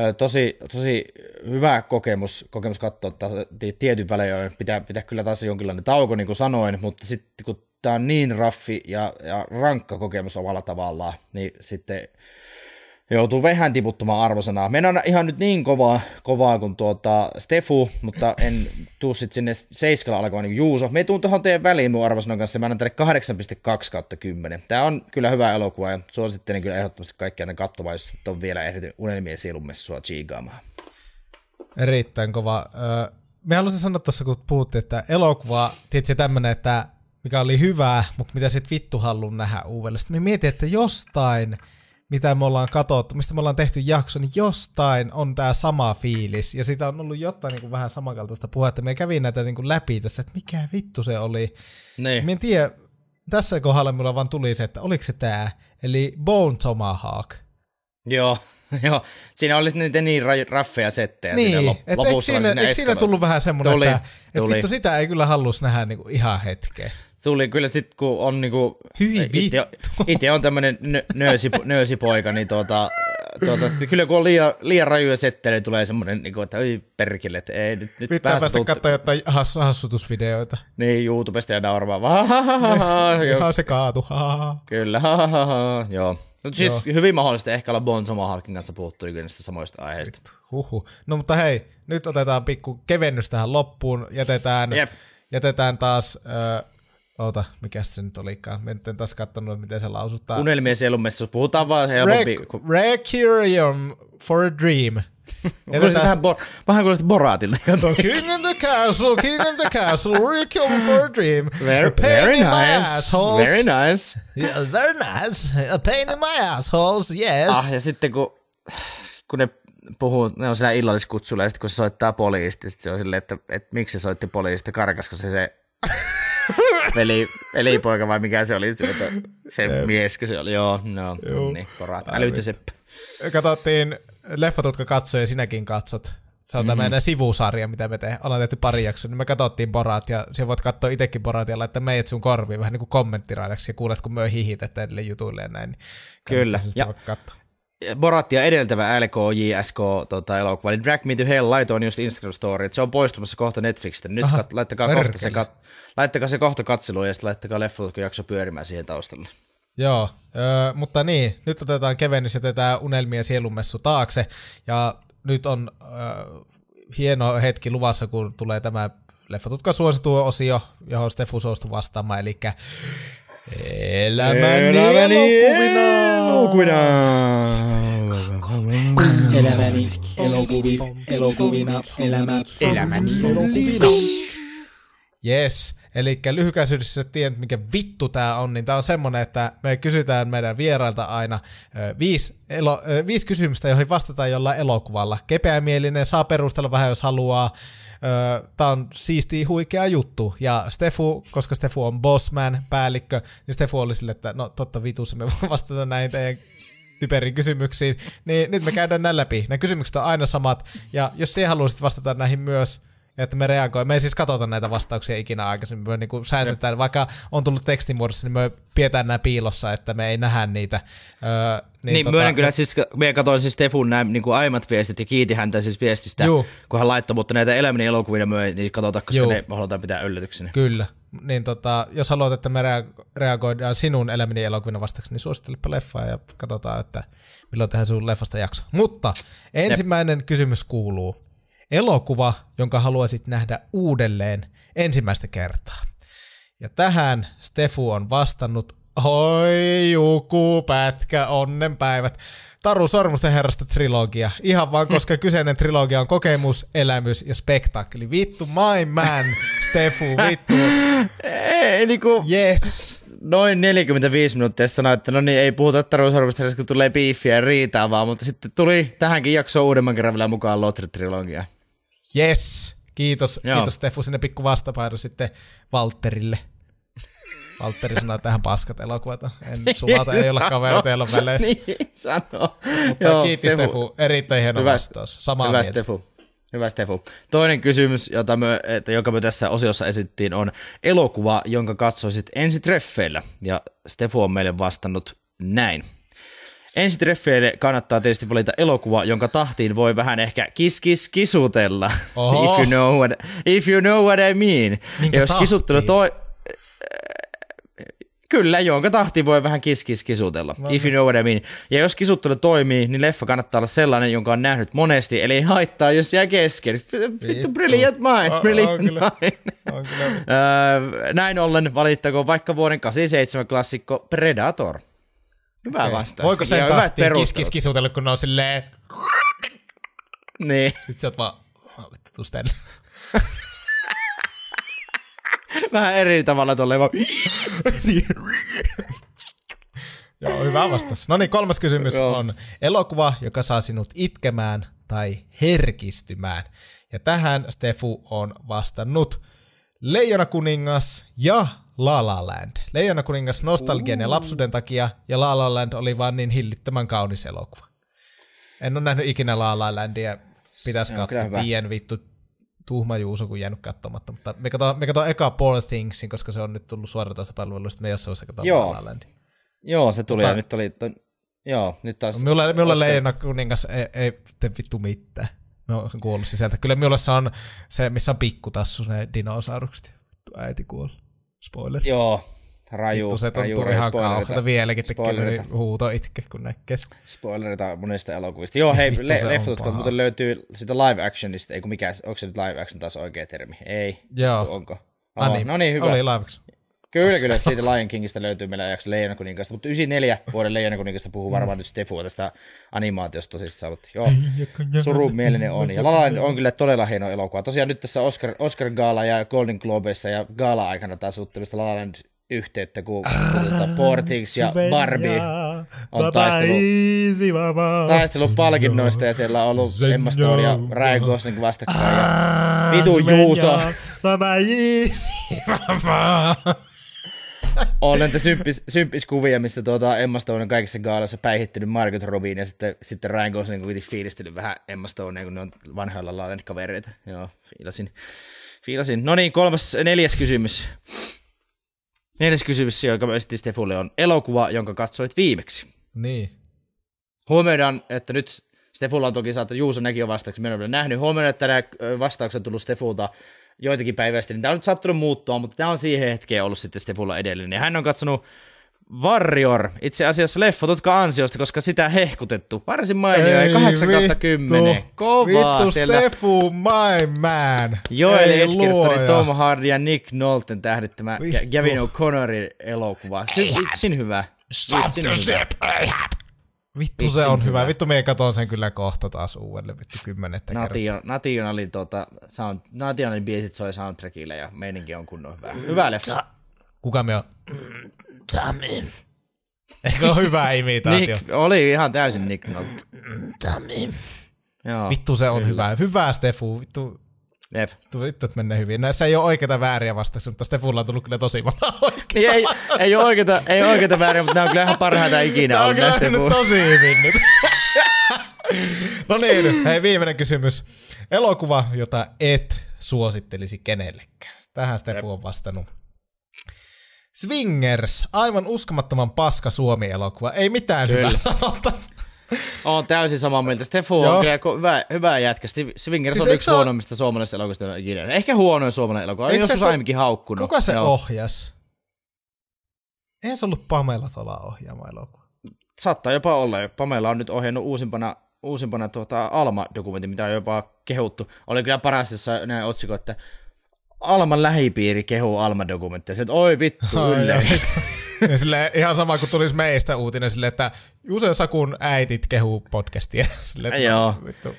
ö, tosi, tosi hyvä kokemus, kokemus katsoa taas, tietyn välein, pitää, pitää kyllä taas jonkinlainen tauko, niin kuin sanoin, mutta sitten kun tämä on niin raffi ja, ja rankka kokemus omalla tavallaan, niin sitten joutuu vähän tiputtamaan arvosanaa. Mennään ihan nyt niin kovaa, kovaa kuin tuota Stefu, mutta en tuu sitten sinne seiskalla alkoon niin Juuso. Me tuun tuohon teidän väliin mun arvosanan kanssa, mä annan teille 8,2 kautta 10. Tää on kyllä hyvä elokuva ja suosittelen kyllä ehdottomasti kaikkia tämän katsomaan, jos et on vielä ehdytty unelmien sua chiigaamaan. Erittäin kova. Me halusin sanoa tuossa, kun puhuttiin, että elokuva, tietysti tämmöinen, että mikä oli hyvää, mutta mitä sit vittu haluan nähdä uudelleen. Me mietin, että jostain mitä me ollaan katsottu, mistä me ollaan tehty jakso, niin jostain on tämä sama fiilis. Ja sitä on ollut jotain niin kuin vähän samankaltaista puhetta. Me kävin näitä niin kuin läpi tässä, että mikä vittu se oli. Niin. Mä en tiedä, tässä kohdalla mulla vaan tuli se, että oliko se tämä, eli Bone Tomahawk. Joo, (laughs) joo. Siinä oli niitä niin raffeja settejä. Niin, että eikö siinä, siinä tullut vähän semmoinen, että, tuli. että vittu sitä ei kyllä halus nähdä niin kuin ihan hetkeen tuli kyllä sit kun on niinku... Hyi itse, itse on tämmönen nö, nöösi, nöösipoika, niin tuota, tuota, kyllä kun on liian, liian rajuja settejä, niin tulee semmoinen, niin että oi perkele, että ei nyt, nyt Pitää päästä katsoa jotain has, hassutusvideoita. Niin, YouTubesta ja naurmaa. Ihan se kaatu. kyllä, joo. No, siis joo. hyvin mahdollisesti ehkä olla Bon Tomahawkin kanssa puhuttu niistä samoista aiheista. Huhu. No mutta hei, nyt otetaan pikku kevennys tähän loppuun. Jätetään, Jep. jätetään taas... Äh, Oota, mikä se nyt olikaan? Mä nyt en taas katsonut, miten se lausuttaa. Unelmien sielumessa, puhutaan vaan helpompi. Requiem for a dream. (laughs) Jätetään... Vähän, bo- vähän kuulosti Boratilta. (laughs) king in the castle, king in the castle, Requiem for a dream. Very, a pain very in nice. my assholes. Very nice. Yeah, very nice. A pain in my assholes, yes. Ah, ja sitten kun, kun ne puhuu, ne on siellä illalliskutsulla ja sitten kun se soittaa sitten se on silleen, että, että miksi se soitti poliisista, karkasko se se (laughs) (laughs) Veli, velipoika vai mikä se oli? että Se mies, kun se oli? Joo, no Juu. niin, korat. Älytöseppä. Katsottiin leffat, jotka katsoi ja sinäkin katsot. Se on mm-hmm. meidän sivusarja, mitä me tehdään. Ollaan tehty pari jaksoa, niin me katsottiin Borat ja siellä voit katsoa itsekin Borat ja laittaa meidät sun korviin vähän niin kuin kommenttiraidaksi ja kuulet, kun me hihitetään niille jutuille ja näin. Niin Kyllä. Ja, vaikka katsoa. edeltävä LKJSK tota, elokuva, eli Drag Me to Hell laitoin just Instagram story, että se on poistumassa kohta Netflixistä. Nyt Aha, kat, laittakaa kohta se kat- laittakaa se kohta katselua ja sitten laittakaa jakso pyörimään siihen taustalle. Joo, öö, mutta niin, nyt otetaan kevennys ja tätä unelmia sielumessu taakse. Ja nyt on öö, hieno hetki luvassa, kun tulee tämä Leffatutka suosituo osio, johon Stefu suostui vastaamaan, eli Elämäni, Elämäni elokuvina! Elämäni elokuvina, elämä, elämäni elokuvina. Yes, eli lyhykäisyydessä tiedät, mikä vittu tämä on, niin tämä on semmonen, että me kysytään meidän vierailta aina ö, viisi, elo, ö, viisi kysymystä, joihin vastataan jollain elokuvalla. Kepeämielinen, saa perustella vähän, jos haluaa. Tämä on siisti huikea juttu. Ja Stefu, koska Stefu on bossman, päällikkö, niin Stefu oli sille, että no totta vitussa me (laughs) vastata näin teidän typeriin kysymyksiin. Niin nyt me käydään näin läpi. Nämä kysymykset on aina samat. Ja jos sinä haluaisit vastata näihin myös, että me reagoimme, me ei siis katsota näitä vastauksia ikinä aikaisemmin, me niin säästetään, ja. vaikka on tullut tekstimuodossa, niin me pidetään nämä piilossa, että me ei nähdä niitä. Öö, niin, niin tota, myönnän kyllä, että siis, me katsoin siis Stefun nämä niin kuin aiemmat viestit ja kiiti häntä siis viestistä, Juu. kun hän laittoi, mutta näitä elämäni elokuvia me ei niin katsota, koska Juu. ne halutaan pitää yllätyksenä. Kyllä, niin tota, jos haluat, että me reagoidaan sinun elämäni elokuvina vastaksi, niin suosittelepa leffaa ja katsotaan, että milloin tehdään sinun leffasta jakso. Mutta ensimmäinen ne. kysymys kuuluu, elokuva, jonka haluaisit nähdä uudelleen ensimmäistä kertaa. Ja tähän Stefu on vastannut, oi juku, pätkä, onnenpäivät. Taru Sormusten herrasta trilogia. Ihan vaan, koska kyseinen trilogia on kokemus, elämys ja spektaakkeli. Vittu, my man, Stefu, vittu. Ei, niinku... Yes. Noin 45 minuuttia sitten sanoin, että no niin, ei puhuta Taru Sormusten herrasta, kun tulee biiffiä ja riitaa vaan, mutta sitten tuli tähänkin jaksoon uudemman kerran vielä mukaan Lotri-trilogia. Yes, kiitos, Joo. kiitos Stefu sinne pikku vastapaino sitten Valterille. Valtteri sanoi, että tähän paskat elokuvat on. En (laughs) sulata, ei olla kavereita, on väleissä. niin, niin sanoo. Mutta Joo, kiitos Stefu. Stefu, erittäin hieno hyvä, vastaus. Samaa hyvä, mieltä. Stefu. Hyvä Stefu. Toinen kysymys, jota me, että joka me tässä osiossa esittiin, on elokuva, jonka katsoisit ensi treffeillä. Ja Stefu on meille vastannut näin. Ensitreffeille kannattaa tietysti valita elokuva, jonka tahtiin voi vähän ehkä kis kis kisutella. If you, know what, if you know what I mean. Minkä ja jos tahtiin? kisuttelu toi... Kyllä, jonka tahti voi vähän kis, kis kisutella, no, if you niin. know what I mean. Ja jos kisuttelu toimii, niin leffa kannattaa olla sellainen, jonka on nähnyt monesti, eli ei haittaa, jos jää kesken. Vittu, brilliant mind, oh, brilliant kyllä. mind. kyllä. Näin ollen valittakoon vaikka vuoden 87 klassikko Predator. Hyvä okay. vastaus. Voiko sen taas kiskis kis kun ne on silleen... Niin. (laughs) Sitten sä oot vaan, vittu, tuu tänne. (laughs) Vähän eri tavalla tolleen vaan... (laughs) Joo, hyvä vastaus. No niin, kolmas kysymys Joo. on elokuva, joka saa sinut itkemään tai herkistymään. Ja tähän Stefu on vastannut Leijona kuningas ja La La Land. Leijonakuningas nostalgian ja lapsuuden takia, ja La La Land oli vaan niin hillittömän kaunis elokuva. En ole nähnyt ikinä La La Landia, pitäisi katsoa. Tien vittu, tuhma Juuso, kun jäänyt katsomatta. Mutta me katsotaan, me katsotaan eka Poor Thingsin, koska se on nyt tullut tästä palveluista, me ei ole Joo. La La Land. Joo, se tuli, Mutta, ja nyt oli, To, joo, nyt taas. Minulla, leijona Leijonakuningas ei, ei tee vittu mitään. Me on kuollut sieltä. Kyllä minulla se on se, missä on pikkutassu ne dinosaurukset. Äiti kuollut. Spoiler. Joo, raju. Vittu, se tuntuu raju, ihan kauhealta vieläkin kyllä huuto itke, kun näkee. Spoilerita monista elokuvista. Joo, hei, le- leffut, kun löytyy sitä live actionista, ei kun mikä, onko se nyt live action taas oikea termi? Ei. Joo. Onko? Oh, No niin, hyvä. Oli live action. Kyllä, kyllä. Siitä Lion Kingistä löytyy meillä ajaksi Leijona kuningasta, mutta 94 vuoden Leijona kuningasta puhuu varmaan nyt Stefua tästä animaatiosta tosissaan, mutta joo, surun mielinen on. Ja Lala on kyllä todella hieno elokuva. Tosiaan nyt tässä Oscar, Oscar Gala ja Golden Globeissa ja Gala aikana taas Lala Land yhteyttä, kun puhutaan Portings ja Barbie on taistelu, palkinnoista ja siellä on ollut Emma Stone ja Ryan Gosling vastakkain vitu Juuso. Tämä on näitä symppis, symppiskuvia, missä tuota Emma Stone on kaikissa gaalassa päihittynyt Margot Robin ja sitten, sitten Ryan Gosling kuitenkin fiilistynyt vähän Emma Stonea, kun ne on vanhoilla lailla kavereita. Joo, fiilasin. fiilasin. No niin, kolmas, neljäs kysymys. Neljäs kysymys, joka mä esitin Stefulle, on elokuva, jonka katsoit viimeksi. Niin. Huomioidaan, että nyt Stefulla on toki saatu, Juuso näki jo vastauksen, minä olen nähnyt. Huomioidaan, että nämä vastaukset on tullut Stefulta joitakin päiviä sitten, niin tämä on nyt sattunut muuttua, mutta tämä on siihen hetkeen ollut sitten Stefulla edellinen. Hän on katsonut Warrior, itse asiassa leffa tutka ansiosta, koska sitä hehkutettu. Varsin mainio, ei 8 vittu, 10. Kovaa Vittu, Stefu, my man. Joel Edgerton, Tom Hardy ja Nick Nolten tähdittämä vittu. Gavin O'Connorin elokuva. Sin, hyvä. Stop the zip, Vittu se on hyvä. hyvä. Vittu me katon sen kyllä kohta taas uudelleen vittu kymmenettä Nation, kertaa. Nationalin, tuota, sound, Nationalin biisit soi soundtrackille ja meininki on kunnon hyvä. Hyvä leffa. Kuka me on? Mm, Sami. Eikö ole hyvä imitaatio? (laughs) Nick, oli ihan täysin Nick Nolte. Mm, Sami. Joo, Vittu se on kyllä. hyvä. Hyvä Stefu. Vittu Jep. Vittu, menee hyvin. Näissä no, se ei ole oikeita vääriä vastauksia, mutta Stefulla on tullut kyllä tosi monta (laughs) oikeita niin, ei, ei, ole oikeita, ei ole oikeita vääriä, mutta nämä on kyllä ihan parhaita ikinä. Nämä on kyllä nyt tosi hyvin nyt. (laughs) no niin, hei viimeinen kysymys. Elokuva, jota et suosittelisi kenellekään. Tähän Stefu on vastannut. Swingers, aivan uskomattoman paska Suomi-elokuva. Ei mitään Kyllä. hyvää sanota. Olen täysin samaa mieltä. Stefu on kyllä hyvä, hyvä jätkä. Swingers siis on yksi huonoimmista suomalaisista elokuvista Ehkä huonoin suomalainen elokuva. Ei joskus aiemminkin haukkunut. Kuka se Joo. ohjas? Eihän se ollut Pamela tuolla ohjaama elokuva. Saattaa jopa olla. Pamela on nyt ohjannut uusimpana uusimpana tuota Alma-dokumentin, mitä on jopa kehuttu. Oli kyllä paras, jossa näin otsikko, että Alman lähipiiri kehuu Alma-dokumentteja, että oi vittu, niin sille, ihan sama kuin tulisi meistä uutinen sille, että Juse Sakun äitit kehuu podcastia. (laughs) Sille, että no, Joo. Vittu.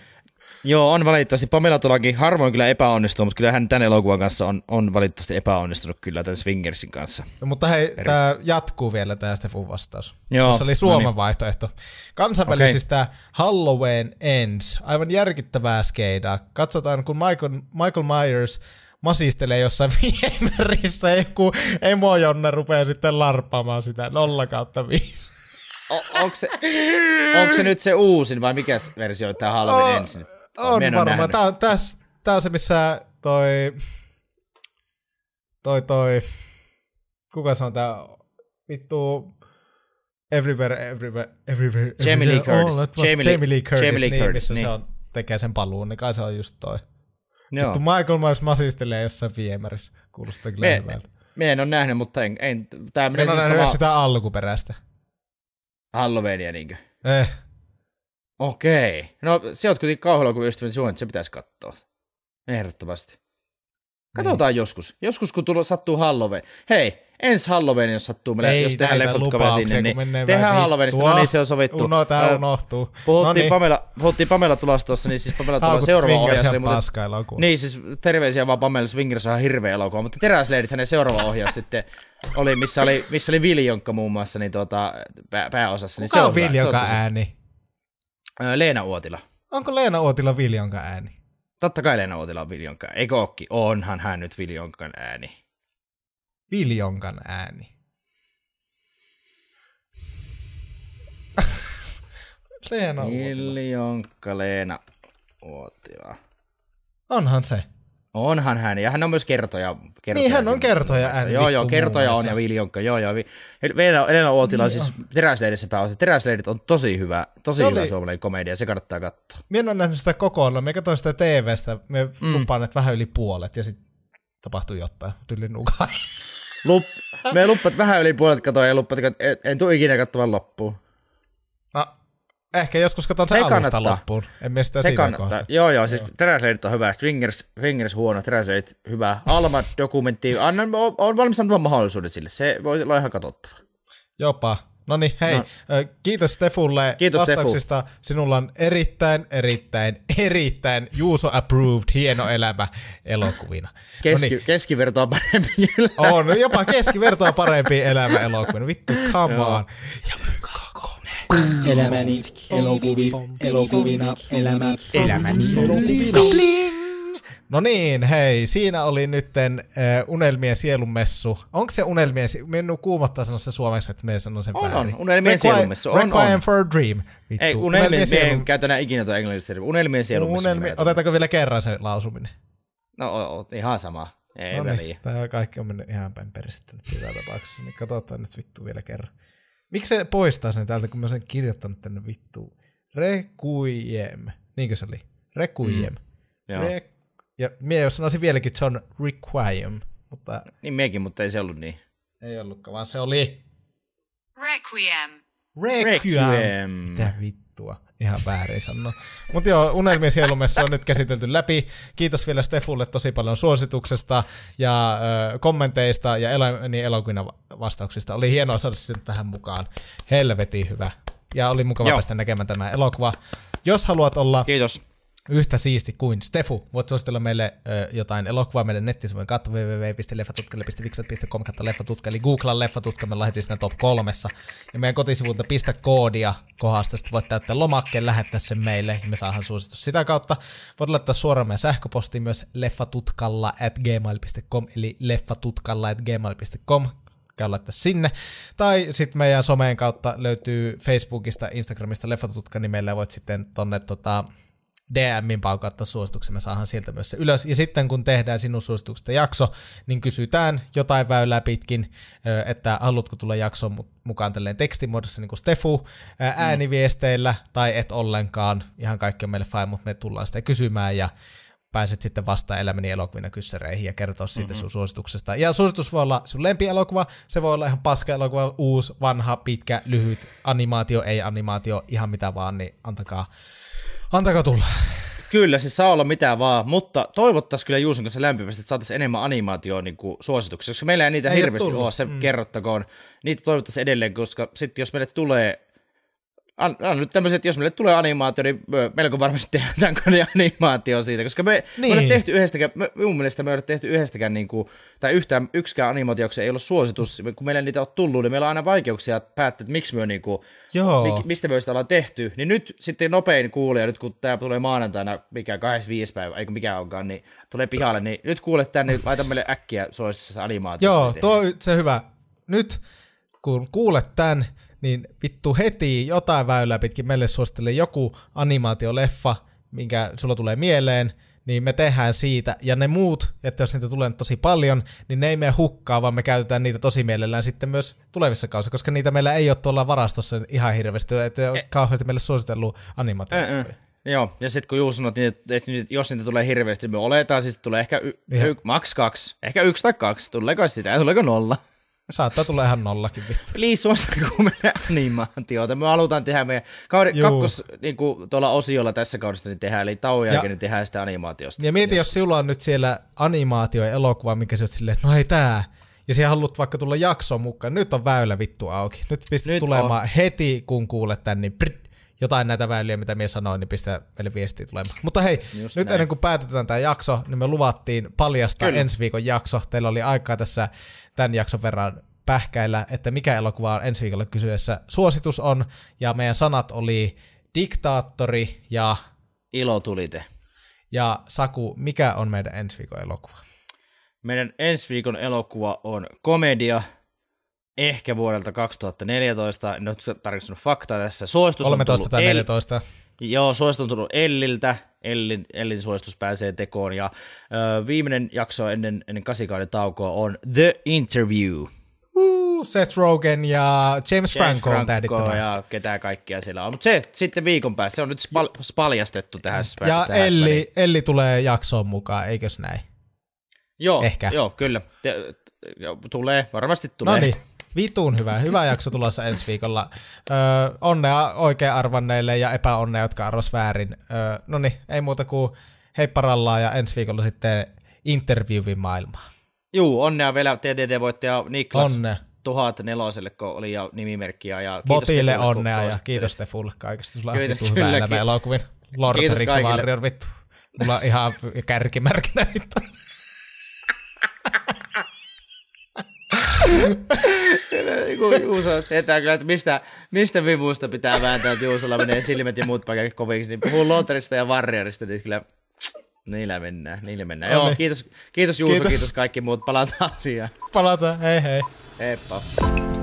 Joo, on valitettavasti. Pamela Tulakin harvoin kyllä epäonnistunut, mutta kyllä hän tämän elokuvan kanssa on, on valitettavasti epäonnistunut kyllä tämän Swingersin kanssa. No, mutta hei, Perin. tämä jatkuu vielä tämä Stefun vastaus. Joo, Tuossa oli no Suomen no niin. vaihtoehto. Kansainvälisistä okay. Halloween Ends. Aivan järkittävää skeidaa. Katsotaan, kun Michael, Michael Myers masistelee jossain (laughs) viemärissä ja joku emojonne rupeaa sitten larppaamaan sitä 0 kautta 5. onko se, onko se nyt se uusin vai mikä versio tämä halvin o, ensin? On varmaan. Tämä on, täs, tää on se, missä toi... Toi toi... Kuka se on tää? Vittu... Everywhere, everywhere, everywhere. everywhere Jamie Lee Curtis. Jamie, Jamie Lee Curtis, Jamie Lee Curtis niin, missä niin. se on, tekee sen paluun, niin kai se on just toi. Joo. Vittu Michael Myers masistelee jossain viemärissä. Kuulostaa kyllä me, hyvältä. Me en ole nähnyt, mutta en. en tää menee en siis nähnyt sama... sitä alkuperäistä. Halloweenia niinkö? Eh. Okei. Okay. No se on kuitenkin kauhelokuvan ystävän suojan, että se pitäisi katsoa. Ehdottomasti. Katsotaan niin. joskus. Joskus kun tulo, sattuu Halloween. Hei, ensi Halloween, jos sattuu meille, jos tehdään leffot sinne, niin tehdään Halloweenista, no niin se on sovittu. Uno, tää unohtuu. No puhuttiin, no Pamela, puhuttiin Pamela tulossa tuossa, niin siis Pamela tulossa seuraava ohjaus. Oli paska elokuva. Niin, siis terveisiä vaan Pamela Swingers on hirveä elokuva, mutta Teräsleidit hänen seuraava ohjaus sitten oli, missä oli, missä oli Viljonkka muun muassa niin tuota, pää, pääosassa. Niin Kuka se on Viljonkan ääni? Leena Uotila. Onko Leena Uotila Viljonka ääni? Totta kai Leena Uotila on Viljonka. Eikö Onhan hän nyt Viljonkan ääni. Viljonkan ääni. (laughs) Leena Viljonka Leena Uotila. Onhan se. Onhan hän, ja hän on myös kertoja. kertoja niin, hän on kertoja ääni. Joo, joo, kertoja on ja Viljonkka, joo, joo. Leena, Elena Uotila niin siis Teräsleidissä pääosin. Teräsleidit on tosi hyvä, tosi se hyvä oli... suomalainen komedia, se kannattaa katsoa. Minä en ole nähnyt sitä kokonaan, me katsoin sitä TV-stä, me mm. lupaan, että vähän yli puolet, ja sitten tapahtui jotain, tyllin nukaan. (laughs) Lup, me luppat vähän yli puolet katoa ja luppat, en, en tule ikinä katsomaan loppuun. No, ehkä joskus katson sen se alusta kannattaa. loppuun. En mie sitä se siinä Kohdasta. Joo, joo, siis Teräsleidit on hyvä, swingers, Fingers huono, Teräsleidit hyvä. Alma dokumentti, annan, on valmis antamaan mahdollisuuden sille, se voi olla ihan katsottava. Jopa, No niin, hei. No. Kiitos Stefulle Kiitos vastauksista. Tefu. Sinulla on erittäin, erittäin, erittäin Juuso approved hieno elämä elokuvina. Keski, niin. keskivertoa parempi elämä. On, jopa keskivertoa parempi elämä elokuvina. Vittu, come Joo. on. Ja Elämäni elokuvina, elokuvina, elämä, elämäni elokuvina. Bling. No niin, hei, siinä oli nytten uh, Unelmien sielumessu. Onko se Unelmien, minun kuumottaa sanoa se suomeksi, että me sanon sen on, On, Unelmien Requi- sielumessu. On, Requiem on. for a Dream. Vittu. Ei, Unelmien, unelmien sielum... käytänä ikinä tuo englannista termi. Unelmien sielumessu. Unelmi... Otetaanko vielä kerran se lausuminen? No, o, o, ihan sama. Ei no Niin, tämä kaikki on mennyt ihan päin perisettä nyt joka tapauksessa, niin katsotaan nyt vittu vielä kerran. Miksi se poistaa sen täältä, kun mä sen kirjoittanut tänne vittu? Requiem. Niinkö se oli? Requiem. Mm. Re- ja mie sanoisin vieläkin John Requiem, mutta... Niin miekin, mutta ei se ollut niin. Ei ollutkaan, vaan se oli... Requiem. Requiem. Requiem. Mitä vittua. Ihan väärin sanoa. Mutta joo, Unelmien sielumessa on nyt käsitelty läpi. Kiitos vielä Stefulle tosi paljon suosituksesta ja ö, kommenteista ja elä, niin elokuvina vastauksista. Oli hienoa saada sinut tähän mukaan. Helvetin hyvä. Ja oli mukava joo. päästä näkemään tämä elokuva. Jos haluat olla... Kiitos yhtä siisti kuin Stefu. Voit suositella meille ö, jotain elokuvaa meidän nettisivujen kautta www.leffatutkelle.vixat.com kautta leffatutka, eli googlaa leffatutka, me lähetin top kolmessa. Ja meidän kotisivulta pistä koodia kohdasta, sitten voit täyttää lomakkeen, lähettää sen meille, ja me saadaan suositus sitä kautta. Voit laittaa suoraan meidän sähköpostiin myös leffatutkalla at gmail.com, eli leffatutkalla at gmail.com käy laittaa sinne. Tai sitten meidän someen kautta löytyy Facebookista, Instagramista Leffatutka nimellä, niin voit sitten tonne tota, DMin pau kautta suosituksen, me saadaan sieltä myös se ylös. Ja sitten kun tehdään sinun suosituksesta jakso, niin kysytään jotain väylää pitkin, että haluatko tulla jaksoon mukaan tälleen tekstimuodossa, niin kuin Stefu, mm. ääniviesteillä tai et ollenkaan. Ihan kaikki on meille fine, mutta me tullaan sitä kysymään ja pääset sitten vasta elämäni elokuvina kyssäreihin ja kertoa siitä mm-hmm. sun suosituksesta. Ja suositus voi olla sun lempielokuva, se voi olla ihan paska elokuva, uusi, vanha, pitkä, lyhyt, animaatio, ei animaatio, ihan mitä vaan, niin antakaa Antakaa tulla. Kyllä, siis saa olla mitä vaan, mutta toivottaisiin kyllä Juusin kanssa lämpimästi, että saataisiin enemmän animaatioon niin suosituksia, koska meillä ei niitä ei hirveästi ole, ole se mm. kerrottakoon. Niitä toivottaisiin edelleen, koska sitten jos meille tulee An, nyt että jos meille tulee animaatio, niin melko varmasti tehdään kone animaatio siitä, koska me, niin. me tehty yhdestäkään, me, mun mielestä me ei ole tehty yhdestäkään, niin kuin, tai yhtään yksikään animaatioksi ei ole suositus, kun meillä niitä on tullut, niin meillä on aina vaikeuksia päättää, että miksi me niin kuin, Joo. mistä me sitä ollaan tehty, niin nyt sitten nopein kuulija, nyt kun tämä tulee maanantaina, mikä 25 päivä, eikö mikä onkaan, niin tulee pihalle, niin nyt kuulet tänne, niin laita meille äkkiä suositus animaatio. Joo, tuo, se hyvä. Nyt kun kuulet tämän, niin vittu heti jotain väylää pitkin meille suosittelee joku animaatioleffa, minkä sulla tulee mieleen, niin me tehdään siitä, ja ne muut, että jos niitä tulee tosi paljon, niin ne ei mene hukkaa, vaan me käytetään niitä tosi mielellään sitten myös tulevissa kausissa, koska niitä meillä ei ole tuolla varastossa ihan hirveästi, että e- eh. kauheasti meille suositellut animaatioleffoja. Eh, eh. Joo, ja sitten kun Juus sanoi, että, että jos niitä tulee hirveästi, me oletaan, siis tulee ehkä y- y- maks kaksi, ehkä yksi tai kaksi, tuleeko sitä, tuleeko nolla? Saattaa tulla ihan nollakin vittu. Please suostakaa meidän animaatioita. Niin me halutaan tehdä meidän kauden Juu. kakkos niin kuin tuolla osiolla tässä kaudesta niin tehdään, eli tauon jälkeen niin tehdään sitä animaatiosta. Ja mieti, jos sulla on nyt siellä animaatio ja elokuva, minkä sä oot silleen, no ei tää. Ja sä haluat vaikka tulla jaksoon mukaan. Nyt on väylä vittu auki. Nyt pistät nyt tulemaan on. heti, kun kuulet tän, niin prr, jotain näitä väyliä, mitä mies sanoi, niin pistä meille viestiä tulemaan. Mutta hei, Just nyt näin. ennen kuin päätetään tämä jakso, niin me luvattiin paljastaa Kyllä. ensi viikon jakso. Teillä oli aikaa tässä tämän jakson verran pähkäillä, että mikä elokuva on ensi viikolla kysyessä suositus on, ja meidän sanat oli Diktaattori ja... Ilotulite. Ja Saku, mikä on meidän ensi viikon elokuva? Meidän ensi viikon elokuva on komedia, ehkä vuodelta 2014, en ole tarkistanut faktaa tässä, suositus 13 on tai 14. El- Joo, suositus on tullut Elliltä, Ellin, Ellin suositus pääsee tekoon, ja ö, viimeinen jakso ennen, ennen kasikauden taukoa on The Interview. Uh, Seth Rogen ja James, James Franco on Franco ja ketä kaikkia siellä on. Mutta se sitten viikon päästä, se on nyt spal- spaljastettu tähän. Spä- ja tähän Elli, Elli tulee jaksoon mukaan, eikös näin? Joo, Ehkä. joo kyllä. Te, tulee, varmasti tulee. No niin, Vituun hyvä. Hyvä jakso tulossa ensi viikolla. Öö, onnea oikein arvanneille ja epäonnea, jotka arvas väärin. Öö, no niin, ei muuta kuin hei ja ensi viikolla sitten interviewin maailmaa. Juu, onnea vielä TTT-voittaja Niklas. Onnea. Tuhat neloselle, kun oli ja nimimerkkiä. Ja kiitos Botille tefulka, onnea ja kiitos te Full kaikesta. Sulla on vittu hyvä elämä elokuvin. Lord of the Rings Warrior vittu. Mulla on ihan kärkimärkinä vittu. (laughs) Juuso tietää kyllä, että mistä, mistä vivusta pitää vääntää, että Juusolla menee silmät ja muut paketit koviksi, niin puhuu Lotterista ja Warriorista, niin kyllä niillä mennään, niillä mennään. No Joo, niin. kiitos, kiitos Juuso, kiitos. kiitos kaikki muut, palataan asiaan. Palataan, hei hei. Heippa.